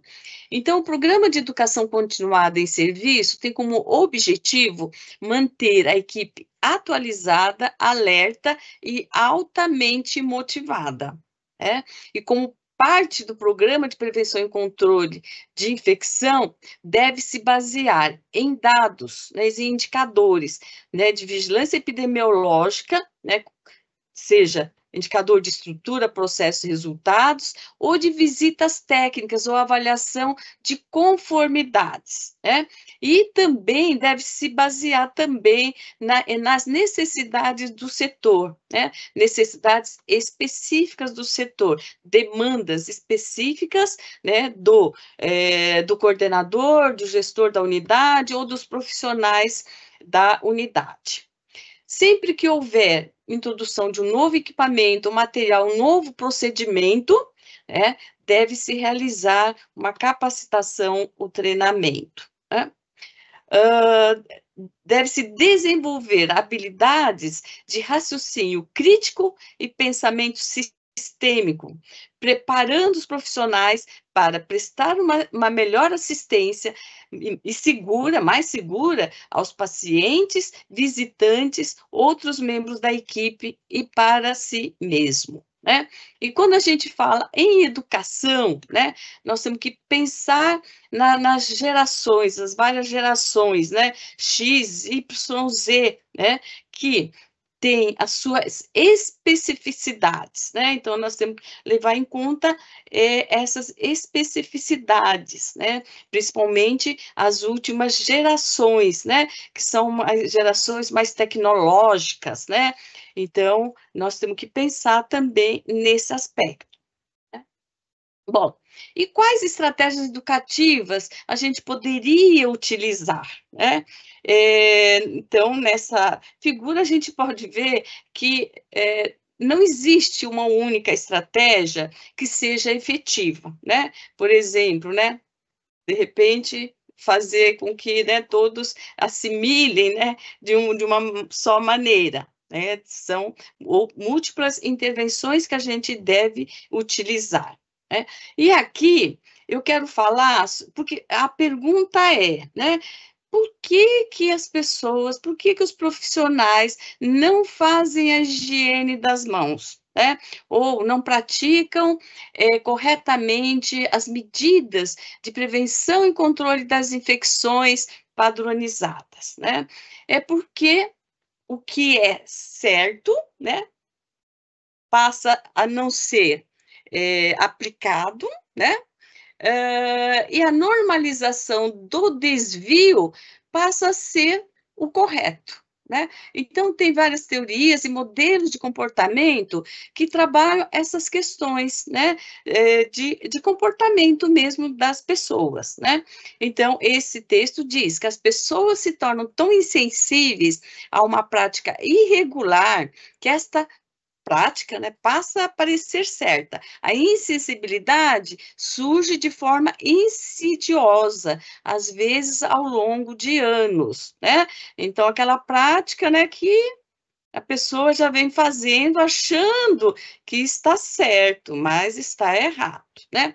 Então, o Programa de Educação Continuada em Serviço tem como objetivo manter a equipe atualizada, alerta e altamente motivada. É? E como parte do Programa de Prevenção e Controle de Infecção, deve se basear em dados né, e indicadores né, de vigilância epidemiológica, né, seja indicador de estrutura, processos e resultados, ou de visitas técnicas ou avaliação de conformidades. Né? E também deve se basear também na, nas necessidades do setor, né? necessidades específicas do setor, demandas específicas né, do, é, do coordenador, do gestor da unidade ou dos profissionais da unidade. Sempre que houver introdução de um novo equipamento, um material, um novo procedimento, né, deve-se realizar uma capacitação, o treinamento. Né? Uh, deve-se desenvolver habilidades de raciocínio crítico e pensamento sistêmico sistêmico, preparando os profissionais para prestar uma, uma melhor assistência e, e segura, mais segura, aos pacientes, visitantes, outros membros da equipe e para si mesmo. Né? E quando a gente fala em educação, né, nós temos que pensar na, nas gerações, as várias gerações, né, X, Y, Z, né, que tem as suas especificidades, né? Então, nós temos que levar em conta é, essas especificidades, né? Principalmente as últimas gerações, né? Que são gerações mais tecnológicas, né? Então, nós temos que pensar também nesse aspecto. Bom, e quais estratégias educativas a gente poderia utilizar? Né? É, então, nessa figura, a gente pode ver que é, não existe uma única estratégia que seja efetiva. Né? Por exemplo, né, de repente, fazer com que né, todos assimilem né, de, um, de uma só maneira. Né? São múltiplas intervenções que a gente deve utilizar. Né? E aqui eu quero falar, porque a pergunta é, né? Por que, que as pessoas, por que, que os profissionais não fazem a higiene das mãos? Né? Ou não praticam é, corretamente as medidas de prevenção e controle das infecções padronizadas? Né? É porque o que é certo né, passa a não ser é, aplicado, né? Uh, e a normalização do desvio passa a ser o correto. Né? Então, tem várias teorias e modelos de comportamento que trabalham essas questões né? É, de, de, comportamento mesmo das pessoas. Né? Então, esse texto diz que as pessoas se tornam tão insensíveis a uma prática irregular que esta prática né, passa a parecer certa. A insensibilidade surge de forma insidiosa, às vezes ao longo de anos. Né? Então, aquela prática né, que a pessoa já vem fazendo achando que está certo, mas está errado. Né?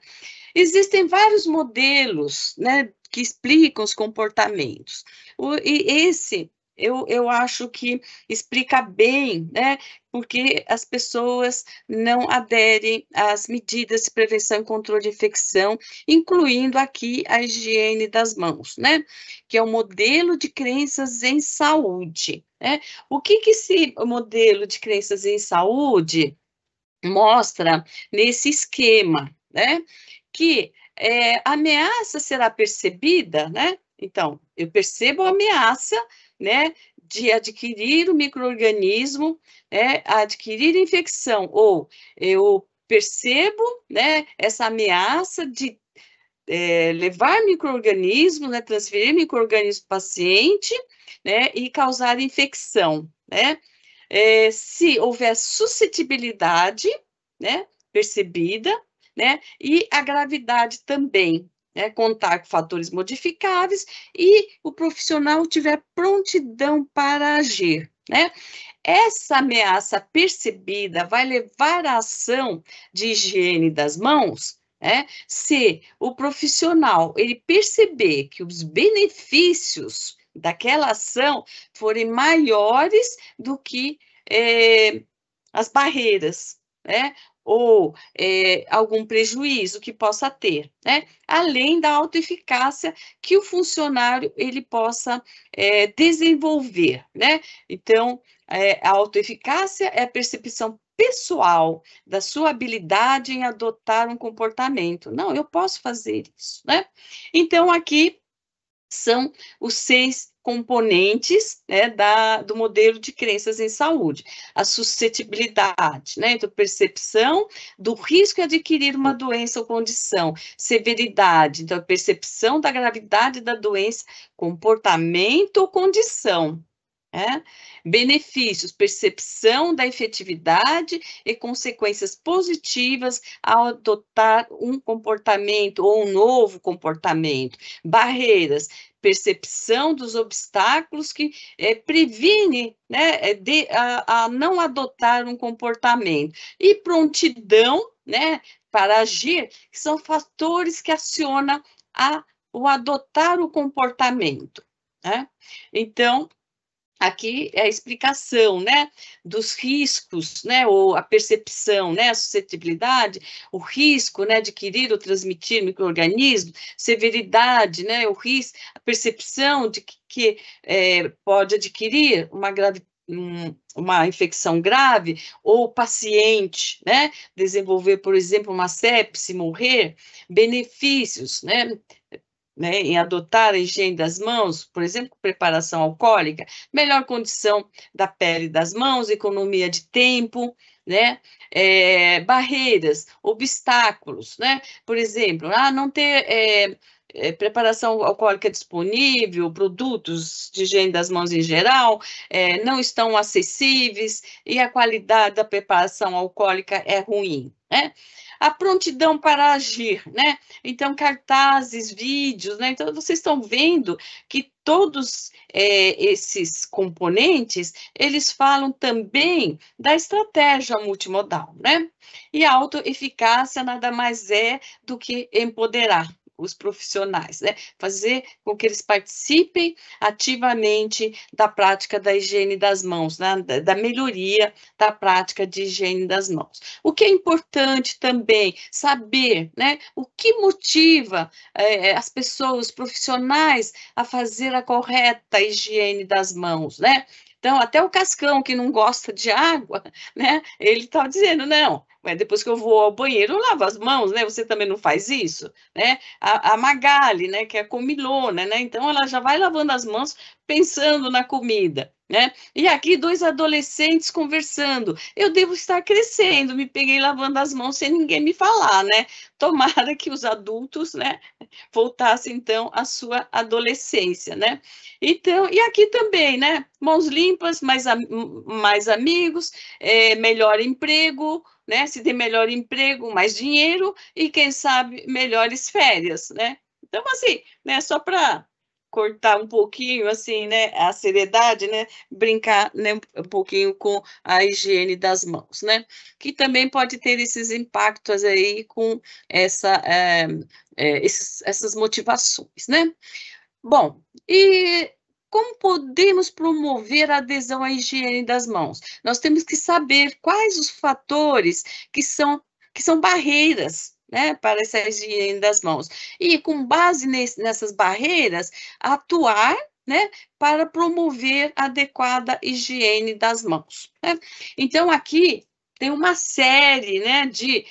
Existem vários modelos né, que explicam os comportamentos. O, e esse eu, eu acho que explica bem, né? Porque as pessoas não aderem às medidas de prevenção e controle de infecção, incluindo aqui a higiene das mãos, né? Que é o um modelo de crenças em saúde. Né? O que, que esse modelo de crenças em saúde mostra nesse esquema, né? Que é, ameaça será percebida, né? Então, eu percebo a ameaça, né, de adquirir o microorganismo, né, adquirir infecção, ou eu percebo né, essa ameaça de é, levar microorganismos, né, transferir microorganismo para o paciente né, e causar infecção. Né? É, se houver suscetibilidade né, percebida, né, e a gravidade também, né, contar com fatores modificáveis e o profissional tiver prontidão para agir. Né? Essa ameaça percebida vai levar à ação de higiene das mãos? Né? Se o profissional ele perceber que os benefícios daquela ação forem maiores do que eh, as barreiras, né? ou é, algum prejuízo que possa ter, né? Além da autoeficácia que o funcionário ele possa é, desenvolver, né? Então, é, a autoeficácia é a percepção pessoal da sua habilidade em adotar um comportamento. Não, eu posso fazer isso, né? Então, aqui são os seis componentes né, da, do modelo de crenças em saúde. A suscetibilidade, né, então, percepção do risco de adquirir uma doença ou condição, severidade, então, a percepção da gravidade da doença, comportamento ou condição. Né. Benefícios, percepção da efetividade e consequências positivas ao adotar um comportamento ou um novo comportamento. Barreiras, percepção dos obstáculos que é, previne né, eh, de, a, a não adotar um comportamento e prontidão né, para agir, que são fatores que acionam a, o adotar o comportamento. Né? Então, aqui é a explicação, né, dos riscos, né, ou a percepção, né, a suscetibilidade, o risco, né, de adquirir ou transmitir microorganismos, severidade, né, o risco, a percepção de que, que é, pode adquirir uma grave uma infecção grave ou o paciente, né, desenvolver, por exemplo, uma sepse, morrer, benefícios, né, né, em adotar a higiene das mãos, por exemplo, preparação alcoólica, melhor condição da pele das mãos, economia de tempo, né, é, barreiras, obstáculos, né, por exemplo, ah, não ter é, é, preparação alcoólica disponível, produtos de higiene das mãos em geral não estão acessíveis e a qualidade da preparação alcoólica é ruim, né? a prontidão para agir, né? Então, cartazes, vídeos, né? Então, vocês estão vendo que todos é, esses componentes, eles falam também da estratégia multimodal, né? E a autoeficácia nada mais é do que empoderar, os profissionais, né? Fazer com que eles participem ativamente da prática da higiene das mãos, né? da melhoria da prática de higiene das mãos. O que é importante também saber, né? O que motiva é, é, as pessoas, os profissionais, a fazer a correta higiene das mãos, né? Então, até o cascão que não gosta de água, né? Ele está dizendo, não, mas depois que eu vou ao banheiro, eu lavo as mãos, né? Você também não faz isso, né? A, a Magali, né? Que é a comilona, né? Então ela já vai lavando as mãos pensando na comida. Né? E aqui dois adolescentes conversando. Eu devo estar crescendo, me peguei lavando as mãos sem ninguém me falar, né? Tomara que os adultos, né, voltassem então à sua adolescência, né? Então, e aqui também, né? Mãos limpas, mais, mais amigos, é, melhor emprego, né? Se tem melhor emprego, mais dinheiro e, quem sabe, melhores férias, né? Então, assim, né, só para cortar um pouquinho, assim, né, a seriedade, né, brincar né, um pouquinho com a higiene das mãos, né, que também pode ter esses impactos aí com essa, é, é, esses, essas motivações, né. Bom, e como podemos promover a adesão à higiene das mãos? Nós temos que saber quais os fatores que são, que são barreiras né, para essa higiene das mãos. E com base nesse, nessas barreiras, atuar né, para promover adequada higiene das mãos. Né? Então, aqui tem uma série né, de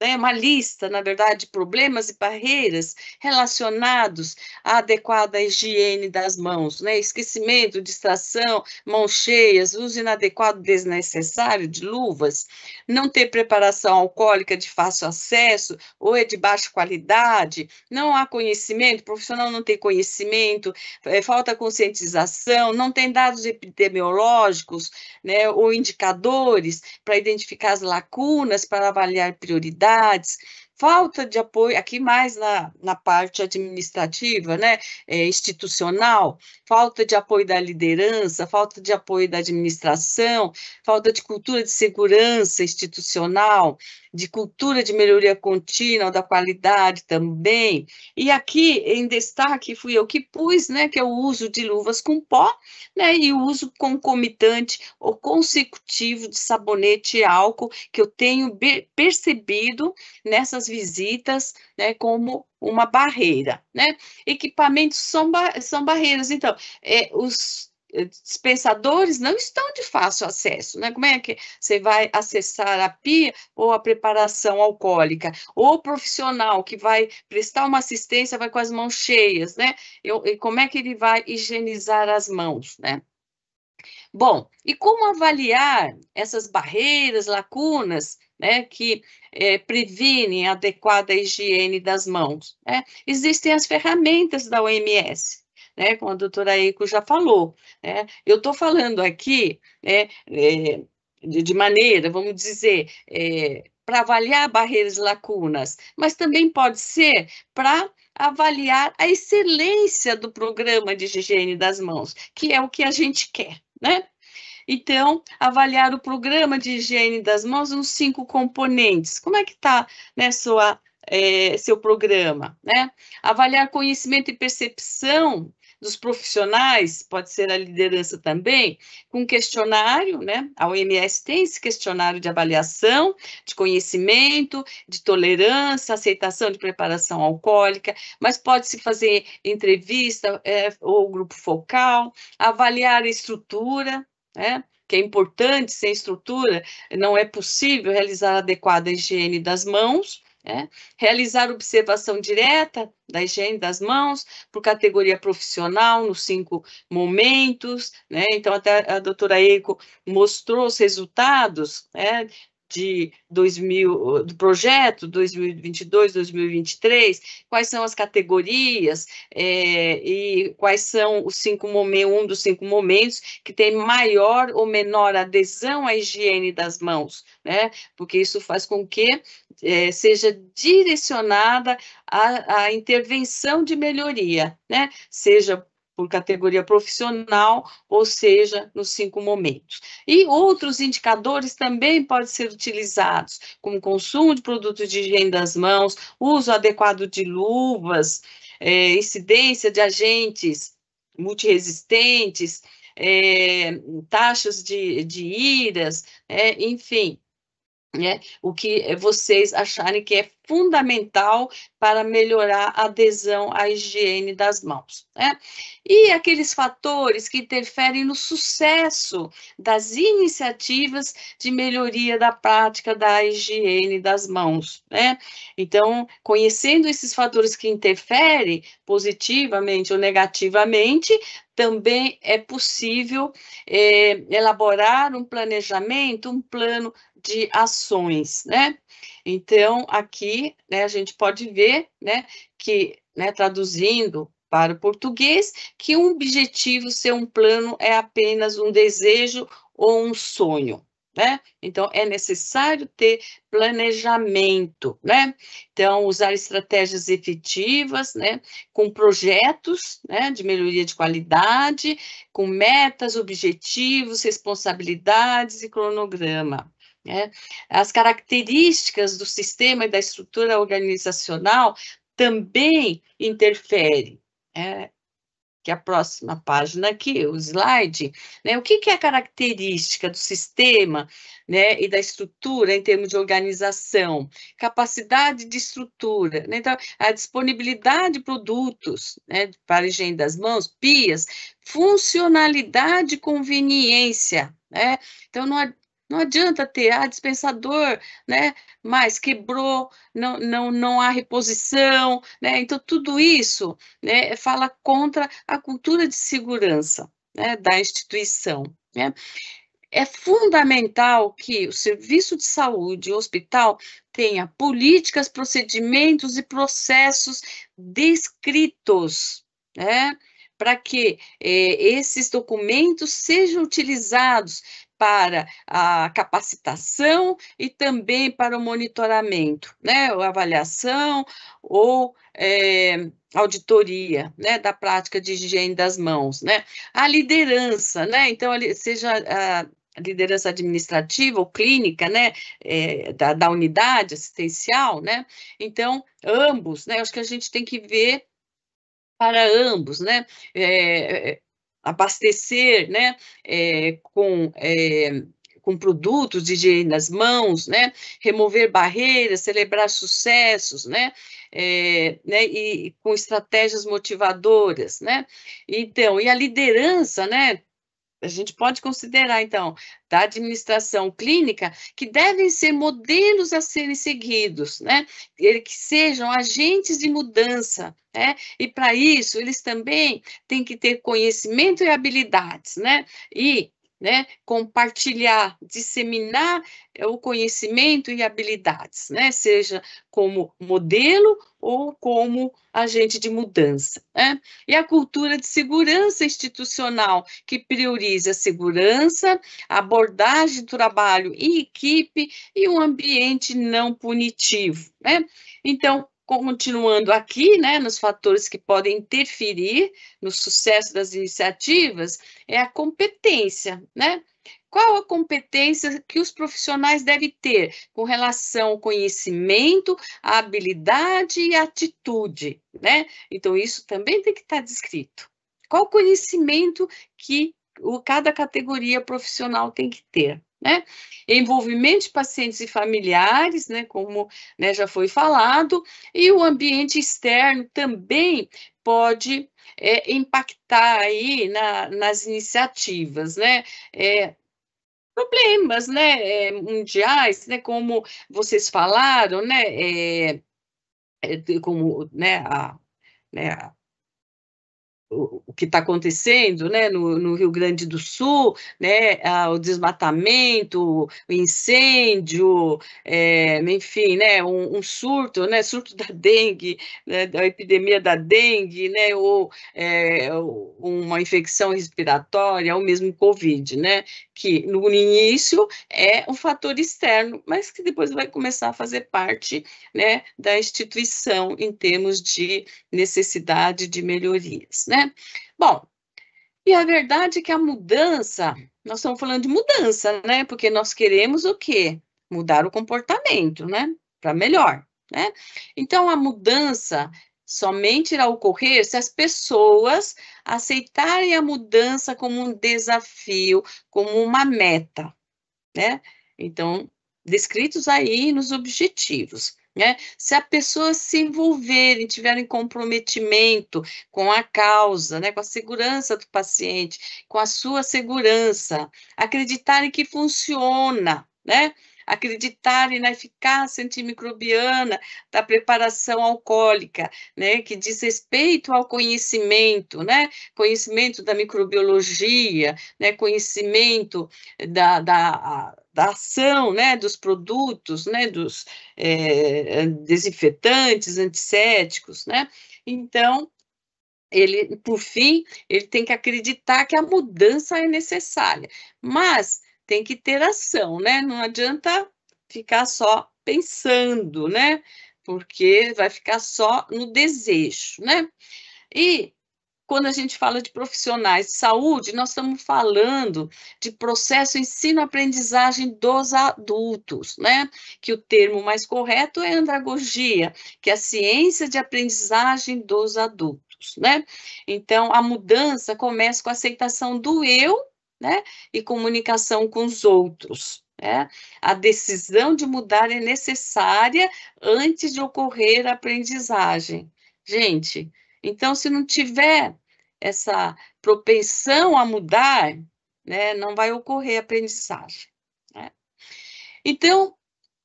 né, uma lista, na verdade, de problemas e barreiras relacionados à adequada higiene das mãos, né, esquecimento, distração, mãos cheias, uso inadequado desnecessário de luvas, não ter preparação alcoólica de fácil acesso ou é de baixa qualidade, não há conhecimento, o profissional não tem conhecimento, é, falta conscientização, não tem dados epidemiológicos né, ou indicadores para identificar as lacunas, para avaliar prioridades cidades falta de apoio, aqui mais na, na parte administrativa, né, é, institucional, falta de apoio da liderança, falta de apoio da administração, falta de cultura de segurança institucional, de cultura de melhoria contínua da qualidade também. E aqui, em destaque, fui eu que pus, né, que é o uso de luvas com pó, né, e o uso concomitante ou consecutivo de sabonete e álcool, que eu tenho percebido nessas visitas né, como uma barreira. Né? Equipamentos são, ba são barreiras, então, é, os eh, dispensadores não estão de fácil acesso, né? Como é que você vai acessar a pia ou a preparação alcoólica? Ou o profissional que vai prestar uma assistência vai com as mãos cheias, né? E, como é que ele vai higienizar as mãos, né? Bom, e como avaliar essas barreiras, lacunas, né, que é, adequada higiene das mãos. Né? Existem as ferramentas da OMS, né, como a doutora Eiko já falou. Né? Eu estou falando aqui né, é, de maneira, vamos dizer, é, para avaliar barreiras e lacunas, mas também pode ser para avaliar a excelência do programa de higiene das mãos, que é o que a gente quer, né? Então, avaliar o programa de higiene das mãos nos cinco componentes. Como é que está né, sua, é, seu programa? Né? Avaliar conhecimento e percepção dos profissionais, pode ser a liderança também, com questionário, né? A OMS tem esse questionário de avaliação, de conhecimento, de tolerância, aceitação de preparação alcoólica, mas pode-se fazer entrevista é, ou grupo focal, avaliar a estrutura, né? que é importante, sem estrutura, não é possível realizar adequada higiene das mãos, né? realizar observação direta da higiene das mãos por categoria profissional nos cinco momentos, né? então até a doutora Eiko mostrou os resultados né? de 2000, do projeto 2022, 2023, quais são as categorias é, e quais são os cinco momentos, um dos cinco momentos que tem maior ou menor adesão à higiene das mãos, né? Porque isso faz com que é, seja direcionada a, a intervenção de melhoria, né? Seja por categoria profissional, ou seja, nos cinco momentos. E outros indicadores também podem ser utilizados, como consumo de produtos de higiene das mãos, uso adequado de luvas, é, incidência de agentes multiresistentes, é, taxas de, de iras, é, enfim, né, o que vocês acharem que é fundamental para melhorar a adesão à higiene das mãos. Né? E aqueles fatores que interferem no sucesso das iniciativas de melhoria da prática da higiene das mãos. Né? Então, conhecendo esses fatores que interferem positivamente ou negativamente, também é possível é, elaborar um planejamento, um plano de ações, né? Então, aqui, né, a gente pode ver, né, que, né, traduzindo para o português, que um objetivo ser um plano é apenas um desejo ou um sonho né? Então, é necessário ter planejamento, né? Então, usar estratégias efetivas, né? Com projetos, né? De melhoria de qualidade, com metas, objetivos, responsabilidades e cronograma. Né? As características do sistema e da estrutura organizacional também interferem. É, que é a próxima página aqui, o slide, né? o que, que é característica do sistema né? e da estrutura em termos de organização, capacidade de estrutura, né? então, a disponibilidade de produtos né? para higiene das mãos, pias, funcionalidade e conveniência. Né? Então, não, não adianta ter, ah, dispensador, né? Mas quebrou, não, não, não há reposição, né? Então, tudo isso né, fala contra a cultura de segurança né, da instituição. Né? É fundamental que o serviço de saúde, o hospital, tenha políticas, procedimentos e processos descritos, né? para que eh, esses documentos sejam utilizados para a capacitação e também para o monitoramento, né, ou avaliação ou é, auditoria, né, da prática de higiene das mãos, né, a liderança, né, então seja a liderança administrativa ou clínica, né, é, da, da unidade assistencial, né, então ambos, né, acho que a gente tem que ver para ambos, né? É, é, abastecer, né? É, com é, com produtos de higiene nas mãos, né? Remover barreiras, celebrar sucessos, né? É, né? E, e com estratégias motivadoras, né? Então, e a liderança, né? a gente pode considerar, então, da administração clínica, que devem ser modelos a serem seguidos, né? Que sejam agentes de mudança, né? E para isso, eles também têm que ter conhecimento e habilidades, né? E né? Compartilhar, disseminar é, o conhecimento e habilidades, né? Seja como modelo ou como agente de mudança, né? E a cultura de segurança institucional, que prioriza a segurança, a abordagem do trabalho em equipe e um ambiente não punitivo, né? Então, continuando aqui, né, nos fatores que podem interferir no sucesso das iniciativas, é a competência, né? Qual a competência que os profissionais devem ter com relação ao conhecimento, à habilidade e à atitude, né? Então, isso também tem que estar descrito. Qual o conhecimento que cada categoria profissional tem que ter? Né? Envolvimento de pacientes e familiares, né, como né, já foi falado, e o ambiente externo também pode é, impactar aí na, nas iniciativas, né? É, problemas, né, é, mundiais, né, como vocês falaram, né, é, é, como, né, a, né a, o, que está acontecendo né, no, no, Rio Grande do Sul, né, o desmatamento, o incêndio, é, enfim, né, um, um, surto, né, surto da dengue, né, da epidemia da dengue, né, ou é, uma infecção respiratória, ou mesmo Covid, né, que no início é um fator externo, mas que depois vai começar a fazer parte né, da instituição em termos de necessidade de melhorias. Né? Né? Bom, e a verdade é que a mudança, nós estamos falando de mudança, né? Porque nós queremos o quê? Mudar o comportamento, né? Para melhor, né? Então, a mudança somente irá ocorrer se as pessoas aceitarem a mudança como um desafio, como uma meta, né? Então, descritos aí nos objetivos. Né? Se a pessoa se envolverem, tiverem comprometimento com a causa, né, com a segurança do paciente, com a sua segurança, acreditarem que funciona, né? acreditarem na eficácia antimicrobiana da preparação alcoólica, né, que diz respeito ao conhecimento, né, conhecimento da microbiologia, né, conhecimento da, da da ação né, dos produtos, né, dos é, desinfetantes, antisséticos. Né? Então, ele, por fim, ele tem que acreditar que a mudança é necessária, mas tem que ter ação, né? Não adianta ficar só pensando, né? Porque vai ficar só no desejo, né? E quando a gente fala de profissionais de saúde, nós estamos falando de processo ensino-aprendizagem dos adultos, né? Que o termo mais correto é andragogia, que é a ciência de aprendizagem dos adultos, né? Então, a mudança começa com a aceitação do eu, né? E comunicação com os outros. É, a decisão de mudar é necessária antes de ocorrer a aprendizagem. Gente, então, se não tiver essa propensão a mudar, né, não vai ocorrer aprendizagem. Né? Então,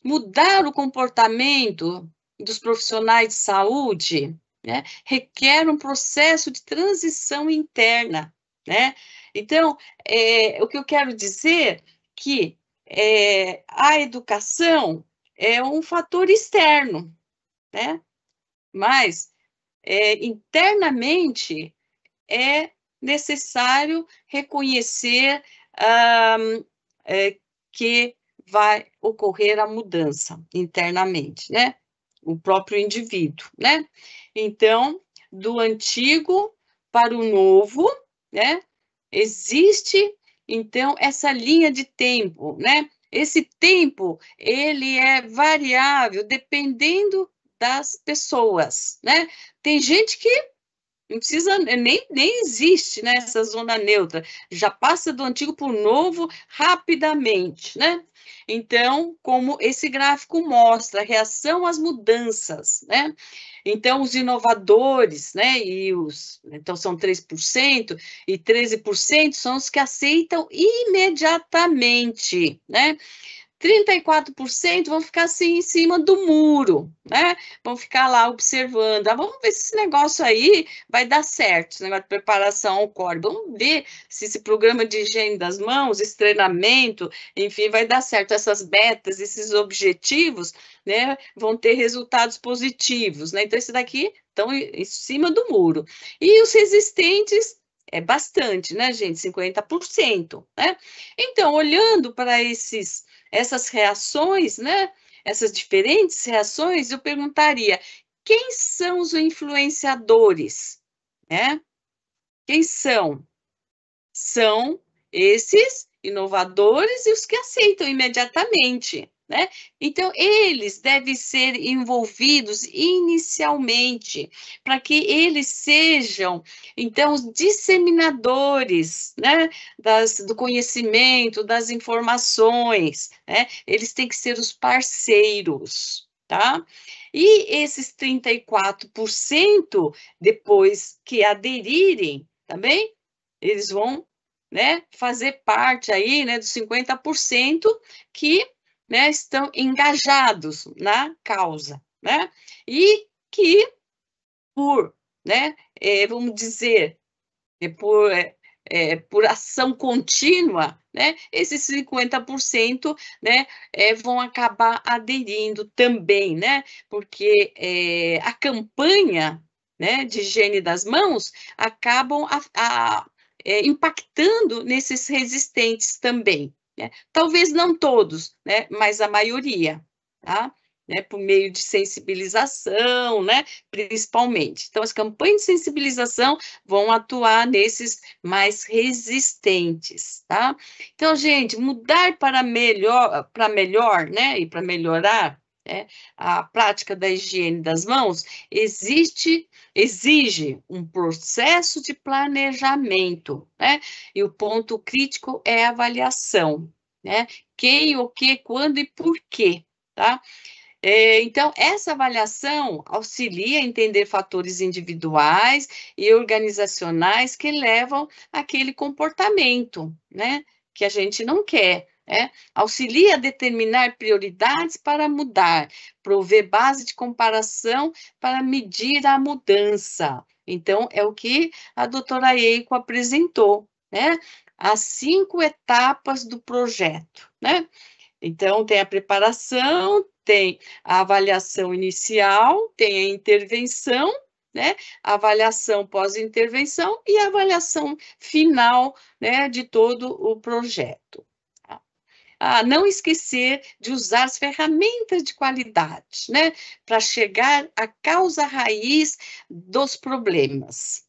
mudar o comportamento dos profissionais de saúde né, requer um processo de transição interna. Né? Então, é, o que eu quero dizer que é, a educação é um fator externo, né? mas é, internamente é necessário reconhecer um, é, que vai ocorrer a mudança internamente, né? O próprio indivíduo, né? Então, do antigo para o novo, né? Existe então essa linha de tempo, né? Esse tempo ele é variável dependendo das pessoas, né? Tem gente que não precisa, é, nem, nem existe né, essa zona neutra. Já passa do antigo para o novo rapidamente, né? Então, como esse gráfico mostra, reação às mudanças, né? Então, os inovadores, né? E os, então, são 3% e 13% são os que aceitam imediatamente, né? 34% vão ficar assim em cima do muro, né? Vão ficar lá observando. Ah, vamos ver se esse negócio aí vai dar certo, esse negócio de preparação ao core. Vamos ver se esse programa de higiene das mãos, esse treinamento, enfim, vai dar certo. Essas metas, esses objetivos, né, vão ter resultados positivos, né? Então, esse daqui estão em cima do muro. E os resistentes é bastante, né, gente? 50%, né? Então, olhando para esses, essas reações, né? Essas diferentes reações, eu perguntaria: quem são os influenciadores, né? Quem são? São esses inovadores e os que aceitam imediatamente, né? Então, eles devem ser envolvidos inicialmente, para que eles sejam, então, os disseminadores né? das, do conhecimento, das informações. Né? Eles têm que ser os parceiros. Tá? E esses 34%, depois que aderirem, também, tá eles vão né, fazer parte aí né, dos 50% que né, estão engajados na causa, né, e que por, né, é, vamos dizer, é por, é, é por ação contínua, né, esses 50% né, é, vão acabar aderindo também, né, porque é, a campanha né, de higiene das mãos acabam a, a, é, impactando nesses resistentes também, né? Talvez não todos, né? mas a maioria, tá? Né, por meio de sensibilização, né, principalmente. Então, as campanhas de sensibilização vão atuar nesses mais resistentes, tá? Então, gente, mudar para melhor, para melhor, né, e para melhorar, né, a prática da higiene das mãos existe, exige um processo de planejamento, né? E o ponto crítico é a avaliação, né? Quem, o que, quando e por quê, tá? É, então, essa avaliação auxilia a entender fatores individuais e organizacionais que levam àquele comportamento, né? Que a gente não quer. É, auxilia a determinar prioridades para mudar, prover base de comparação para medir a mudança. Então, é o que a doutora Eiko apresentou, né? As cinco etapas do projeto, né? Então, tem a preparação, tem a avaliação inicial, tem a intervenção, né? A avaliação pós-intervenção e a avaliação final, né, de todo o projeto a não esquecer de usar as ferramentas de qualidade, né, para chegar à causa raiz dos problemas.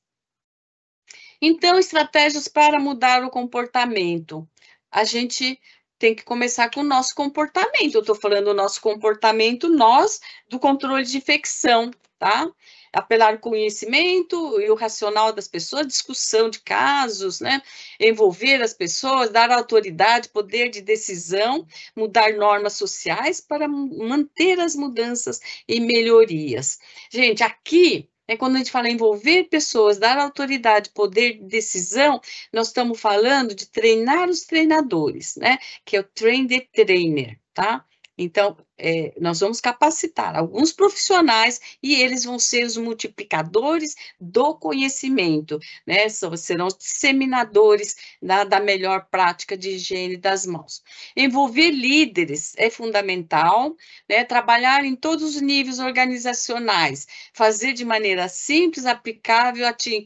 Então, estratégias para mudar o comportamento. A gente tem que começar com o nosso comportamento. Eu estou falando do nosso comportamento, nós, do controle de infecção, tá? apelar ao conhecimento e o racional das pessoas, discussão de casos, né? envolver as pessoas, dar autoridade, poder de decisão, mudar normas sociais para manter as mudanças e melhorias. Gente, aqui é quando a gente fala envolver pessoas, dar autoridade, poder de decisão, nós estamos falando de treinar os treinadores, né? Que é o train the trainer, tá? Então, é, nós vamos capacitar alguns profissionais e eles vão ser os multiplicadores do conhecimento, né? São, serão os disseminadores da, da melhor prática de higiene das mãos. Envolver líderes é fundamental, né? Trabalhar em todos os níveis organizacionais, fazer de maneira simples, aplicável,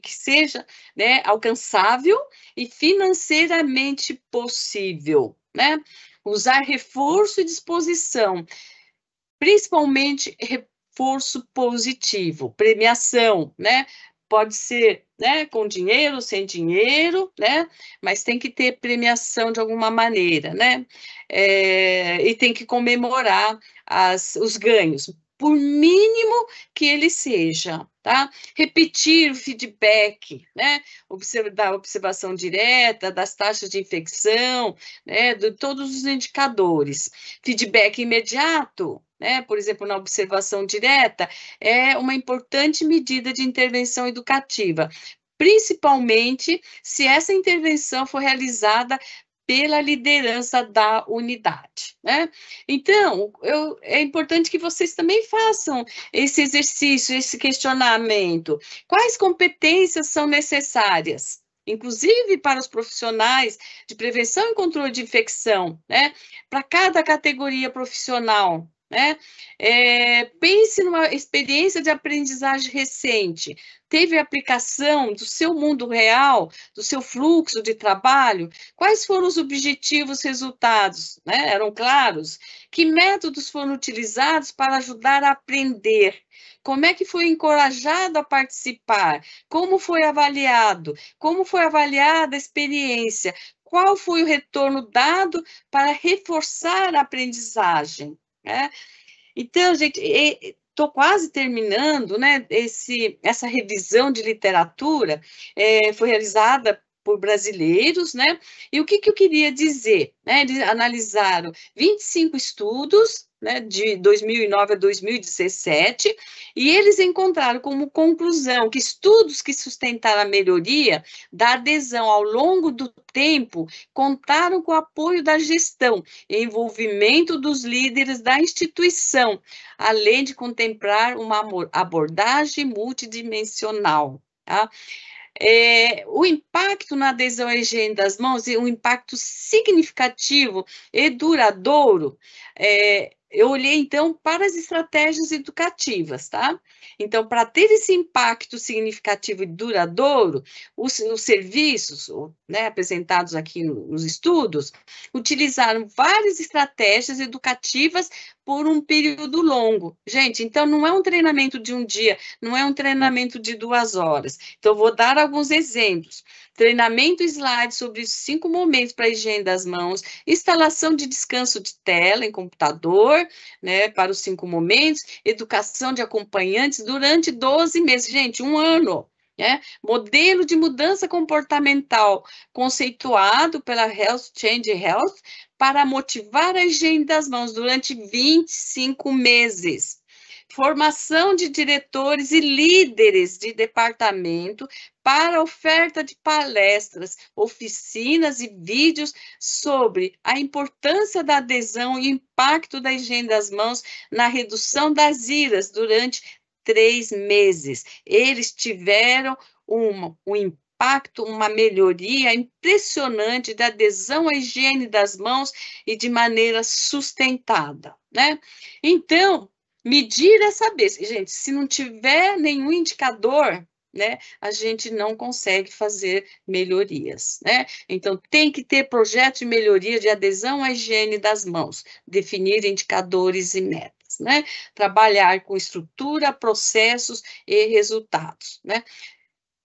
que seja né, alcançável e financeiramente possível. Né? usar reforço e disposição, principalmente reforço positivo, premiação, né? Pode ser né, com dinheiro, sem dinheiro, né? Mas tem que ter premiação de alguma maneira, né? É, e tem que comemorar as, os ganhos por mínimo que ele seja, tá? Repetir o feedback, né? Da observação direta, das taxas de infecção, né? De todos os indicadores. Feedback imediato, né? Por exemplo, na observação direta, é uma importante medida de intervenção educativa, principalmente se essa intervenção for realizada pela liderança da unidade. Né? Então, eu, é importante que vocês também façam esse exercício, esse questionamento. Quais competências são necessárias? Inclusive para os profissionais de prevenção e controle de infecção, né? Para cada categoria profissional, né? É, pense numa experiência de aprendizagem recente. Teve aplicação do seu mundo real, do seu fluxo de trabalho? Quais foram os objetivos, resultados? Né? Eram claros? Que métodos foram utilizados para ajudar a aprender? Como é que foi encorajado a participar? Como foi avaliado? Como foi avaliada a experiência? Qual foi o retorno dado para reforçar a aprendizagem? Né? Então, gente, estou quase terminando né, esse, essa revisão de literatura, é, foi realizada por brasileiros, né? E o que, que eu queria dizer? Né? Eles analisaram 25 estudos né, de 2009 a 2017, e eles encontraram como conclusão que estudos que sustentaram a melhoria da adesão ao longo do tempo contaram com o apoio da gestão e envolvimento dos líderes da instituição, além de contemplar uma abordagem multidimensional. Tá? É, o impacto na adesão à higiene das mãos e é um impacto significativo e duradouro é, eu olhei então para as estratégias educativas, tá? Então, para ter esse impacto significativo e duradouro, os, os serviços né, apresentados aqui nos estudos utilizaram várias estratégias educativas por um período longo. Gente, então não é um treinamento de um dia, não é um treinamento de duas horas. Então, vou dar alguns exemplos. Treinamento slide sobre os cinco momentos para higiene das mãos, instalação de descanso de tela em computador, né, para os cinco momentos, educação de acompanhantes durante 12 meses. Gente, um ano. Né? Modelo de mudança comportamental conceituado pela Health Change Health para motivar a higiene das mãos durante 25 meses. Formação de diretores e líderes de departamento para oferta de palestras, oficinas e vídeos sobre a importância da adesão e impacto da higiene das mãos na redução das iras durante três meses. Eles tiveram um, impacto impacto, uma melhoria impressionante da adesão à higiene das mãos e de maneira sustentada, né? Então, medir é saber. Gente, se não tiver nenhum indicador, né, a gente não consegue fazer melhorias, né? Então tem que ter projeto de melhoria de adesão à higiene das mãos, definir indicadores e metas, né? Trabalhar com estrutura, processos e resultados, né?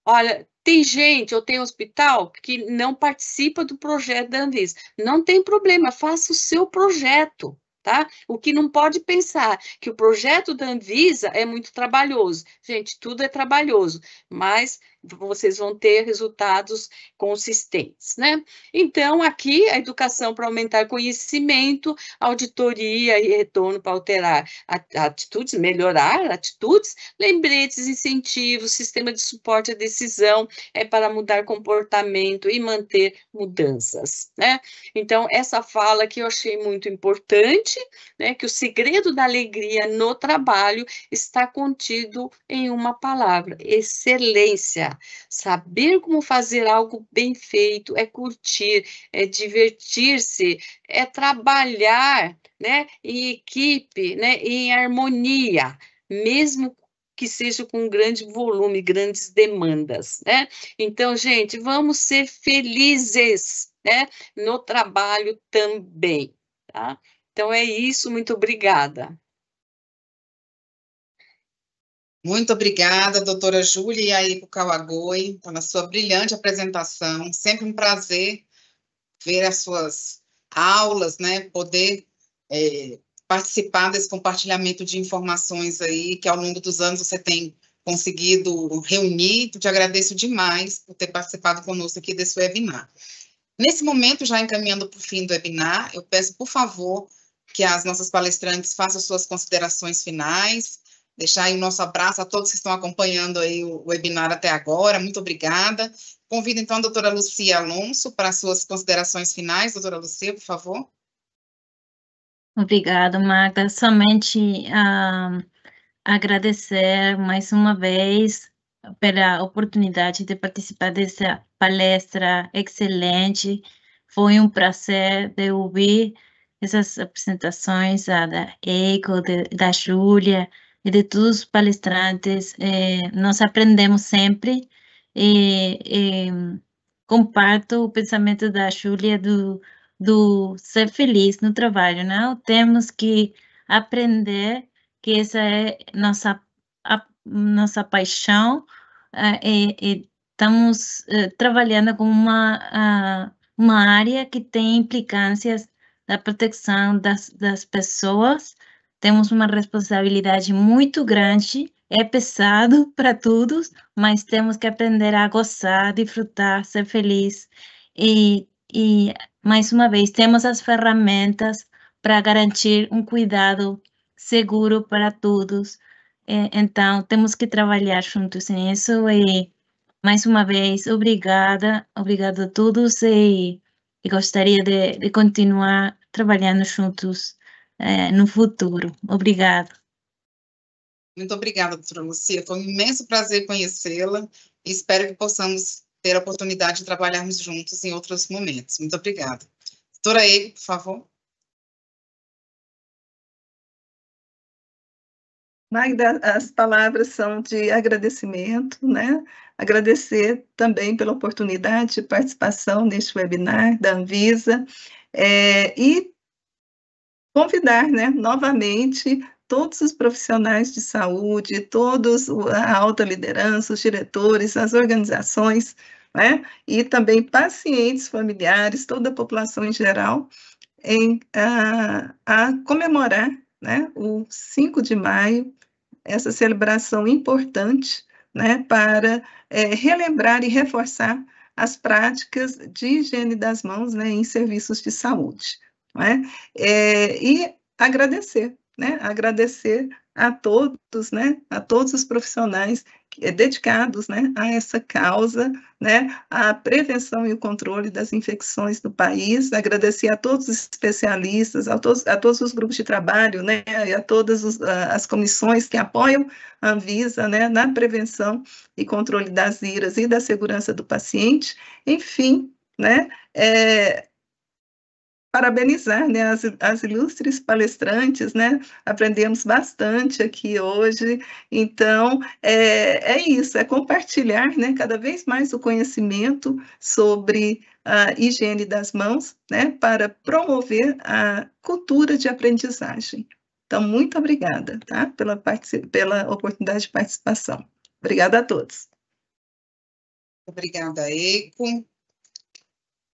Olha, tem gente ou tem hospital que não participa do projeto da Anvisa. Não tem problema, faça o seu projeto. Tá? O que não pode pensar que o projeto da Anvisa é muito trabalhoso. Gente, tudo é trabalhoso, mas vocês vão ter resultados consistentes, né? Então, aqui, a educação para aumentar conhecimento, auditoria e retorno para alterar atitudes, melhorar atitudes, lembretes, incentivos, sistema de suporte à decisão, é para mudar comportamento e manter mudanças, né? Então, essa fala que eu achei muito importante, né? Que o segredo da alegria no trabalho está contido em uma palavra, excelência Saber como fazer algo bem feito é curtir, é divertir-se, é trabalhar, né, em equipe, né, em harmonia, mesmo que seja com grande volume, grandes demandas, né? Então, gente, vamos ser felizes, né? No trabalho também, tá? Então é isso, muito obrigada. Muito obrigada, doutora Júlia e Aiko Kawagoi, pela sua brilhante apresentação. Sempre um prazer ver as suas aulas, né? Poder é, participar desse compartilhamento de informações aí que ao longo dos anos você tem conseguido reunir. Então, te agradeço demais por ter participado conosco aqui desse webinar. Nesse momento, já encaminhando para o fim do webinar, eu peço, por favor, que as nossas palestrantes façam suas considerações finais deixar aí o nosso abraço a todos que estão acompanhando aí o webinar até agora. Muito obrigada. Convido então a doutora Lucia Alonso para suas considerações finais. Doutora Lucia, por favor. Obrigada, Magda. Somente uh, agradecer mais uma vez pela oportunidade de participar dessa palestra excelente. Foi um prazer de ouvir essas apresentações da Eco, da Júlia, e de todos os palestrantes. É, eh, nós aprendemos sempre e, eh, e, comparto o pensamento da Júlia do, do ser feliz no trabalho, não? Né? Temos que aprender que essa é nossa a, nossa paixão uh, e, e, estamos uh, trabalhando com uma uh, uma área que tem implicâncias da proteção das, das pessoas temos uma responsabilidade muito grande, é pesado para todos, mas temos que aprender a gozar, desfrutar, ser feliz. E, e mais uma vez, temos as ferramentas para garantir um cuidado seguro para todos. É, então, temos que trabalhar juntos nisso e, mais uma vez, obrigada, obrigada a todos e, e gostaria de, de continuar trabalhando juntos é, no futuro. Obrigado. Muito obrigada, doutora Lucia. Foi um imenso prazer conhecê-la e espero que possamos ter a oportunidade de trabalharmos juntos em outros momentos. Muito obrigada. Doutora Ego, por favor. Magda, as palavras são de agradecimento, né? Agradecer também pela oportunidade de participação neste webinar da Anvisa é, e convidar né, novamente todos os profissionais de saúde, todos a alta liderança, os diretores, as organizações, né, e também pacientes, familiares, toda a população em geral, em, a, a comemorar né, o 5 de maio, essa celebração importante né, para é, relembrar e reforçar as práticas de higiene das mãos né, em serviços de saúde. Né? É, e agradecer, né? agradecer a todos, né? a todos os profissionais é, dedicados né, a essa causa, né, a prevenção e o controle das infecções do país. Agradecer a todos os especialistas, a todos, a todos os grupos de trabalho, né, e a todas os, as comissões que apoiam a Anvisa né, na prevenção e controle das iras e da segurança do paciente. Enfim, né, é, parabenizar né, as, as ilustres palestrantes, né? Aprendemos bastante aqui hoje. Então, é, é isso, é compartilhar né, cada vez mais o conhecimento sobre a higiene das mãos, né? Para promover a cultura de aprendizagem. Então, muito obrigada tá, pela, pela oportunidade de participação. Obrigada a todos. Obrigada, Eiko.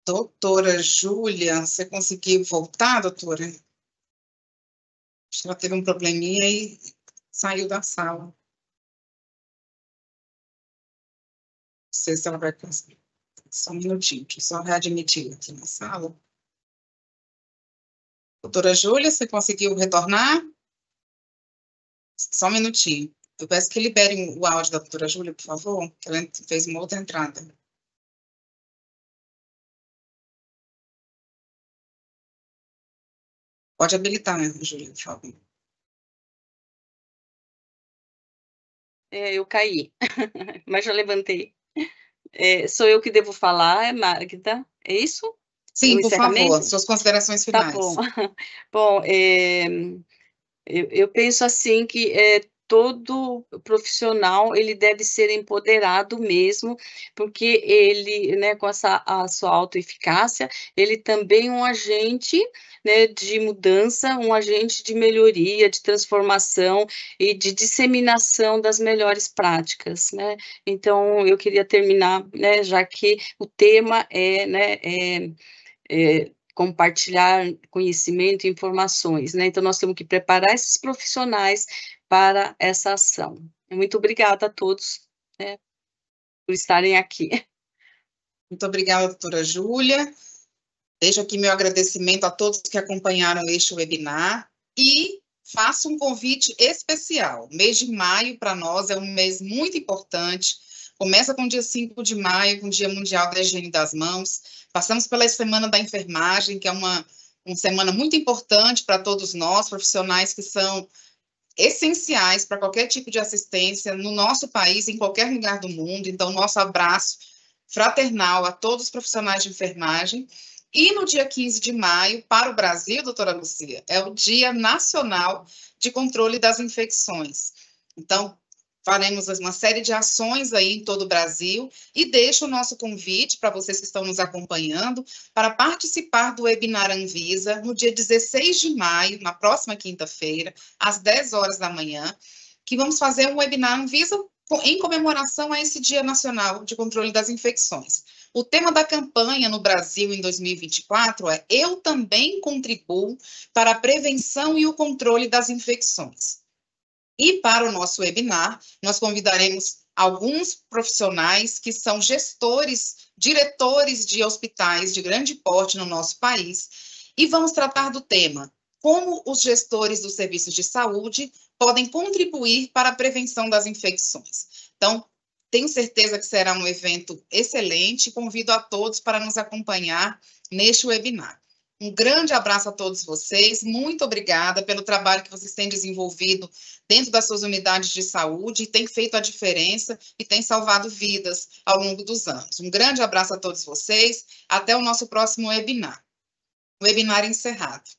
Doutora Júlia, você conseguiu voltar, doutora? Ela teve um probleminha e saiu da sala. Não sei se ela vai conseguir. Só um minutinho, deixa eu só readmitir aqui na sala. Doutora Júlia, você conseguiu retornar? Só um minutinho. Eu peço que liberem o áudio da doutora Júlia, por favor, que ela fez uma outra entrada. Pode habilitar mesmo, Júlia, por favor. É, eu caí, mas já levantei. É, sou eu que devo falar, é Magda, é isso? Sim, por favor, suas considerações tá finais. Tá bom. bom, é, eu, eu, penso assim que é, todo profissional ele deve ser empoderado mesmo, porque ele, né, com essa a sua autoeficácia, ele também é um agente né, de mudança, um agente de melhoria, de transformação e de disseminação das melhores práticas, né? Então eu queria terminar, né, já que o tema é, né, é, é compartilhar conhecimento e informações, né? Então nós temos que preparar esses profissionais para essa ação. Muito obrigada a todos né, por estarem aqui. Muito obrigada, doutora Júlia. Deixo aqui meu agradecimento a todos que acompanharam este webinar e faço um convite especial. Mês de maio, para nós, é um mês muito importante. Começa com o dia 5 de maio, com o Dia Mundial da Higiene das Mãos. Passamos pela Semana da Enfermagem, que é uma, uma semana muito importante para todos nós, profissionais que são essenciais para qualquer tipo de assistência no nosso país, em qualquer lugar do mundo. Então, nosso abraço fraternal a todos os profissionais de enfermagem. E no dia 15 de maio, para o Brasil, doutora Lucia, é o Dia Nacional de Controle das Infecções. Então, faremos uma série de ações aí em todo o Brasil e deixo o nosso convite para vocês que estão nos acompanhando para participar do webinar Anvisa no dia 16 de maio, na próxima quinta-feira, às 10 horas da manhã, que vamos fazer um webinar Anvisa em comemoração a esse Dia Nacional de Controle das Infecções. O tema da campanha no Brasil em 2024 é Eu também contribuo para a prevenção e o controle das infecções. E para o nosso webinar, nós convidaremos alguns profissionais que são gestores, diretores de hospitais de grande porte no nosso país, e vamos tratar do tema como os gestores dos serviços de saúde podem contribuir para a prevenção das infecções. Então, tenho certeza que será um evento excelente. Convido a todos para nos acompanhar neste webinar. Um grande abraço a todos vocês. Muito obrigada pelo trabalho que vocês têm desenvolvido dentro das suas unidades de saúde e tem feito a diferença e tem salvado vidas ao longo dos anos. Um grande abraço a todos vocês. Até o nosso próximo webinar. Webinar encerrado.